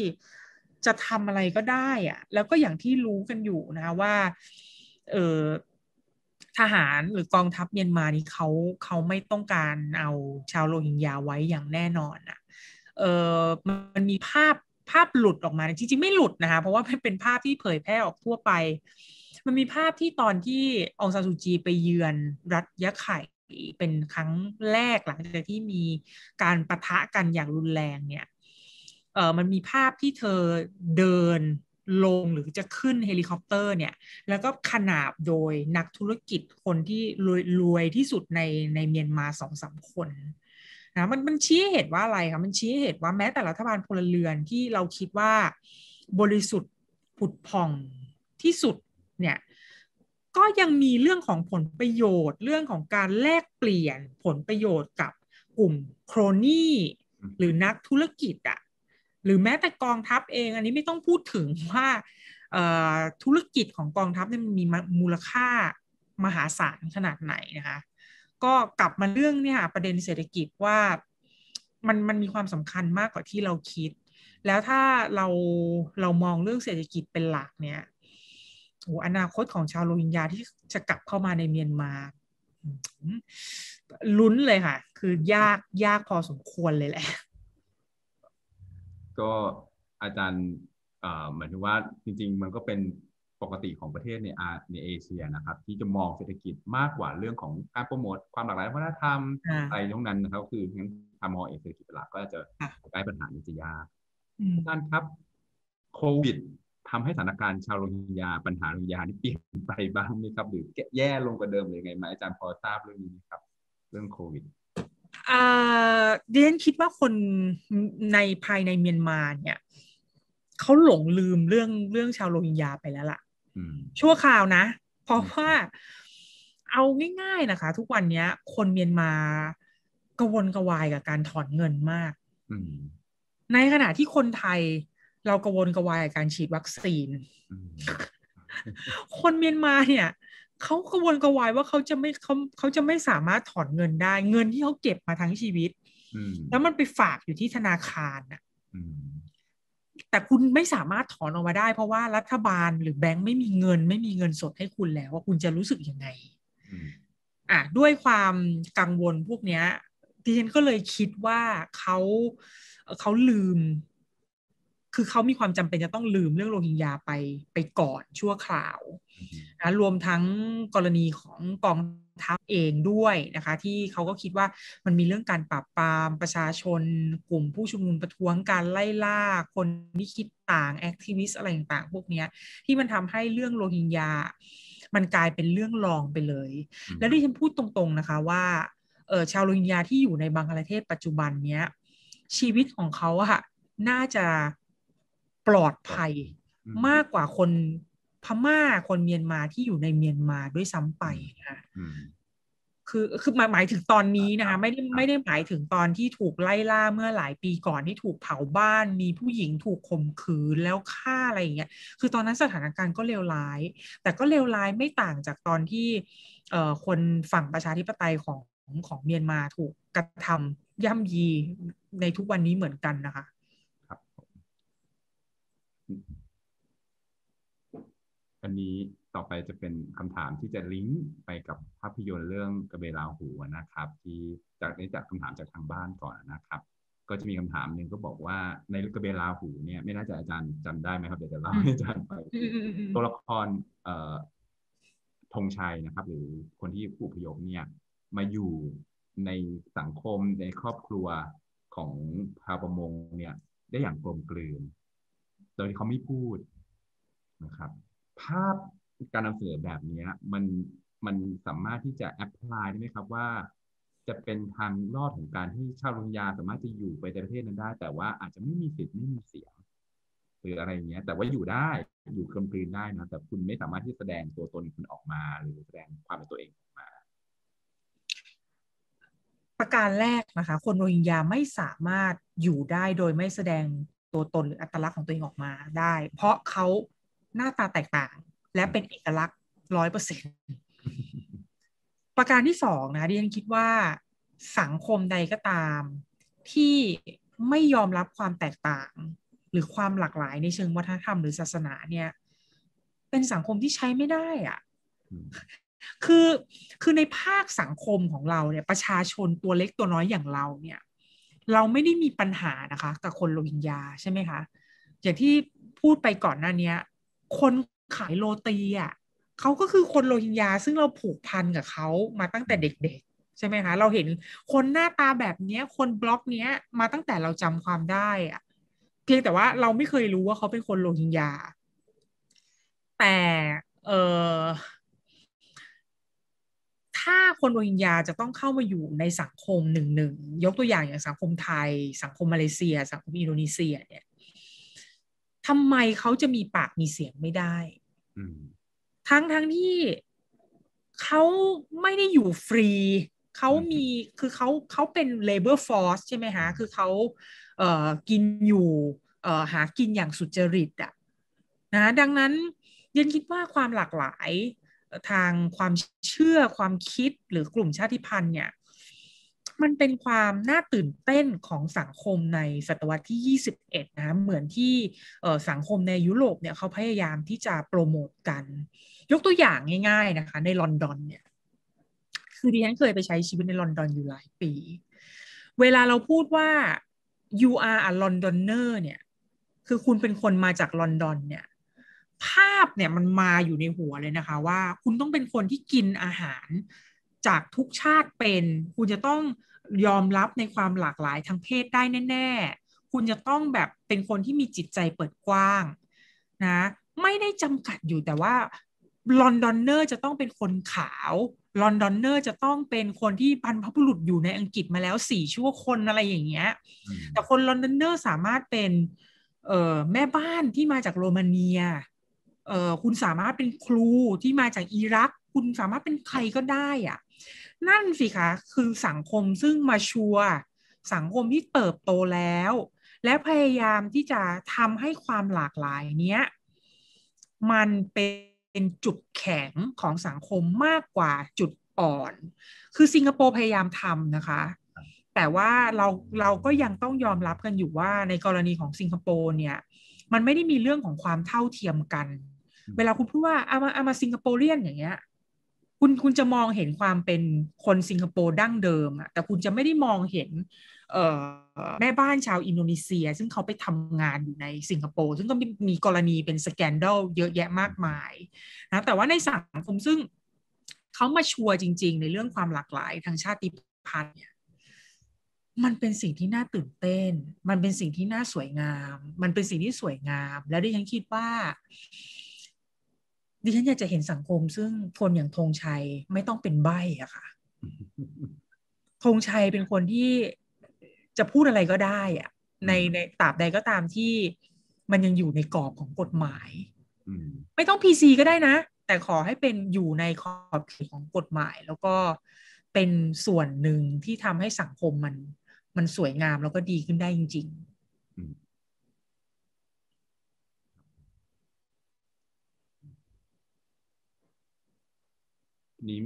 จะทำอะไรก็ได้อะแล้วก็อย่างที่รู้กันอยู่นะคะว่าเออทหารหรือกองทัพเมียนมานี่เขาเขาไม่ต้องการเอาชาวโรฮิงญาไว้อย่างแน่นอนอะเออมันมีภาพภาพหลุดออกมาจริง ๆ ไม่หลุดนะคะเพราะว่าเป็นภาพที่เผยแพร่ออกทั่วไป มันมีภาพที่ตอนที่องซานซูจีไปเยือนรัฐยะไข่เป็นครั้งแรกหลังจากที่มีการประทะกันอย่างรุนแรงเนี่ย เออมันมีภาพที่เธอเดินลงหรือจะขึ้นเฮลิคอปเตอร์เนี่ย แล้วก็ขนาบโดยนักธุรกิจคนที่รวยรวยที่สุดในในเมียนมาสองสามคนนะมันมันชี้เหตุว่าอะไรคะมันชี้เหตุว่าแม้แต่รัฐบาลพลเรือนที่เราคิดว่าบริสุทธิ์ผุดผ่องที่สุดเนี่ยก็ยังมีเรื่องของผลประโยชน์ เรื่องของการแลกเปลี่ยนผลประโยชน์กับกลุ่มโครนี่หรือนักธุรกิจอะหรือแม้แต่กองทัพเอง อันนี้ไม่ต้องพูดถึงว่าธุรกิจของกองทัพเนี่ยมันมีมูลค่ามหาศาลขนาดไหนนะคะก็กลับมาเรื่องเนี่ยประเด็นเศรษฐกิจว่ามันมันมีความสำคัญมากกว่าที่เราคิด แล้วถ้าเราเรามองเรื่องเศรษฐกิจเป็นหลักเนี่ยโอ้อนาคตของชาวโรฮิงญาที่จะกลับเข้ามาในเมียนมา ลุ้นเลยค่ะ คือยากยากพอสมควรเลยแหละ ก็อาจารย์เหมือนว่าจริงๆมันก็เป็นปกติของประเทศในอาในเอเชียนะครับ ที่จะมองเศรษฐกิจมากกว่าเรื่องของการโปรโมทความหลากหลายวัฒนธรรมอะไรทั้งนั้นนะครับคืองั้นทำมองเศรษฐกิจหลักก็จะลา้ปัญหานจียาท่านครับโควิด ทำให้สถานการณ์ชาวโรฮิงญาปัญหาโรฮิงญานี่เปลี่ยนไปบ้างไหมครับหรือแย่ลงกว่าเดิมเลยไงไหมอาจารย์พอทราบเรื่องนี้ไหมครับ เรื่องโควิดเดนคิดว่าคนในภายในเมียนมาเนี่ยเขาหลงลืมเรื่องเรื่องชาวโรฮิงญาไปแล้วล่ะชั่วคราวนะ เพราะว่าเอาง่าย ๆ นะคะ ทุกวันเนี้ย คนเมียนมากระวนกระวายกับการถอนเงินมากในขณะที่คนไทย เรากระวนกระวายกับการฉีดวัคซีน คนเมียนมาเนี่ยเขากระวนกระวายว่าเขาจะไม่เขาเขาจะไม่สามารถถอนเงินได้ เงินที่เขาเก็บมาทั้งชีวิต แล้วมันไปฝากอยู่ที่ธนาคารน่ะแต่คุณไม่สามารถถอนออกมาได้ เพราะว่ารัฐบาลหรือแบงก์ไม่มีเงิน ไม่มีเงินสดให้คุณแล้วว่าคุณจะรู้สึกยังไงอ่ะด้วยความกังวลพวกเนี้ยดิฉันก็เลยคิดว่าเขาเขาลืม คือเขามีความจำเป็นจะต้องลืมเรื่องโรฮิงญาไป ไปก่อนชั่วคราวนะรวมทั้งกรณีของกองทัพเองด้วยนะคะ ที่เขาก็คิดว่ามันมีเรื่องการปราบ ปรามประชาชนกลุ่มผู้ชุมนุมประท้วงการไล่ล่า คนที่คิดต่าง แอคทิวิสต์อะไรต่างๆพวกนี้ที่มันทำให้เรื่องโรฮิงญามันกลายเป็นเรื่องรองไปเลย แล้วที่ฉันพูดตรงๆนะคะว่าเออชาวโรฮิงญาที่อยู่ในบังกลาเทศปัจจุบันเนี้ยชีวิตของเขาอะน่าจะปลอดภัยมากกว่าคนพม่าคนเมียนมาที่อยู่ในเมียนมาด้วยซ้ำไปนะคือคือหมายหมายถึงตอนนี้นะคะไม่ได้ไม่ได้หมายถึงตอนที่ถูกไล่ล่าเมื่อหลายปีก่อนที่ถูกเผาบ้าน มีผู้หญิงถูกข่มขืนแล้วฆ่าอะไรอย่างเงี้ยคือตอนนั้นสถานการณ์ก็เลวร้าย แต่ก็เลวร้ายไม่ต่างจากตอนที่เอ่อคนฝั่งประชาธิปไตยของของเมียนมาถูกกระทำย่ำยีในทุกวันนี้เหมือนกันนะคะอันนี้ต่อไปจะเป็นคำถามที่จะลิงก์ไปกับภาพยนตร์เรื่องกระเบลาหูนะครับ ที่จากนี้จากคำถามจากทางบ้านก่อนนะครับ ก็จะมีคำถามหนึ่งก็บอกว่าในกระเบลาหูเนี่ยไม่น่าจะอาจารย์จำได้ไหมครับเดี๋ยวจะเล่าให้อาจารย์ไปตัวละครเอ่อธงชัยนะครับ หรือคนที่ผู้พยพเนี่ย มาอยู่ในสังคมในครอบครัวของชาวประมงเนี่ย ได้อย่างกลมกลืนโดยที่เขาไม่พูดนะครับภาพการนำเสนอแบบนี้ มันมันสามารถที่จะแอพพลายได้ไหมครับว่า จะเป็นทางรอดของการที่ชาวโรงญาสามารถจะอยู่ไปในประเทศนั้นได้แต่ว่าอาจจะไม่มีสิทธิ์ไม่มีเสียง หรืออะไรเงี้ย แต่ว่าอยู่ได้อยู่กลมกลืนได้นะแต่คุณไม่สามารถที่แสดงตัวตนคุณออกมา หรือแสดงความเป็นตัวเองออกมา ประการแรกนะคะคนโรฮิงญาไม่สามารถอยู่ได้โดยไม่แสดงตัวตนหรืออัตลักษณ์ของตัวเองออกมาได้ เพราะเขาหน้าตาแตกต่างและเป็นเอกลักษณ์ร้อยเปอร์เซ็นประการที่สองนะดิฉันคิดว่าสังคมใดก็ตามที่ไม่ยอมรับความแตกต่าง หรือความหลากหลายในเชิงวัฒนธรรมหรือศาสนาเนี่ย เป็นสังคมที่ใช้ไม่ได้อะ่ะคือคือในภาคสังคมของเราเนี่ยประชาชนตัวเล็กตัวน้อยอย่างเราเนี่ยเราไม่ได้มีปัญหานะคะ กับคนโรฮิงญาใช่ไหมคะอย่างที่พูดไปก่อนหน้านี้คนขายโรตี อ่ะเขาก็คือคนโรฮิงญา ซึ่งเราผูกพันกับเขามาตั้งแต่เด็กๆใช่ไหมคะเราเห็นคนหน้าตาแบบเนี้ย คนบล็อกเนี้ย มาตั้งแต่เราจำความได้ อ่ะเพียงแต่ว่าเราไม่เคยรู้ว่าเขาเป็นคนโรฮิงญา แต่เออถ้าคนโรฮิงญาจะต้องเข้ามาอยู่ในสังคมหนึ่งๆยกตัวอย่างอย่างสังคมไทยสังคมมาเลเซีย สังคมอินโดนีเซียเนี่ยทำไมเขาจะมีปากมีเสียงไม่ได้ ทั้งทั้งที่เขาไม่ได้อยู่ฟรี เขามี คือเขาเขาเป็น labor force ใช่ไหมฮะ คือเขาเอ่อกินอยู่เอ่อหากินอย่างสุจริตอะนะ ดังนั้นยันคิดว่าความหลากหลาย ทางความเชื่อความคิดหรือกลุ่มชาติพันธุ์เนี่ยมันเป็นความน่าตื่นเต้นของสังคมในศตวรรษที่ 21นะเหมือนที่สังคมในยุโรปเนี่ยเขาพยายามที่จะโปรโมทกัน ยกตัวอย่างง่ายๆนะคะในลอนดอนเนี่ยคือดิฉันเคยไปใช้ชีวิตในลอนดอนอยู่หลายปี เวลาเราพูดว่า you are a Londoner เนี่ยคือคุณเป็นคนมาจากลอนดอนเนี่ยภาพเนี่ยมันมาอยู่ในหัวเลยนะคะว่าคุณต้องเป็นคนที่กินอาหารจากทุกชาติเป็น คุณจะต้องยอมรับในความหลากหลายทางเพศได้แน่ๆ คุณจะต้องแบบเป็นคนที่มีจิตใจเปิดกว้างนะ ไม่ได้จำกัดอยู่แต่ว่าลอนดอนเนอร์จะต้องเป็นคนขาว ลอนดอนเนอร์จะต้องเป็นคนที่บรรพบุรุษอยู่ในอังกฤษมาแล้วสี่ชั่วคนอะไรอย่างเงี้ย แต่คนลอนดอนเนอร์สามารถเป็นเแม่บ้านที่มาจากโรมาเนียเอคุณสามารถเป็นครูที่มาจากอิรัก คุณสามารถเป็นใครก็ได้อะนั่นสิคะคือสังคมซึ่งมาชัวสังคมที่เติบโตแล้ว และพยายามที่จะทำให้ความหลากหลายเนี้ยมันเป็นจุดแข็งของสังคมมากกว่าจุดอ่อน คือสิงคโปร์พยายามทำนะคะ แต่ว่าเราเราก็ยังต้องยอมรับกันอยู่ว่าในกรณีของสิงคโปร์เนี่ยมันไม่ได้มีเรื่องของความเท่าเทียมกัน เวลาคุณพูดว่าเอามาเอามาสิงคโปรเรียนอย่างเงี้ยคุณคุณจะมองเห็นความเป็นคนสิงคโปร์ดั้งเดิมอะแต่คุณจะไม่ได้มองเห็นแม่บ้านชาวอินโดนีเซีย ซึ่งเขาไปทำงานอยู่ในสิงคโปร์ซึ่งก็มีกรณีเป็นสแกนดัลเยอะแยะมากมาย นะแต่ว่าในสังคมซึ่งเขามาชัวร์จริง ๆ ในเรื่องความหลากหลายทางชาติพันธุ์เนี่ยมันเป็นสิ่งที่น่าตื่นเต้น มันเป็นสิ่งที่น่าสวยงาม มันเป็นสิ่งที่สวยงาม และดิฉันคิดว่าดิฉันอยากจะเห็นสังคมซึ่งคนอย่างธงชัยไม่ต้องเป็นใบ้อะค่ะธงชัยเป็นคนที่จะพูดอะไรก็ได้อะในในตราบใดก็ตามที่มันยังอยู่ในกรอบของกฎหมายไม่ต้องพีซีก็ได้นะ แต่ขอให้เป็นอยู่ในขอบเขตของกฎหมาย แล้วก็เป็นส่วนหนึ่งที่ทำให้สังคมมันมันสวยงามแล้วก็ดีขึ้นได้จริง ๆนี้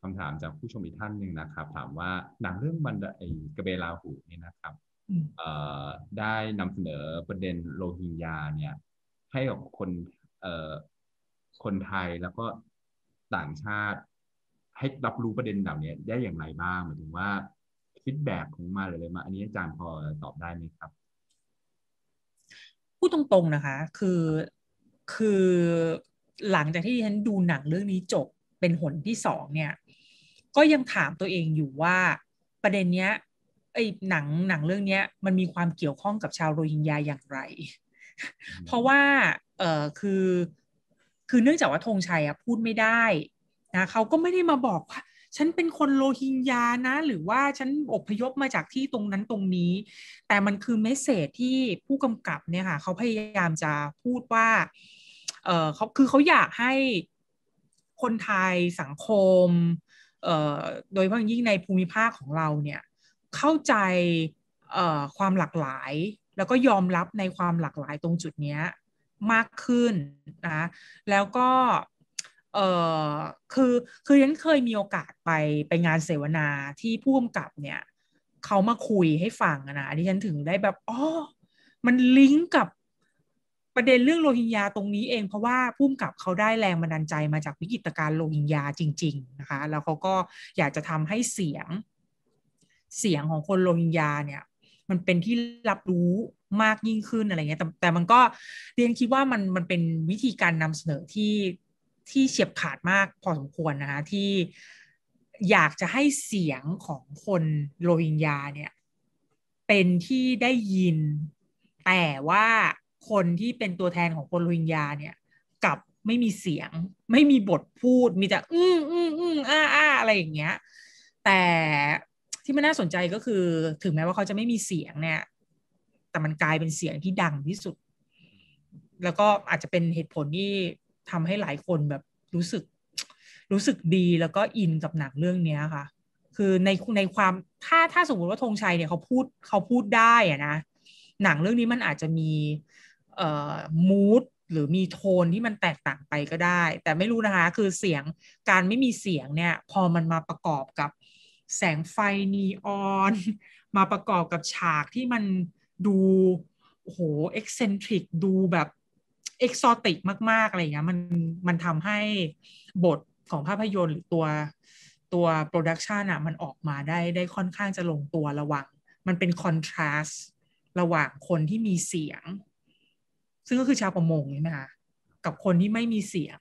คำถามจากผู้ชมอีกท่านหนึ่งนะครับ ถามว่าหนังเรื่องมันไอกระเบลาหูนี่นะครับได้นำเสนอประเด็นโลหิงยาเนี่ย ให้กับคนคนไทยแล้วก็ต่างชาติ ให้รับรู้ประเด็นเหล่านี้ได้อย่างไรบ้างหมายถึงว่าฟีดแบ็ของมาเลยเลยมาอันนี้อาจารย์พอตอบได้ไหมครับ พูดตรงๆนะคะ คือคือหลังจากที่ฉันดูหนังเรื่องนี้จบเป็นหนที่สองเนี่ยก็ยังถามตัวเองอยู่ว่าประเด็นเนี้ยไอ้หนังหนังเรื่องเนี้ยมันมีความเกี่ยวข้องกับชาวโรฮิงญาอย่างไรเพราะว่าเออคือคือเนื่องจากว่าธงชัยอ่ะพูดไม่ได้นะเขาก็ไม่ได้มาบอกว่าฉันเป็นคนโรฮิงญานะ หรือว่าฉันอบพยพมาจากที่ตรงนั้นตรงนี้ แต่มันคือเมสเซจที่ผู้กำกับเนี่ยค่ะเขาพยายามจะพูดว่าเออเขาคือเขาอยากใหคนไทยสังคม โดยเฉพางยิ่งในภูมิภาคของเราเนี่ย เข้าใจความหลากหลายแล้วก็ยอมรับในความหลากหลายตรงจุดนี้มากขึ้นนะ แล้วก็คือคือฉันเคยมีโอกาสไปไปงานเสวนาที่ผู้กำกับเนี่ยเขามาคุยให้ฟังนะอันนี้ฉันถึงได้แบบอ๋อมันลิงก์กับประเด็นเรื่องโรฮิงญาตรงนี้เองเพราะว่าพุ่มกับเขาได้แรงบันดาลใจมาจากวิกฤตการโรฮิงญาจริงๆนะคะแล้วเขาก็อยากจะทำให้เสียง เสียงของคนโรฮิงญาเนี่ย มันเป็นที่รับรู้มากยิ่งขึ้นอะไรเงี้ยแต่แต่มันก็เรียนคิดว่ามันมันเป็นวิธีการนำเสนอที่ที่เฉียบขาดมากพอสมควรนะคะที่อยากจะให้เสียงของคนโรฮิงญาเนี่ยเป็นที่ได้ยิน แต่ว่าคน ที่เป็นตัวแทนของ คนโรฮิงญาเนี่ย กับไม่มีเสียง ไม่มีบทพูดมีแต่อืออืออืออ้าอ้าอะไรอย่างเงี้ยแต่ที่มันน่าสนใจก็คือ ถึงแม้ว่าเขาจะไม่มีเสียงเนี่ย แต่มันกลายเป็นเสียงที่ดังที่สุด แล้วก็อาจจะเป็นเหตุผลที่ทำให้หลายคนแบบรู้สึก รู้สึกดีแล้วก็อินกับหนังเรื่องนี้ค่ะ คือในในความถ้าถ้าสมมติว่าธงชัยเนี่ยเขาพูดเขาพูดได้อะนะหนังเรื่องนี้มันอาจจะมีมูดหรือมีโทนที่มันแตกต่างไปก็ได้ แต่ไม่รู้นะคะ คือเสียงการไม่มีเสียงเนี่ย พอมันมาประกอบกับ แสงไฟนีออน มาประกอบกับฉากที่มันดูโหเอ็กเซนทริก ดูแบบ เอ็กซอติกมาก ๆ อะไรเงี้ยมันมันทำให้บทของภาพยนตร์หรือตัวตัวโปรดักชันอะมันออกมาได้ได้ค่อนข้างจะลงตัวระหว่างมันเป็นคอนทราสต์ระหว่างคนที่มีเสียงซึ่งก็คือชาวประมงใช่ไหมคะ กับคนที่ไม่มีเสียง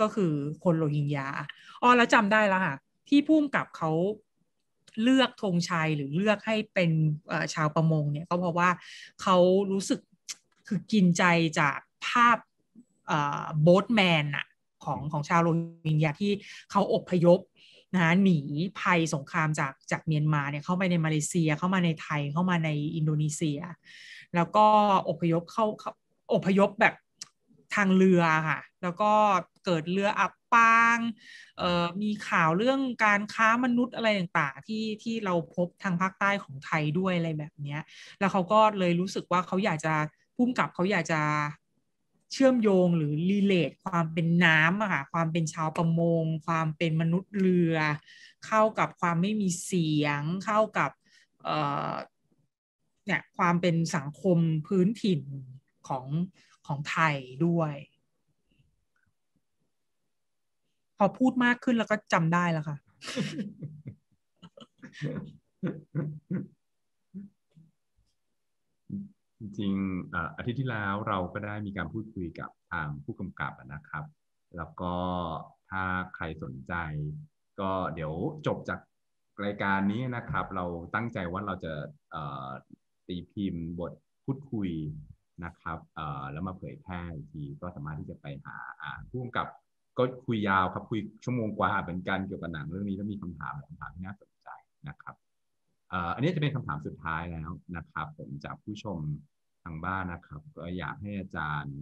ก็คือคนโรฮิงญา อ๋อ แล้วจำได้แล้วค่ะ ที่พุ่มกับเขาเลือกธงชัยหรือเลือกให้เป็นชาวประมงเนี่ยก็เพราะว่าเขารู้สึกคือกินใจจากภาพโบ๊ทแมนอะของของชาวโรฮิงญาที่เขาอบพยพนะหนีภัยสงครามจากจากเมียนมาเนี่ยเข้าไปในมาเลเซียเข้ามาในไทยเข้ามาในอินโดนีเซีย แล้วก็อพยพเข้าอพยพแบบทางเรือค่ะ แล้วก็เกิดเรืออับปาง มีข่าวเรื่องการค้ามนุษย์อะไรต่างๆที่ที่เราพบทางภาคใต้ของไทยด้วยอะไรแบบนี้ แล้วเขาก็เลยรู้สึกว่าเขาอยากจะพุ่มกับเขาอยากจะเชื่อมโยงหรือรีเลทความเป็นน้ำอะค่ะความเป็นชาวประมง ความเป็นมนุษย์เรือ เข้ากับความไม่มีเสียง เข้ากับเนี่ยความเป็นสังคมพื้นถิ่นของของไทยด้วย พอพูดมากขึ้นแล้วก็จำได้แล้วค่ะ จริงๆอาทิตย์ที่แล้วเราก็ได้มีการพูดคุยกับทางผู้กำกับนะครับ แล้วก็ถ้าใครสนใจ ก็เดี๋ยวจบจากรายการนี้นะครับ เราตั้งใจว่าเราจะตีพิมพ์บทพูดคุยนะครับแล้วมาเผยแพร่ที ก็สามารถที่จะไปหาอ่าพ่วกับก็คุยยาวครับคุยชั่วโมงกว่าเหมือนกันเกี่ยวกับหนังเรื่องนี้แล้วมีคำถามคำถามที่น่าสนใจนะครับ อันนี้จะเป็นคำถามสุดท้ายแล้วนะครับ ผมจากผู้ชมทางบ้านนะครับ ก็อยากให้อาจารย์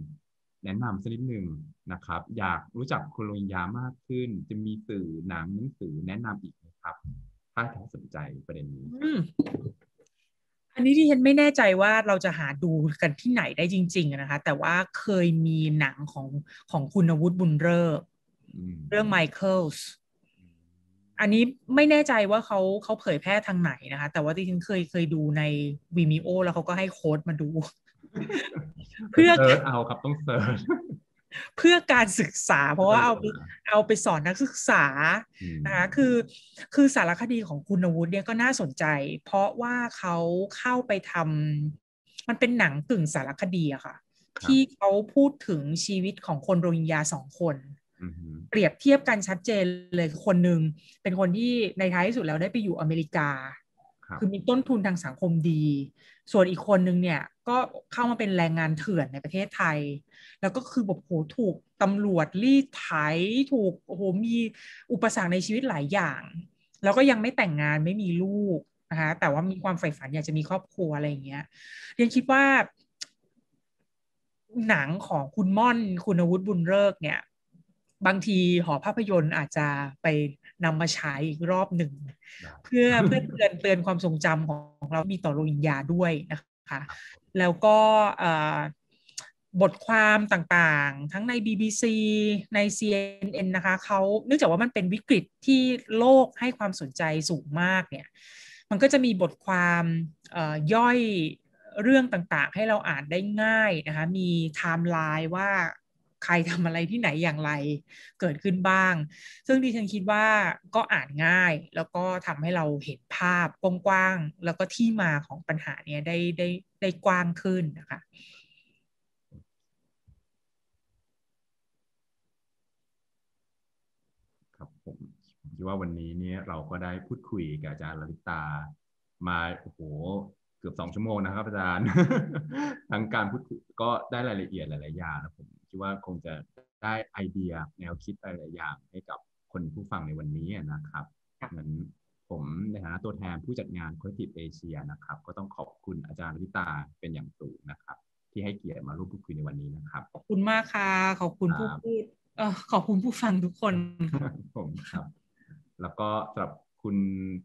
แนะนำสักนิดหนึ่งนะครับ อยากรู้จักคุณลุงยามากขึ้น จะมีสื่อหนังหนังสือแนะนำอีกไหมครับ ถ้าท่านสนใจประเด็นนี้อันนี้ที่ฉันไม่แน่ใจว่าเราจะหาดูกันที่ไหนได้จริง ๆ นะคะ แต่ว่าเคยมีหนังของของคุณวุฒิบุญเริศเรื่องไมเคิลส์อันนี้ไม่แน่ใจว่าเขาเขาเผยแพร่ทางไหนนะคะ แต่ว่าที่ฉันเคยเคยดูในวีมิโอแล้วเขาก็ให้โค้ดมาดู เพื่อเอาครับต้องเสิร์ชเพื่อการศึกษา เพราะว่าเอาไปเอาไปสอนนักศึกษานะคะคือคือสารคดีของคุณวุฒิเนี่ยก็น่าสนใจ เพราะว่าเขาเข้าไปทำมันเป็นหนังกึ่งสารคดีอะค่ะ ที่เขาพูดถึงชีวิตของคนโรฮิงญาสองคน เปรียบเทียบกันชัดเจนเลยคนหนึ่งเป็นคนที่ในท้ายสุดแล้วได้ไปอยู่อเมริกาคือมีต้นทุนทางสังคมดี ส่วนอีกคนนึงเนี่ย ก็เข้ามาเป็นแรงงานเถื่อนในประเทศไทย แล้วก็คือแบบโหถูกตำรวจรีดไถถูกโโห มีอุปสรรคในชีวิตหลายอย่าง แล้วก็ยังไม่แต่งงานไม่มีลูกนะคะ แต่ว่ามีความใฝ่ฝันอยากจะมีครอบครัวอะไร อย่างเงี้ย เรียนคิดว่า หนังของคุณม่อนคุณอาวุธบุญเลิกเนี่ยบางทีหอภาพยนตร์อาจจะไปนำมาใช้อีกรอบหนึ่ง เพื่อเพื่อเตือนเตือนความทรงจำของเรามีต่อโรฮิงญาด้วยนะคะ แล้วก็บทความต่างๆ ทั้งใน BBC ใน CNN นะคะเขาเนื่องจากว่ามันเป็นวิกฤตที่โลกให้ความสนใจสูงมากเนี่ย มันก็จะมีบทความย่อยเรื่องต่างๆ ให้เราอ่านได้ง่ายนะคะ มีไทม์ไลน์ว่าใครทำอะไรที่ไหนอย่างไรเกิดขึ้นบ้าง ซึ่งดิฉันคิดว่าก็อ่านง่าย แล้วก็ทำให้เราเห็นภาพกว้างๆ แล้วก็ที่มาของปัญหาเนี้ยได้ได้ได้กว้างขึ้นนะคะ ครับผมคิดว่าวันนี้เนี่ยเราก็ได้พูดคุยกับอาจารย์ลลิตามาโอ้โหเกือบสองชั่วโมงนะครับอาจารย์ทั้งการพูดก็ได้รายละเอียดหลายๆอย่างนะผมคิดว่าคงจะได้ไอเดียแนวคิดหลายอย่างให้กับคนผู้ฟังในวันนี้นะครับเหมือนผมในฐานะตัวแทนผู้จัดงานคุณทิพเอเชียนะครับก็ต้องขอบคุณอาจารย์ริตาเป็นอย่างสูงนะครับ ที่ให้เกียรติมาร่วมพูดคุยในวันนี้นะครับขอบคุณมากค่ะ ขอบคุณผู้พูดขอบคุณผู้ฟังทุกคนผมครับแล้วก็สำหรับคุณ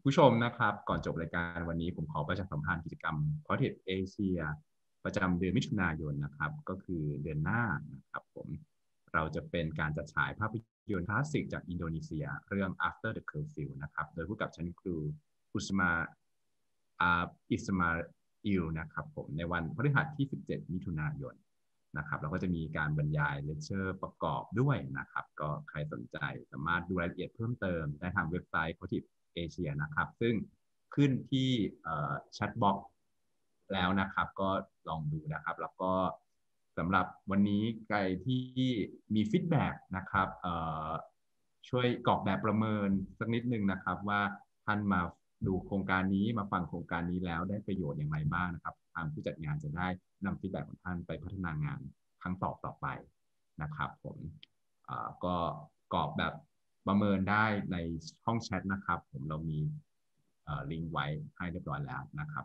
ผู้ชมนะครับ ก่อนจบรายการวันนี้ ผมขอประชาสัมพันธ์กิจกรรมคอณท์เอเชียประจำเดือนมิถุนายนนะครับ ก็คือเดือนหน้านะครับผม เราจะเป็นการจัดฉายภาพยนตร์คลาสสิกจากอินโดนีเซีย เรื่อง After the Curfew นะครับ โดยผู้กับชั้นครูอุสมาอิสมาอิลนะครับผม ในวันพฤหัสที่ 17 มิถุนายนนะครับ เราก็จะมีการบรรยายเลคเชอร์ประกอบด้วยนะครับ ก็ใครสนใจสามารถดูรายละเอียดเพิ่มเติมได้ทางเว็บไซต์ p o t i v e Asia นะครับซึ่งขึ้นที่แชทบ็อกแล้วนะครับก็ลองดูนะครับแล้วก็สำหรับวันนี้ใครที่มีฟีดแบ็นะครับช่วยกรอกแบบประเมินสักนิดนึงนะครับ ว่าท่านมาดูโครงการนี้มาฟังโครงการนี้แล้วได้ประโยชน์อย่างไรบ้างนะครับทางผู้จัดงานจะได้นำฟีดแบ็ของท่านไปพัฒนางานครั้งต่อต่อไปนะครับผมก็กรอกแบบประเมินได้ในห้องแชทนะครับ ผมเรามีลิงก์ไว้ให้เรียบร้อยแล้วนะครับ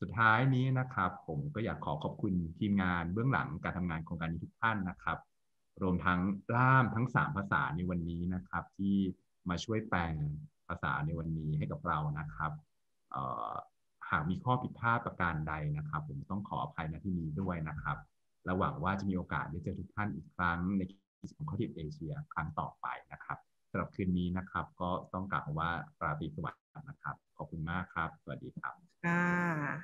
สุดท้ายนี้นะครับผมก็อยากขอขอบคุณทีมงานเบื้องหลังการทำงานโครงการนี้ทุกท่านนะครับ รวมทั้งล่ามทั้ง 3 ภาษาในวันนี้นะครับ ที่มาช่วยแปลภาษาในวันนี้ให้กับเรานะครับหากมีข้อผิดพลาดประการใดนะครับ ผมต้องขออภัยณที่นี้ด้วยนะครับและหวังว่าจะมีโอกาสได้เจอทุกท่านอีกครั้งในกิจกรรมข้อทิศเอเชีย ครั้งต่อไปนะครับสำหรับคืนนี้นะครับก็ต้องกล่าวว่าราตรีสวัสดิ์นะครับ ขอบคุณมากครับสวัสดีครับ啊。